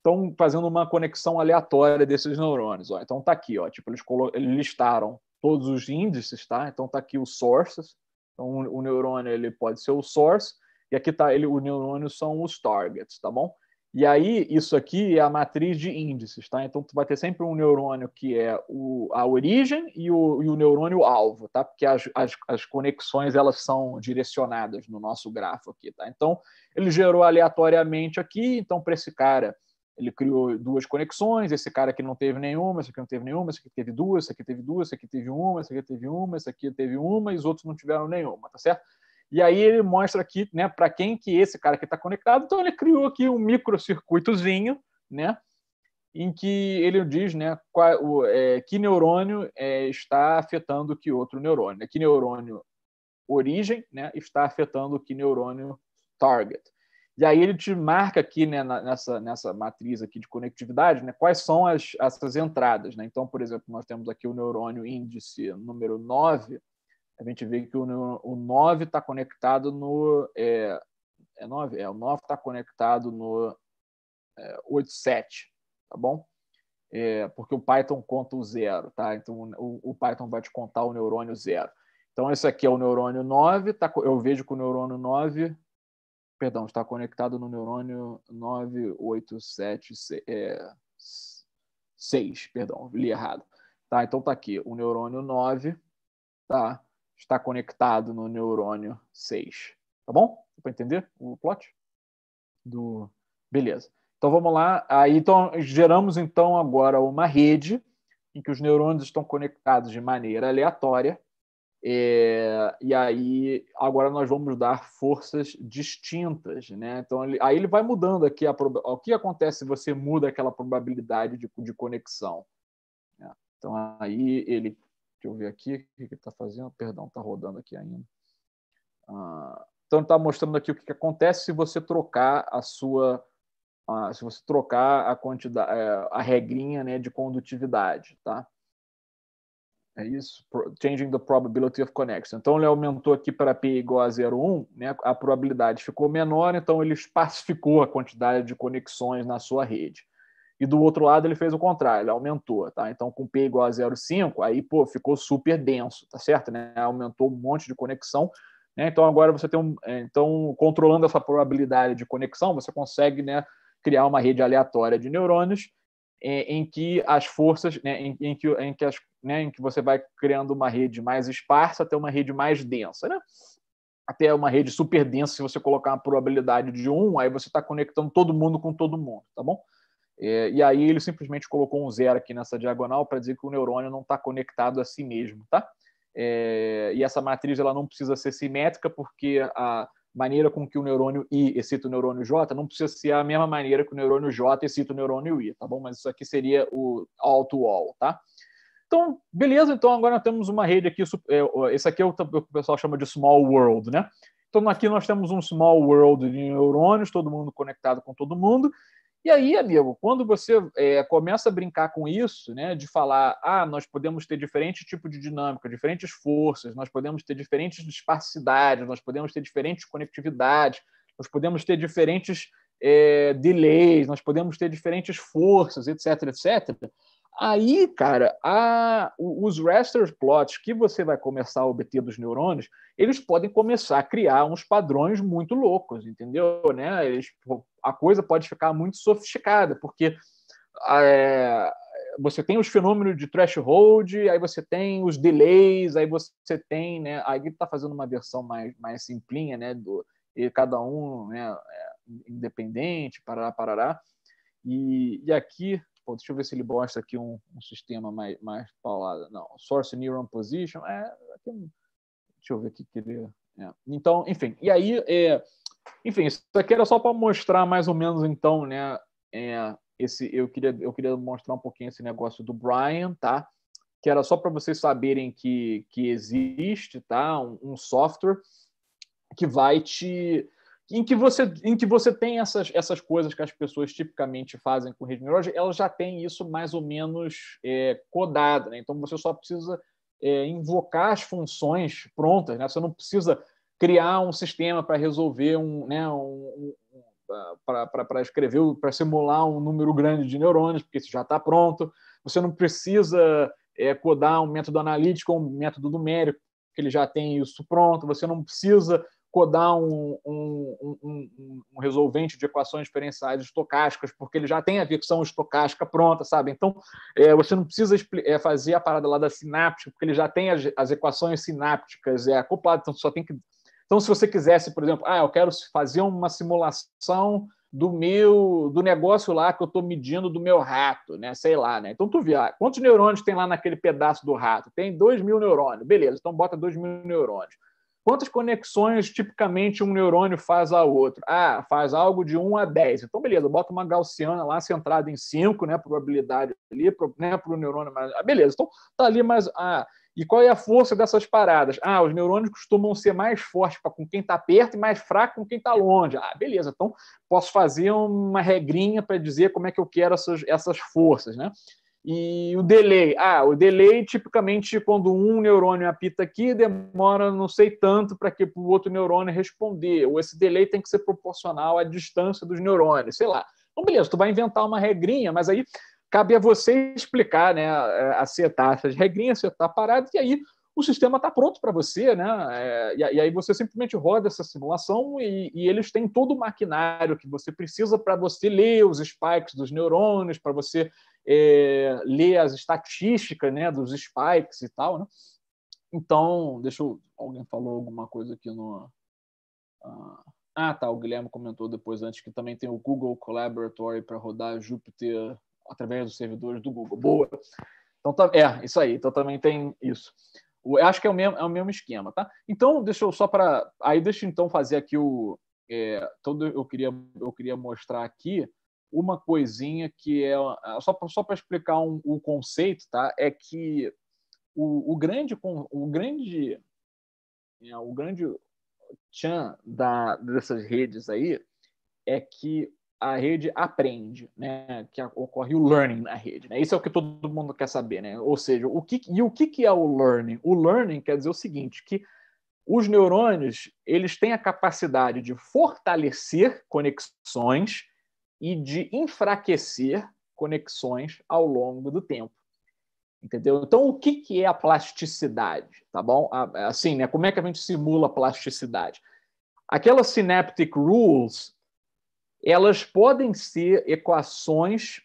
Então, fazendo uma conexão aleatória desses neurônios. Ó. Então, tá aqui, ó, tipo, eles, listaram todos os índices, tá? Então, tá aqui os sources. Então, o, o neurônio ele pode ser o source, e aqui tá ele, o neurônio são os targets, tá bom? E aí, isso aqui é a matriz de índices, tá? Então, tu vai ter sempre um neurônio que é o, a origem e o, e o neurônio alvo, tá? Porque as, as, as, conexões, elas são direcionadas no nosso grafo aqui, tá? Então, ele gerou aleatoriamente aqui, então, para esse cara, ele criou duas conexões, esse cara aqui não teve nenhuma, esse aqui não teve nenhuma, esse aqui teve duas, esse aqui teve duas, esse aqui teve uma, esse aqui teve uma, esse aqui teve uma, e os outros não tiveram nenhuma, tá certo? E aí ele mostra aqui, né, para quem que esse cara que está conectado. Então ele criou aqui um microcircuitozinho, né, em que ele diz, né, qual, o, é, que neurônio é, está afetando que outro neurônio, né, que neurônio origem, né, está afetando que neurônio target. E aí ele te marca aqui né, nessa, nessa matriz aqui de conectividade né, quais são as, essas entradas. Né? Então, por exemplo, nós temos aqui o neurônio índice número 9, a gente vê que o, 9 está conectado no. É, é 9? É, o 9 está conectado no é, 8, 7, tá bom? É, porque o Python conta o zero, tá? Então o, o, Python vai te contar o neurônio zero. Então esse aqui é o neurônio 9, tá, eu vejo que o neurônio 9, perdão, está conectado no neurônio 9, 9876, é, 6, perdão, li errado. Tá, então está aqui o neurônio 9, tá? está conectado no neurônio 6. Tá bom? Para entender o plot? Do... Beleza. Então vamos lá. Aí então, geramos então agora uma rede em que os neurônios estão conectados de maneira aleatória. É, e aí, agora nós vamos dar forças distintas, né? Então, ele, aí ele vai mudando aqui a o que acontece se você muda aquela probabilidade de, de conexão. Né? Então, aí ele Deixa eu ver aqui o que ele está fazendo. Perdão, está rodando aqui ainda. Ah, então, está mostrando aqui o que, que, acontece se você trocar a sua. Ah, se você trocar a quantidade, é, a regrinha né, de condutividade. Tá? É isso? Changing the probability of connection. Então, ele aumentou aqui para P igual a 0,1, né? a probabilidade ficou menor, então ele espacificou a quantidade de conexões na sua rede e do outro lado ele fez o contrário, ele aumentou, tá? Então com P igual a 0,5, aí pô, ficou super denso, tá certo, né? Aumentou um monte de conexão, né? Então agora você tem um, é, então controlando essa probabilidade de conexão, você consegue, né, criar uma rede aleatória de neurônios é, em que as forças, né, em, em, que, em, que as, né, em que você vai criando uma rede mais esparsa até uma rede mais densa, né? até uma rede super densa, se você colocar uma probabilidade de 1, aí você está conectando todo mundo com todo mundo, tá bom? É, e aí ele simplesmente colocou um zero aqui nessa diagonal para dizer que o neurônio não está conectado a si mesmo, tá? É, e essa matriz ela não precisa ser simétrica porque a maneira com que o neurônio I excita o neurônio J não precisa ser a mesma maneira que o neurônio J excita o neurônio I, tá bom? Mas isso aqui seria o all-to-all, -all, tá? Então, beleza. Então agora nós temos uma rede aqui. É, esse aqui é o que o pessoal chama de small world, né? Então aqui nós temos um small world de neurônios, todo mundo conectado com todo mundo. E aí, amigo, quando você é, começa a brincar com isso, né, de falar, ah, nós podemos ter diferente tipo de dinâmica, diferentes forças, nós podemos ter diferentes disparsidades, nós podemos ter diferentes conectividades, nós podemos ter diferentes é, delays, nós podemos ter diferentes forças, etc, etc. Aí, cara, a, os raster plots que você vai começar a obter dos neurônios, eles podem começar a criar uns padrões muito loucos, entendeu? Né? Eles, a coisa pode ficar muito sofisticada, porque é, você tem os fenômenos de threshold, aí você tem os delays, aí você tem, né? Aí está fazendo uma versão mais, mais simplinha, né? Do, e cada um né, é, independente, parará, parará. E, e aqui deixa eu ver se ele mostra aqui um, um sistema mais, mais paulado. Não, Source Neuron Position, é, aqui, é deixa eu ver aqui que ele... É, é. Então, enfim, e aí, é, enfim, isso aqui era só para mostrar mais ou menos, então, né, é, esse, eu queria, eu queria mostrar um pouquinho esse negócio do Brian, tá? Que era só para vocês saberem que, que existe, tá? Um, um software que vai te em que você, em que você tem essas, essas coisas que as pessoas tipicamente fazem com rede neurosa, ela já tem isso mais ou menos é, codado. Né? Então você só precisa é, invocar as funções prontas, né? você não precisa criar um sistema para resolver um, né, um, um para escrever, para simular um número grande de neurônios, porque isso já está pronto. Você não precisa é, codar um método analítico ou um método numérico, porque ele já tem isso pronto. Você não precisa codar um, um, um, um, resolvente de equações diferenciais estocásticas, porque ele já tem a versão estocástica pronta, sabe? Então, é, você não precisa é, fazer a parada lá da sináptica, porque ele já tem as, as equações sinápticas é, acopladas, então só tem que. Então, se você quisesse, por exemplo, ah, eu quero fazer uma simulação do meu do negócio lá que eu estou medindo do meu rato, né? Sei lá, né? Então tu vê, ah, quantos neurônios tem lá naquele pedaço do rato? Tem dois mil neurônios, beleza? Então bota dois mil neurônios. Quantas conexões tipicamente um neurônio faz ao outro? Ah, faz algo de 1 a 10. Então, beleza, bota uma gaussiana lá centrada em 5, né? Probabilidade ali, né, para o neurônio mais. Ah, beleza, então tá ali mais. Ah, e qual é a força dessas paradas? Ah, os neurônios costumam ser mais fortes para com quem está perto e mais fracos com quem está longe. Ah, beleza. Então posso fazer uma regrinha para dizer como é que eu quero essas, essas forças, né? E o delay. Ah, o delay, tipicamente, quando um neurônio apita aqui, demora não sei tanto para que o outro neurônio responder. Ou esse delay tem que ser proporcional à distância dos neurônios, sei lá. Então, beleza, tu vai inventar uma regrinha, mas aí cabe a você explicar, né, acertar essas regrinhas, acertar parado, e aí o sistema está pronto para você, né? É, e, aí você simplesmente roda essa simulação e, e eles têm todo o maquinário que você precisa para você ler os spikes dos neurônios, para você é, ler as estatísticas né, dos spikes e tal. Né? Então, deixa eu. Alguém falou alguma coisa aqui no. Ah, ah tá. O Guilherme comentou depois antes que também tem o Google Collaboratory para rodar Jupyter através dos servidores do Google. Boa! Então, tá, é, isso aí. Então também tem isso. Eu acho que é o mesmo, é o mesmo esquema, tá? Então, deixa eu só para. Aí, deixa eu então fazer aqui o. É, todo, eu, queria, eu queria mostrar aqui uma coisinha que é ah, só só para explicar um, o conceito, tá? É que o, o grande o grande é, o grande tchan da dessas redes aí é que a rede aprende, né? Que ocorre o learning na rede, né? Isso é o que todo mundo quer saber, né? Ou seja, o que e o que que é o learning? O learning quer dizer o seguinte, que os neurônios, eles têm a capacidade de fortalecer conexões e de enfraquecer conexões ao longo do tempo. Entendeu? Então, o que, que é a plasticidade? Tá bom? Assim, né? como é que a gente simula a plasticidade? Aquelas synaptic rules, elas podem ser equações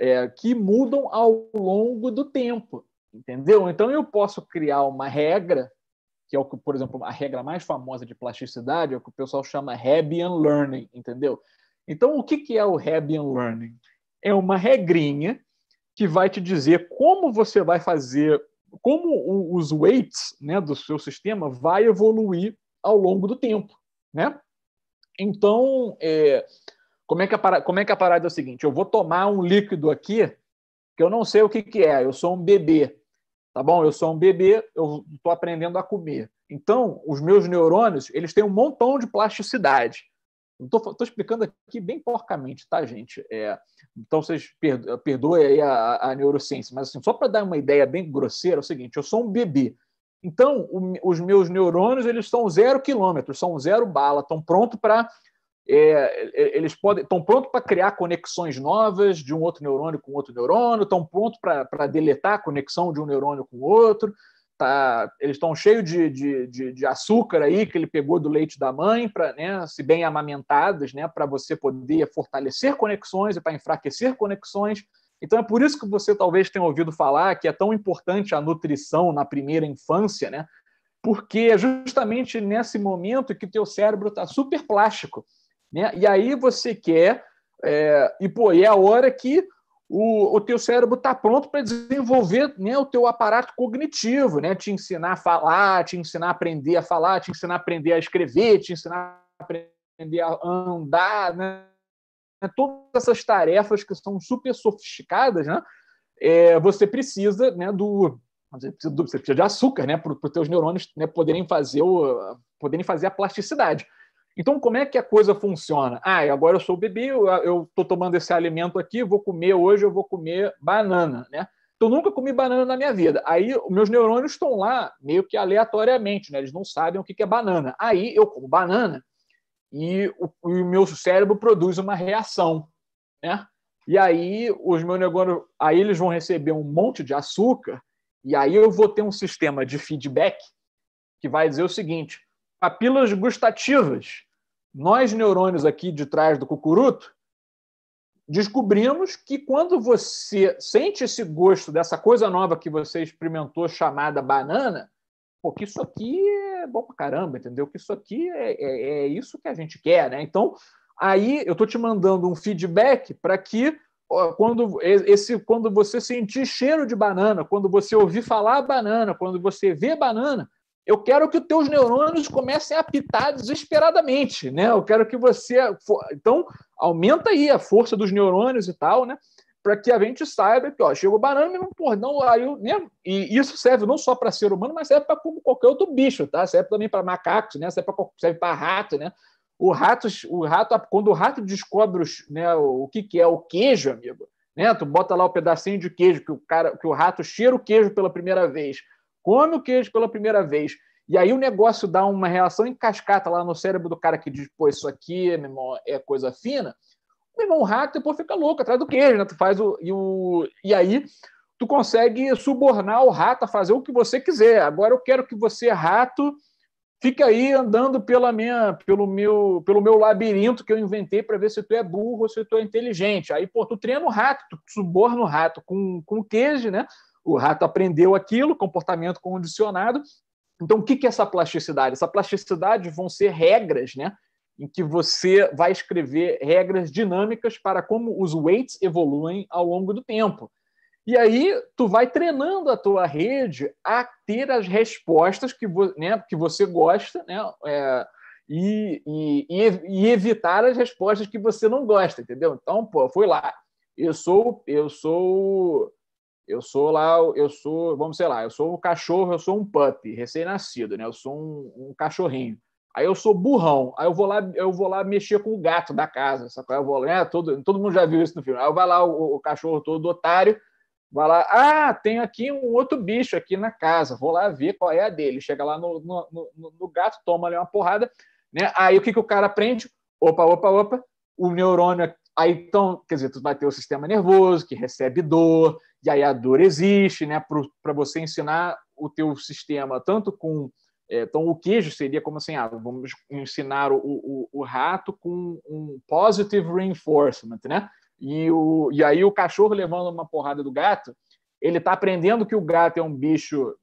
é, que mudam ao longo do tempo, entendeu? Então, eu posso criar uma regra, que é, o que, por exemplo, a regra mais famosa de plasticidade, é o que o pessoal chama Hebbian Learning, entendeu? Então, o que é o and Learning? É uma regrinha que vai te dizer como você vai fazer, como os weights né, do seu sistema vai evoluir ao longo do tempo. Né? Então, é, como, é que a parada, como é que a parada é o seguinte? Eu vou tomar um líquido aqui que eu não sei o que, que é, eu sou um bebê. Tá bom? Eu sou um bebê, eu estou aprendendo a comer. Então, os meus neurônios, eles têm um montão de plasticidade. Estou explicando aqui bem porcamente, tá, gente? É, então vocês perdo, perdoem aí a, a, neurociência, mas assim, só para dar uma ideia bem grosseira, é o seguinte: eu sou um bebê. Então, o, os meus neurônios eles estão zero quilômetros, são zero bala, estão prontos para. É, eles podem estão prontos para criar conexões novas de um outro neurônio com outro neurônio, estão prontos para deletar a conexão de um neurônio com outro tá, eles estão cheios de, de, de, de, açúcar aí que ele pegou do leite da mãe, para né, se bem amamentados, né, para você poder fortalecer conexões e para enfraquecer conexões. Então é por isso que você talvez tenha ouvido falar que é tão importante a nutrição na primeira infância, né? Porque é justamente nesse momento que teu cérebro está super plástico, né? E aí você quer é, e pô, e é a hora que o, o teu cérebro está pronto para desenvolver né, o teu aparato cognitivo, né? Te ensinar a falar, te ensinar a aprender a falar, te ensinar a aprender a escrever, te ensinar a aprender a andar, né? Todas essas tarefas que são super sofisticadas, né? É, você precisa né, do, você precisa de açúcar, né, para os teus neurônios né, poderem fazer o, poderem fazer a plasticidade. Então, como é que a coisa funciona? Ah, agora eu sou bebê, eu estou tomando esse alimento aqui, vou comer hoje, eu vou comer banana, né? Então, eu nunca comi banana na minha vida. Aí, meus neurônios estão lá meio que aleatoriamente, né? Eles não sabem o que é banana. Aí, eu como banana e o, o meu cérebro produz uma reação, né? E aí, os meus neurônios, aí eles vão receber um monte de açúcar e aí eu vou ter um sistema de feedback que vai dizer o seguinte, papilas gustativas nós neurônios aqui de trás do cucuruto, descobrimos que quando você sente esse gosto dessa coisa nova que você experimentou chamada banana, pô, que isso aqui é bom pra caramba, entendeu? Que isso aqui é, é, é isso que a gente quer, né? Então, aí eu estou te mandando um feedback para que quando, esse, quando você sentir cheiro de banana, quando você ouvir falar banana, quando você vê banana, eu quero que os teus neurônios comecem a apitar desesperadamente, né? Eu quero que você, então, aumenta aí a força dos neurônios e tal, né? Para que a gente saiba que, ó, chegou o banana, porra, não, aí eu, né? E isso serve não só para ser humano, mas serve para qualquer outro bicho, tá? Serve também para macacos, né? Serve para rato, né? O rato, o rato, quando o rato descobre os, né, o que, que é o queijo, amigo, né? Tu bota lá o pedacinho de queijo que o cara, que o rato cheira o queijo pela primeira vez come o queijo pela primeira vez. E aí o negócio dá uma reação em cascata lá no cérebro do cara que diz, pô, isso aqui, meu irmão, é coisa fina. Meu irmão, o rato depois fica louco atrás do queijo, né? Tu faz o. E, o, e aí tu consegue subornar o rato a fazer o que você quiser. Agora eu quero que você, rato, fique aí andando pela minha, pelo, meu, pelo meu labirinto que eu inventei para ver se tu é burro ou se tu é inteligente. Aí, pô, tu treina o rato, tu suborna o rato com, com queijo, né? O rato aprendeu aquilo, comportamento condicionado. Então, o que é essa plasticidade? Essa plasticidade vão ser regras, né? Em que você vai escrever regras dinâmicas para como os weights evoluem ao longo do tempo. E aí tu vai treinando a tua rede a ter as respostas que, né, que você gosta, né, é, e, e, e, evitar as respostas que você não gosta, entendeu? Então, pô, foi lá. Eu sou, eu sou eu sou lá, eu sou, vamos sei lá, eu sou um cachorro, eu sou um pup, recém-nascido, né? Eu sou um, um, cachorrinho. Aí eu sou burrão, aí eu vou lá, eu vou lá mexer com o gato da casa, sacou? Eu vou lá, né? todo, todo mundo já viu isso no filme. Aí vai lá o, o cachorro todo otário, vai lá, ah, tem aqui um outro bicho aqui na casa, vou lá ver qual é a dele. Chega lá no, no, no, no gato, toma ali uma porrada, né? Aí o que, que o cara aprende? Opa, opa, opa, o neurônio Aí, então, quer dizer, tu vai ter o sistema nervoso que recebe dor, e aí a dor existe, né? Para você ensinar o teu sistema, tanto com... É, então, o queijo seria como assim, ah, vamos ensinar o, o, o rato com um positive reinforcement, né? E, o, e aí o cachorro levando uma porrada do gato, ele está aprendendo que o gato é um bicho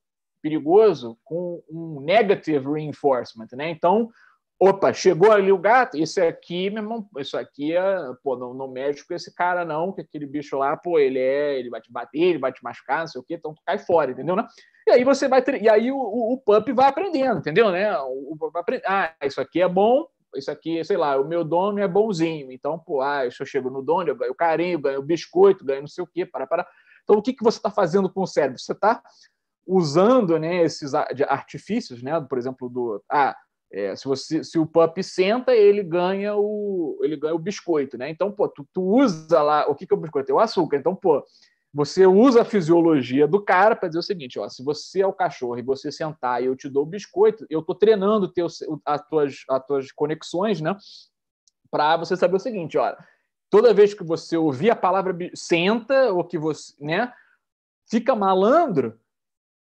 perigoso com um negative reinforcement, né? Então, Opa, chegou ali o gato. Esse aqui, meu irmão, isso aqui é, pô, não mexe com esse cara não, que aquele bicho lá, pô, ele é, ele vai te bater, ele vai te machucar, não sei o quê, então tu cai fora, entendeu? Né? E aí você vai, e aí o, o, o pup vai aprendendo, entendeu? Né? O, o, ah, isso aqui é bom, isso aqui, sei lá, o meu dono é bonzinho, então, pô, ah, se eu chego no dono, eu ganho carinho, ganho biscoito, ganho não sei o quê, para, para. Então, o que, que você está fazendo com o cérebro? Você está usando né, esses artifícios, né, por exemplo, do. Ah, é, se, você, se o pup senta, ele ganha o, ele ganha o biscoito, né? Então, pô, tu, tu usa lá. O que, que é o biscoito? É o açúcar. Então, pô, você usa a fisiologia do cara para dizer o seguinte: ó, se você é o cachorro e você sentar e eu te dou o biscoito, eu estou treinando teu, as, tuas, as tuas conexões, né? Para você saber o seguinte: ó, toda vez que você ouvir a palavra senta, ou que você, né, fica malandro,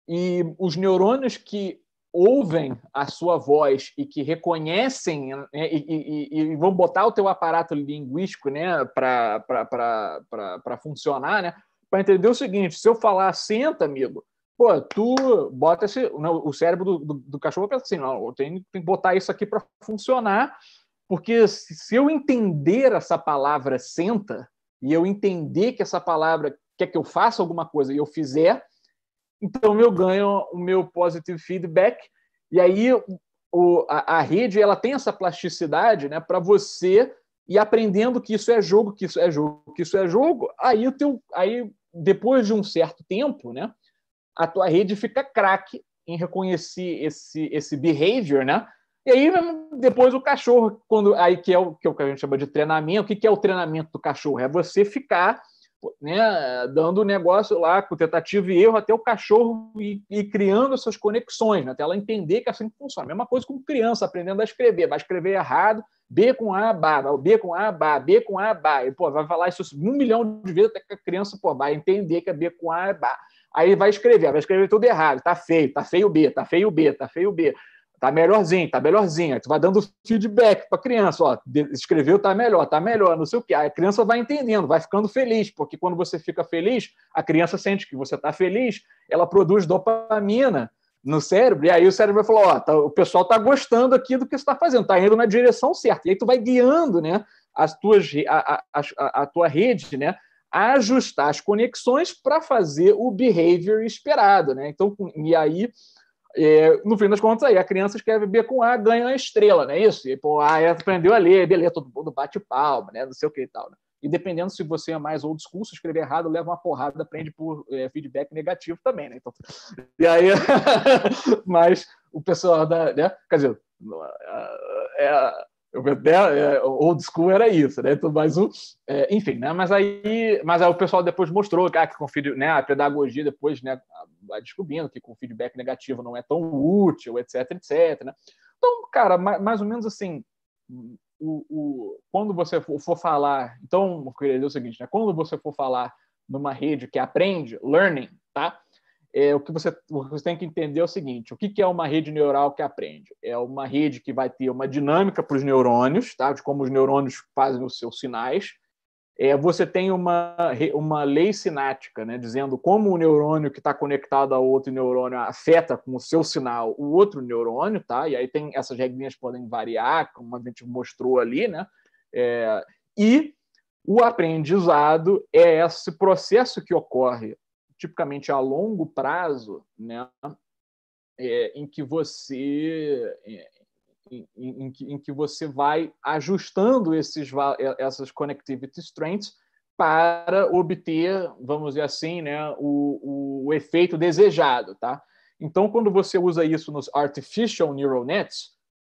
e os neurônios que ouvem a sua voz e que reconhecem né, e, e, e, vão botar o teu aparato linguístico né, para funcionar, né, para entender o seguinte: se eu falar senta, amigo, pô, tu bota esse, não, o cérebro do, do, do cachorro pensa assim: não, eu tenho que botar isso aqui para funcionar, porque se eu entender essa palavra senta e eu entender que essa palavra quer que eu faça alguma coisa e eu fizer, então eu ganho o meu positive feedback e aí o, a, a, rede ela tem essa plasticidade, né, para você ir aprendendo que isso é jogo, que isso é jogo, que isso é jogo. Aí o teu, aí depois de um certo tempo, né, a tua rede fica craque em reconhecer esse esse behavior, né? E aí depois o cachorro, quando aí que é o que, é o que a gente chama de treinamento, o que, que é o treinamento do cachorro? É você ficar né, dando o negócio lá com tentativa e erro até o cachorro e, criando essas conexões, né, até ela entender que é assim funciona. Mesma coisa com criança aprendendo a escrever, vai escrever errado, B com A, B, B com A, B, B com A, B. E, pô, vai falar isso um milhão de vezes até que a criança pô, vai entender que é B com A, é B. Aí vai escrever, vai escrever tudo errado, tá feio, tá feio o B, tá feio o B, tá feio B. Tá feio B tá melhorzinho, tá melhorzinho. Aí tu vai dando feedback para a criança, ó, escreveu, tá melhor, tá melhor, não sei o que. Aí a criança vai entendendo, vai ficando feliz, porque quando você fica feliz, a criança sente que você está feliz, ela produz dopamina no cérebro, e aí o cérebro vai falar, ó, tá, o pessoal tá gostando aqui do que você está fazendo, tá indo na direção certa. E aí tu vai guiando, né, as tuas, a, a, a, a tua rede, né, a ajustar as conexões para fazer o behavior esperado, né? Então, e aí no fim das contas, aí, a criança escreve B com A, ganha uma estrela, não é isso? E, pô, aí aprendeu a ler, beleza, todo mundo bate palma, né? Não sei o que e tal. Né? E dependendo se você é mais old school, se escrever errado, leva uma porrada, aprende por é, feedback negativo também, né? Então, [laughs] e aí, [laughs] mas o pessoal da. Né? Quer dizer, é, né, old school era isso, né? Então, mas o, é, enfim, né? Mas aí, mas aí o pessoal depois mostrou cara, ah, que com né, a pedagogia depois, né, vai descobrindo que com feedback negativo não é tão útil, etc, etc, né? Então, cara, mais, mais ou menos assim, o, o, quando você for, for, falar, então, eu queria dizer o seguinte, né? Quando você for falar numa rede que aprende, learning, tá? é, o, que você, o que você tem que entender é o seguinte: o que, que é uma rede neural que aprende? É uma rede que vai ter uma dinâmica para os neurônios, tá? de como os neurônios fazem os seus sinais. É, você tem uma, uma lei sinática, né? dizendo como o neurônio que está conectado a outro neurônio afeta com o seu sinal o outro neurônio, tá? E aí tem essas regrinhas podem variar, como a gente mostrou ali, né? É, e o aprendizado é esse processo que ocorre tipicamente a longo prazo, né, é, em que você é, em, em, em, que, você vai ajustando esses, é, essas connectivity strengths para obter, vamos dizer assim, né, o, o efeito desejado, tá? Então, quando você usa isso nos artificial neural nets,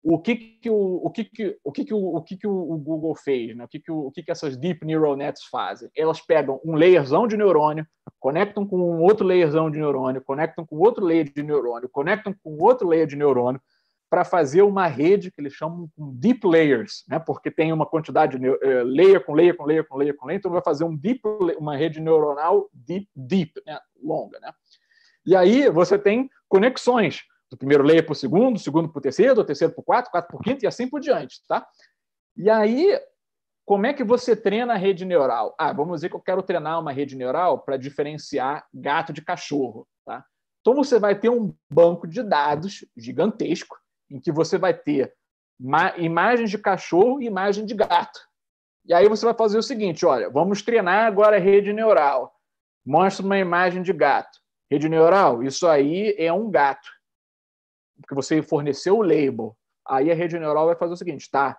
o que que o, o que que o que que o, o que que o, Google fez, né? O que que o, o, que que essas deep neural nets fazem? Elas pegam um layerzão de neurônio, conectam com um outro layerzão de neurônio, conectam com outro layer de neurônio, conectam com outro layer de neurônio para fazer uma rede que eles chamam de deep layers, né? Porque tem uma quantidade de uh, layer com layer com layer com layer com layer, então vai fazer um deep uma rede neuronal deep deep, né? longa, né? E aí você tem conexões do primeiro layer para o segundo, segundo para o terceiro, do terceiro para o quarto, quarto para o quinto e assim por diante, tá? E aí, como é que você treina a rede neural? Ah, vamos dizer que eu quero treinar uma rede neural para diferenciar gato de cachorro, tá? Então você vai ter um banco de dados gigantesco em que você vai ter imagens de cachorro e imagem de gato. E aí você vai fazer o seguinte, olha, vamos treinar agora a rede neural. Mostra uma imagem de gato. Rede neural, isso aí é um gato porque você forneceu o label, aí a rede neural vai fazer o seguinte, tá?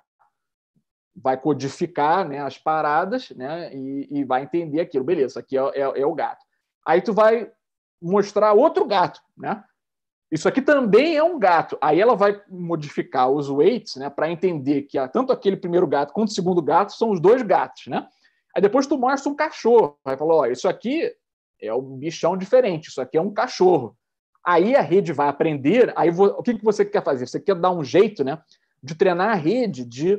Vai codificar né, as paradas né, e, e vai entender aquilo. Beleza, aqui é, é, é o gato. Aí tu vai mostrar outro gato, né? Isso aqui também é um gato. Aí ela vai modificar os weights, né, para entender que tanto aquele primeiro gato quanto o segundo gato são os dois gatos, né? Aí depois tu mostra um cachorro, vai falar, ó, isso aqui é um bichão diferente, isso aqui é um cachorro. Aí a rede vai aprender, aí o que, que você quer fazer? Você quer dar um jeito né, de treinar a rede, de,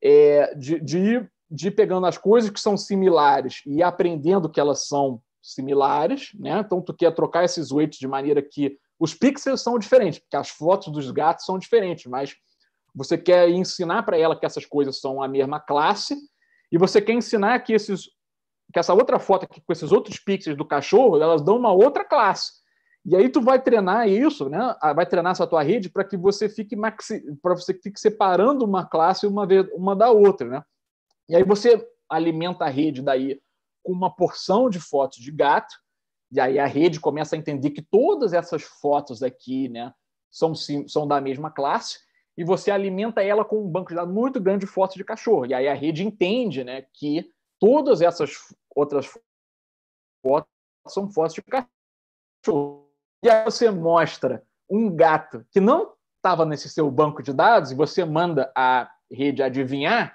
é, de, de, ir, de ir pegando as coisas que são similares e aprendendo que elas são similares, né? Então tu quer trocar esses weights de maneira que os pixels são diferentes, porque as fotos dos gatos são diferentes, mas você quer ensinar para ela que essas coisas são a mesma classe e você quer ensinar que esses que essa outra foto aqui com esses outros pixels do cachorro, elas dão uma outra classe. E aí tu vai treinar isso, né? Ah, vai treinar essa tua rede para que você fique maxi... para você fique separando uma classe uma vez uma da outra, né? E aí você alimenta a rede daí com uma porção de fotos de gato, e aí a rede começa a entender que todas essas fotos aqui, né, são são da mesma classe, e você alimenta ela com um banco de dados muito grande de fotos de cachorro. E aí a rede entende, né, que todas essas outras fotos são fotos de cachorro. E aí você mostra um gato que não estava nesse seu banco de dados e você manda a rede adivinhar,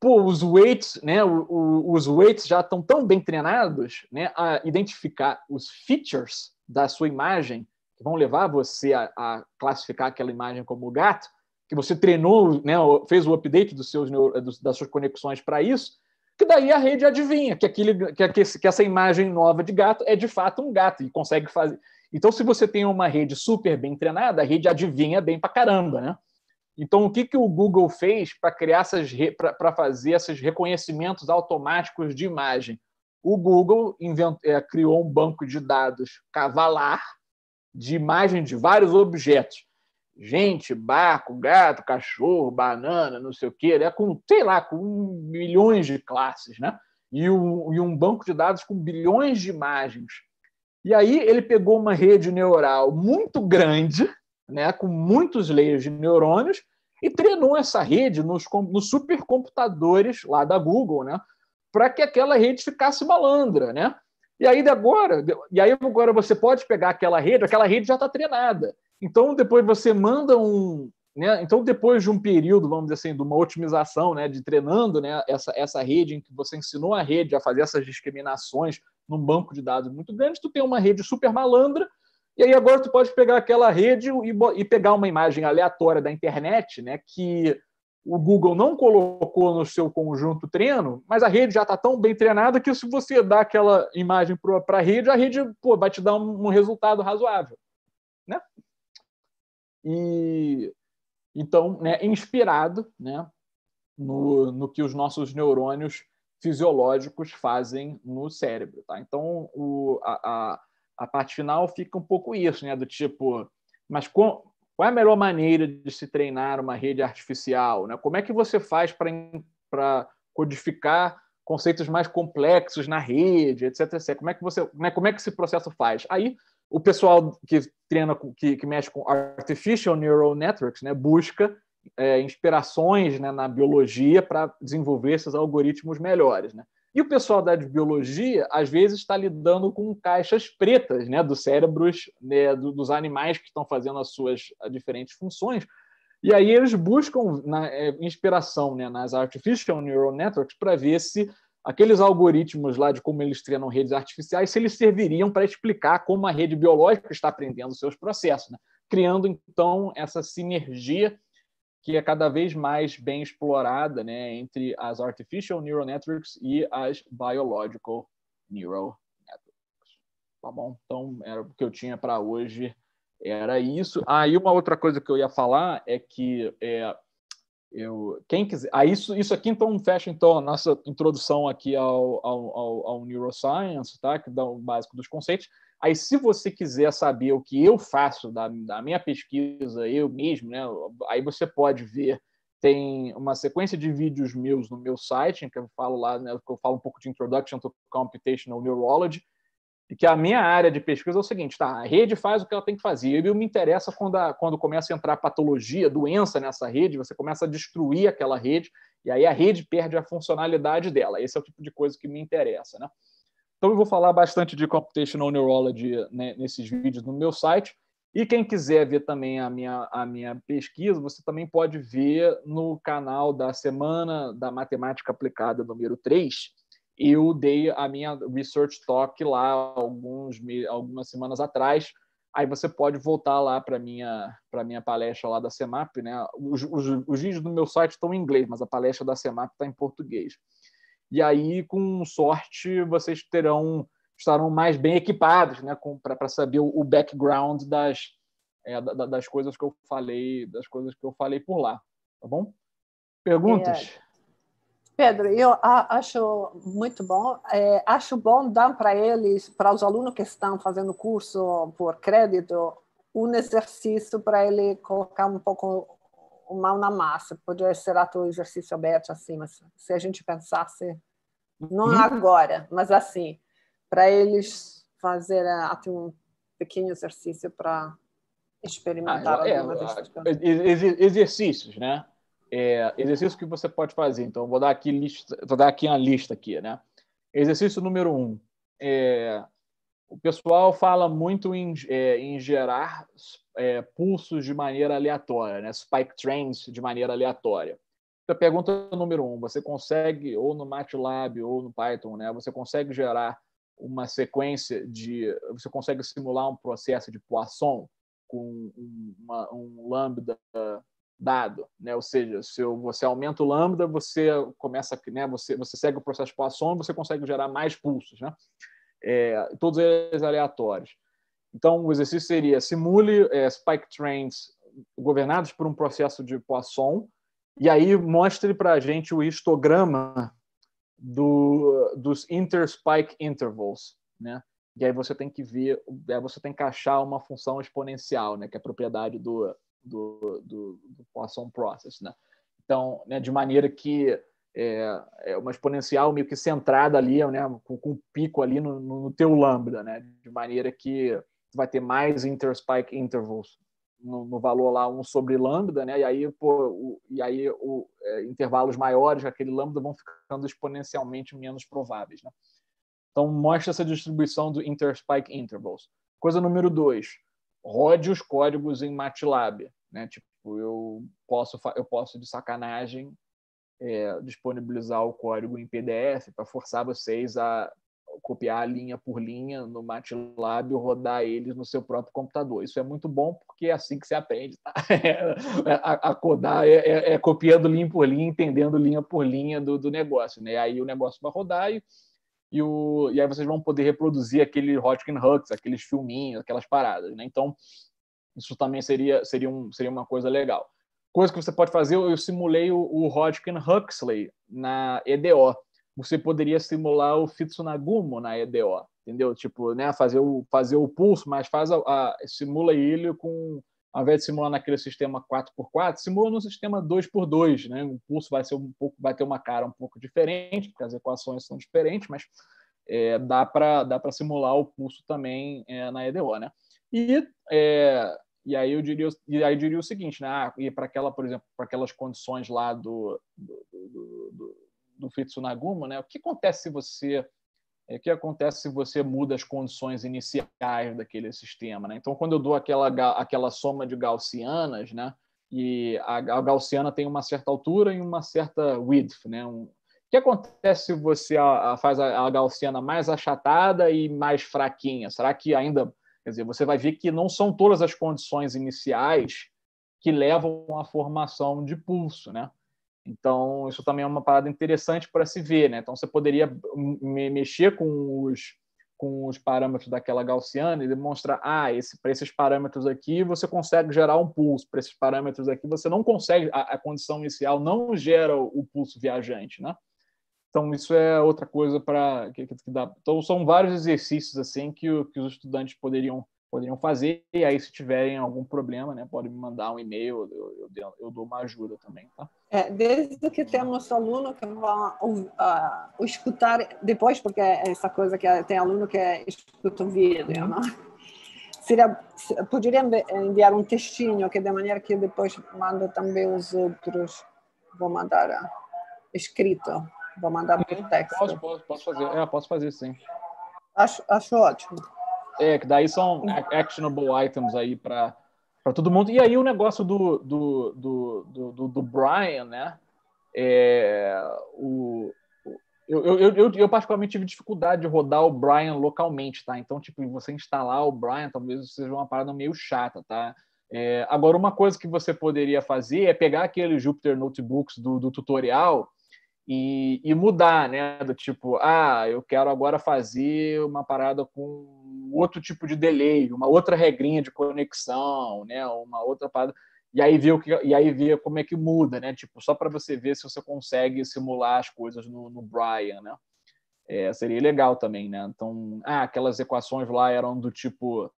pô, os weights, né, os weights já estão tão bem treinados, né, a identificar os features da sua imagem que vão levar você a, a classificar aquela imagem como gato, que você treinou, né, fez o update dos seus das suas conexões para isso, que daí a rede adivinha que, aquele, que, que, essa imagem nova de gato é de fato um gato e consegue fazer então, se você tem uma rede super bem treinada, a rede adivinha bem para caramba, né? Então, o que, que o Google fez para criar essas para fazer esses reconhecimentos automáticos de imagem? O Google invent, é, criou um banco de dados cavalar de imagem de vários objetos. Gente, barco, gato, cachorro, banana, não sei o quê, né? com, sei lá, com milhões de classes, né? E um, e um banco de dados com bilhões de imagens e aí ele pegou uma rede neural muito grande, né, com muitos layers de neurônios, e treinou essa rede nos, nos supercomputadores lá da Google, né, para que aquela rede ficasse malandra, né? E aí agora, e aí agora você pode pegar aquela rede, aquela rede já está treinada. Então depois você manda um, né? Então depois de um período, vamos dizer assim, de uma otimização, né, de treinando, né, essa essa rede em que você ensinou a rede a fazer essas discriminações num banco de dados muito grande, tu tem uma rede super malandra, e aí agora tu pode pegar aquela rede e, e pegar uma imagem aleatória da internet, né, que o Google não colocou no seu conjunto treino, mas a rede já está tão bem treinada que se você dá aquela imagem para a rede, a rede pô, vai te dar um, um resultado razoável. Né? E então, né, inspirado né, no, no que os nossos neurônios fisiológicos fazem no cérebro. Tá? Então, o, a, a, a, parte final fica um pouco isso, né? do tipo, mas com, qual é a melhor maneira de se treinar uma rede artificial? Né? Como é que você faz para codificar conceitos mais complexos na rede, etc, etc. Como é que você, né, como é que esse processo faz? Aí o pessoal que treina, que, que mexe com artificial neural networks, né, busca é, inspirações né, na biologia para desenvolver esses algoritmos melhores. Né? E o pessoal da biologia, às vezes, está lidando com caixas pretas né, dos cérebros né, dos animais que estão fazendo as suas diferentes funções. E aí eles buscam na, é, inspiração né, nas artificial neural networks para ver se aqueles algoritmos lá de como eles treinam redes artificiais, se eles serviriam para explicar como a rede biológica está aprendendo seus processos, né? criando então essa sinergia que é cada vez mais bem explorada né, entre as Artificial Neural Networks e as Biological Neural Networks. Tá bom? Então, era o que eu tinha para hoje, era isso. Ah, e uma outra coisa que eu ia falar é que é, eu, quem quiser. Ah, isso, isso aqui então fecha então a nossa introdução aqui ao, ao, ao, ao neuroscience, tá? Que dá o um básico dos conceitos. Aí, se você quiser saber o que eu faço da, da minha pesquisa, eu mesmo, né, aí você pode ver tem uma sequência de vídeos meus no meu site, em que eu falo lá, né, que eu falo um pouco de Introduction to Computational Neurology, e que a minha área de pesquisa é o seguinte, tá, a rede faz o que ela tem que fazer, e me interessa quando, a, quando começa a entrar patologia, doença nessa rede, você começa a destruir aquela rede, e aí a rede perde a funcionalidade dela, esse é o tipo de coisa que me interessa, né? Então eu vou falar bastante de computational neurology né, nesses vídeos no meu site. E quem quiser ver também a minha, a minha pesquisa, você também pode ver no canal da Semana da Matemática Aplicada número 3. Eu dei a minha research talk lá alguns, algumas semanas atrás. Aí você pode voltar lá para a minha, minha palestra lá da CEMAP. Né? Os, os, os vídeos do meu site estão em inglês, mas a palestra da CEMAP está em português. E aí, com sorte, vocês terão estarão mais bem equipados, né, para saber o, background das é, da, das coisas que eu falei, das coisas que eu falei por lá, tá bom? Perguntas? É. Pedro, eu acho muito bom. É, acho bom dar para eles, para os alunos que estão fazendo curso por crédito, um exercício para ele colocar um pouco o mal na massa, poderia ser até o exercício aberto assim, mas se a gente pensasse, não hum. agora, mas assim, para eles fazer eh, até um pequeno exercício para experimentar ah, é, ex Exercícios, né? É, exercício que você pode fazer. Então, vou dar aqui lista, vou dar aqui uma lista aqui, né? Exercício número um. É, o pessoal fala muito em, é, em gerar é, pulsos de maneira aleatória, né? spike trains de maneira aleatória. Então, pergunta número um: você consegue, ou no MATLAB ou no Python, né? você consegue gerar uma sequência de. Você consegue simular um processo de Poisson com uma, um lambda dado, né? Ou seja, se você aumenta o lambda, você começa, né? Você, você segue o processo de Poisson, você consegue gerar mais pulsos, né? é, todos eles aleatórios. Então, o exercício seria simule é, spike trains governados por um processo de Poisson e aí mostre para a gente o histograma do, dos interspike intervals, né? E aí você tem que ver, aí é, você tem que achar uma função exponencial, né? Que é a propriedade do, do, do, do Poisson process, né? Então, né, de maneira que é, é uma exponencial meio que centrada ali, né, com, com um pico ali no, no, teu lambda, né, de maneira que vai ter mais interspike intervals no, no, valor lá 1 sobre lambda, né, e aí, pô, o, e aí o, é, intervalos maiores aquele lambda vão ficando exponencialmente menos prováveis. Né? Então, mostra essa distribuição do interspike intervals. Coisa número dois, rode os códigos em MATLAB. Né? Tipo, eu posso, eu posso de sacanagem é, disponibilizar o código em PDF para forçar vocês a copiar linha por linha no MATLAB e rodar eles no seu próprio computador. Isso é muito bom porque é assim que você aprende. Tá? [laughs] É, a, a, codar é, é, é, copiando linha por linha, entendendo linha por linha do, do negócio. Né? Aí o negócio vai rodar e, e, o, e aí vocês vão poder reproduzir aquele Hotkin Hux, aqueles filminhos, aquelas paradas. Né? Então, isso também seria, seria, um, seria uma coisa legal coisa que você pode fazer, eu, simulei o, o Hodgkin Huxley na EDO. Você poderia simular o Fitsunagumo na EDO, entendeu? Tipo, né, fazer o, fazer o pulso, mas faz a, a, simula ele com, ao invés de simular naquele sistema 4x4, simula no sistema 2x2, né? O pulso vai ser um pouco, vai ter uma cara um pouco diferente, porque as equações são diferentes, mas é, dá para dá para simular o pulso também é, na EDO, né? E é, e aí eu diria, e aí diria o seguinte, né? Ah, e para aquela, por exemplo, para aquelas condições lá do do, do, do, do né? O que acontece se você é, o que acontece se você muda as condições iniciais daquele sistema, né? Então, quando eu dou aquela aquela soma de gaussianas, né? E a, a gaussiana tem uma certa altura e uma certa width, né? Um, o que acontece se você a, faz a, gaussiana mais achatada e mais fraquinha? Será que ainda Quer dizer, você vai ver que não são todas as condições iniciais que levam à formação de pulso, né? Então, isso também é uma parada interessante para se ver, né? Então, você poderia mexer com os, com os parâmetros daquela gaussiana e demonstrar, ah, esse, para esses parâmetros aqui você consegue gerar um pulso, para esses parâmetros aqui você não consegue, a, a condição inicial não gera o pulso viajante, né? Então, isso é outra coisa para que, que, dá. Então, são vários exercícios assim que, o, que os estudantes poderiam, poderiam fazer. E aí, se tiverem algum problema, né, podem me mandar um e-mail, eu, eu, eu dou uma ajuda também. Tá? É, desde que temos aluno que vão ah, uh, escutar depois, porque é essa coisa que é, tem aluno que é, escuta o vídeo, né? Seria, poderia enviar um textinho, que de maneira que depois manda também os outros, vou mandar ah, escrito. Vou mandar por texto. Posso, posso, posso fazer. É, posso fazer sim. Acho, acho ótimo. É, que daí são actionable items aí para todo mundo. E aí o negócio do, do, do, do, do Brian, né? É, o, eu, eu, eu, eu, particularmente tive dificuldade de rodar o Brian localmente, tá? Então, tipo, você instalar o Brian talvez seja uma parada meio chata, tá? É, agora, uma coisa que você poderia fazer é pegar aquele Jupyter Notebooks do, do tutorial e, e, mudar, né? Do tipo, ah, eu quero agora fazer uma parada com outro tipo de delay, uma outra regrinha de conexão, né? Uma outra parada. E aí ver o que, e aí ver como é que muda, né? Tipo, só para você ver se você consegue simular as coisas no, no Brian, né? É, seria legal também, né? Então, ah, aquelas equações lá eram do tipo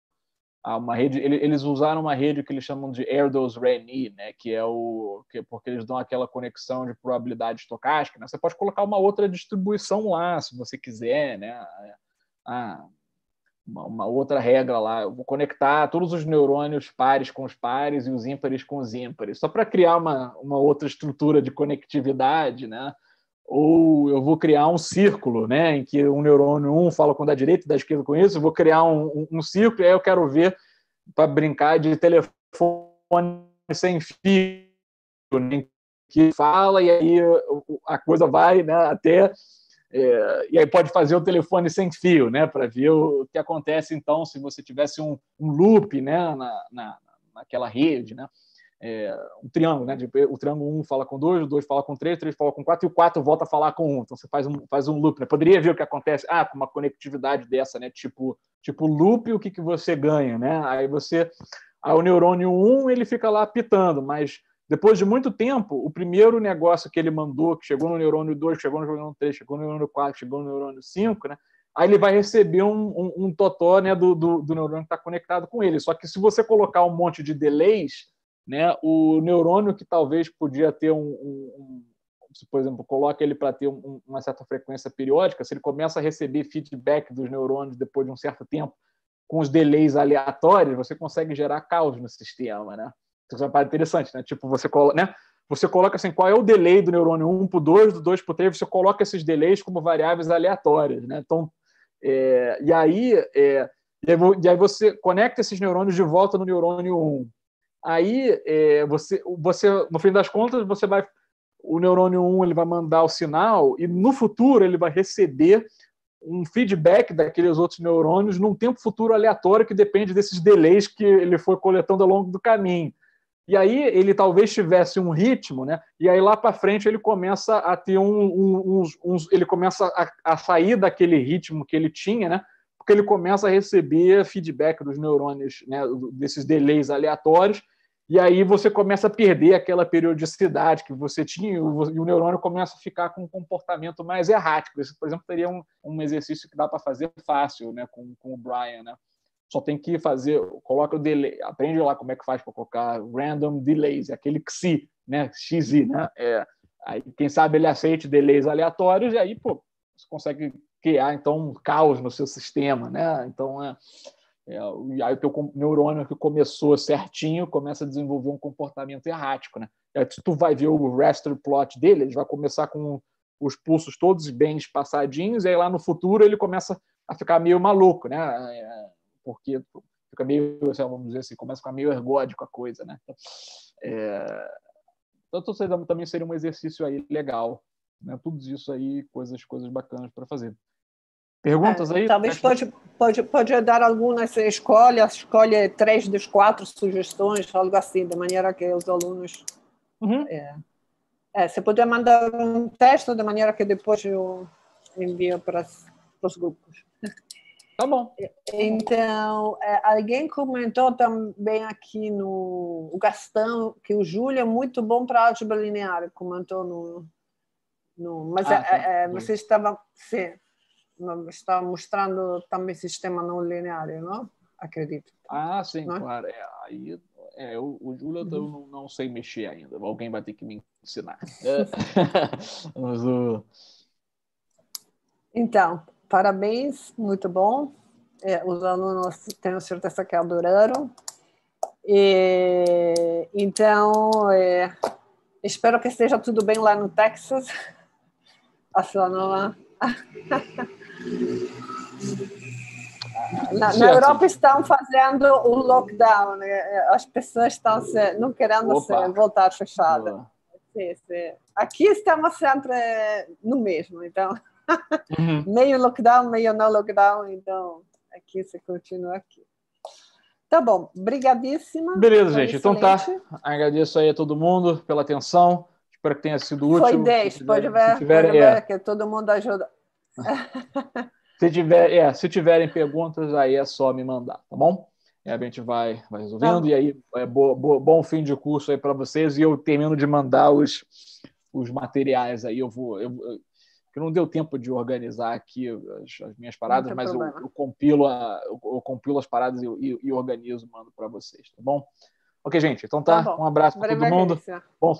uma rede, eles usaram uma rede que eles chamam de Erdos Reni, né, que é o que é porque eles dão aquela conexão de probabilidade estocástica, né? Você pode colocar uma outra distribuição lá, se você quiser, né? Ah, uma, uma, outra regra lá, eu vou conectar todos os neurônios pares com os pares e os ímpares com os ímpares, só para criar uma, uma outra estrutura de conectividade, né? ou eu vou criar um círculo, né, em que um neurônio um fala com o da direita e da esquerda com isso, eu vou criar um, um, círculo, e aí eu quero ver para brincar de telefone sem fio, né, que fala e aí a coisa vai né, até é, e aí pode fazer o telefone sem fio, né, para ver o que acontece então se você tivesse um, um loop, né, na, na, naquela rede, né é, um triângulo, né? o triângulo 1 um fala com 2, o 2 fala com 3, o 3 fala com 4 e o 4 volta a falar com 1. Um. Então você faz um, faz um loop, né? Poderia ver o que acontece, ah, com uma conectividade dessa, né? Tipo, tipo loop, o que, que você ganha, né? Aí você. Aí o neurônio 1 um, ele fica lá pitando, mas depois de muito tempo, o primeiro negócio que ele mandou, que chegou no neurônio 2, chegou no neurônio 3, chegou no neurônio 4, chegou no neurônio 5, né? Aí ele vai receber um, um, um totó né, do, do, do neurônio que está conectado com ele. Só que se você colocar um monte de delays, né? O neurônio que talvez podia ter um, um, um se por exemplo, coloca ele para ter um, uma certa frequência periódica, se ele começa a receber feedback dos neurônios depois de um certo tempo, com os delays aleatórios, você consegue gerar caos no sistema, né? Isso é uma parte interessante, né? Tipo, você coloca, né? Você coloca assim, qual é o delay do neurônio 1 para o 2, do 2 para o 3, você coloca esses delays como variáveis aleatórias, né? Então, é, e aí, é, e aí você conecta esses neurônios de volta no neurônio 1. Aí é, você, você, no fim das contas, você vai o neurônio 1 ele vai mandar o sinal e no futuro ele vai receber um feedback daqueles outros neurônios num tempo futuro aleatório que depende desses delays que ele foi coletando ao longo do caminho. E aí ele talvez tivesse um ritmo, né? E aí lá para frente ele começa a ter um, um, uns, uns, ele começa a, a, sair daquele ritmo que ele tinha, né? porque ele começa a receber feedback dos neurônios, né, desses delays aleatórios, e aí você começa a perder aquela periodicidade que você tinha e o neurônio começa a ficar com um comportamento mais errático. Isso, por exemplo, teria um, um exercício que dá para fazer fácil né, com, com o Brian. Né? Só tem que fazer, coloca o delay, aprende lá como é que faz para colocar random delays, aquele XI, né? XI, né? É, aí, quem sabe ele aceite delays aleatórios e aí, pô, você consegue criar ah, então um caos no seu sistema, né? Então é, é, e aí o teu neurônio que começou certinho começa a desenvolver um comportamento errático, né? Aí, tu vai ver o raster plot dele, ele vai começar com os pulsos todos bem espaçadinhos, e aí lá no futuro ele começa a ficar meio maluco, né? É, porque fica meio, assim, vamos dizer assim, começa a ficar meio ergódico a coisa, né? Então, é... Então, também seria um exercício aí legal, né? Tudo isso aí, coisas, coisas bacanas para fazer. Perguntas é, aí? Talvez pode, pode, pode dar algumas, eh, escolhe, escolhe três dos quatro sugestões, algo assim, da maneira que os alunos. Uhum. É. É, se puder mandar um texto, da maneira que depois eu envio para, para os grupos. Tá bom. Então, é, alguém comentou também aqui no o Gastão que o Júlio é muito bom para álgebra linear, comentou no. no mas ah, é, tá. É, vocês estavam. Sim está mostrando também sistema não linear, não? Acredito. Ah, sim, não? É? claro. É, aí, é, o, o eu uhum. não, não, sei mexer ainda. Alguém vai ter que me ensinar. [laughs] É. [laughs] Mas Então, parabéns, muito bom. É, os alunos, tenho certeza que adoraram. E, então, é, espero que esteja tudo bem lá no Texas. sua [laughs] assim, não na, na Europa estão fazendo o lockdown, né? as pessoas estão se, não querendo se voltar fechada. Sim, sim. Aqui estamos sempre no mesmo, então uhum. [laughs] meio lockdown, meio não lockdown, então aqui você continua aqui. Tá bom, brigadíssima. Beleza, Foi gente. Excelente. Então tá. Agradeço aí a todo mundo pela atenção. Espero que tenha sido útil. Foi 10, pode ver. Tiver, pode é. ver é. que todo mundo ajuda. [laughs] se, tiver, é, se tiverem perguntas, aí é só me mandar, tá bom? E é, a gente vai, vai resolvendo. Tá. E aí, é bo, bo, bom fim de curso aí para vocês. E eu termino de mandar os, os materiais aí. Eu vou. Eu, que não deu tempo de organizar aqui as, as minhas paradas, mas eu, eu, compilo a, eu, eu, compilo as paradas e, e, e organizo, mando para vocês, tá bom? Ok, gente. Então tá. tá um abraço para todo mundo. Bom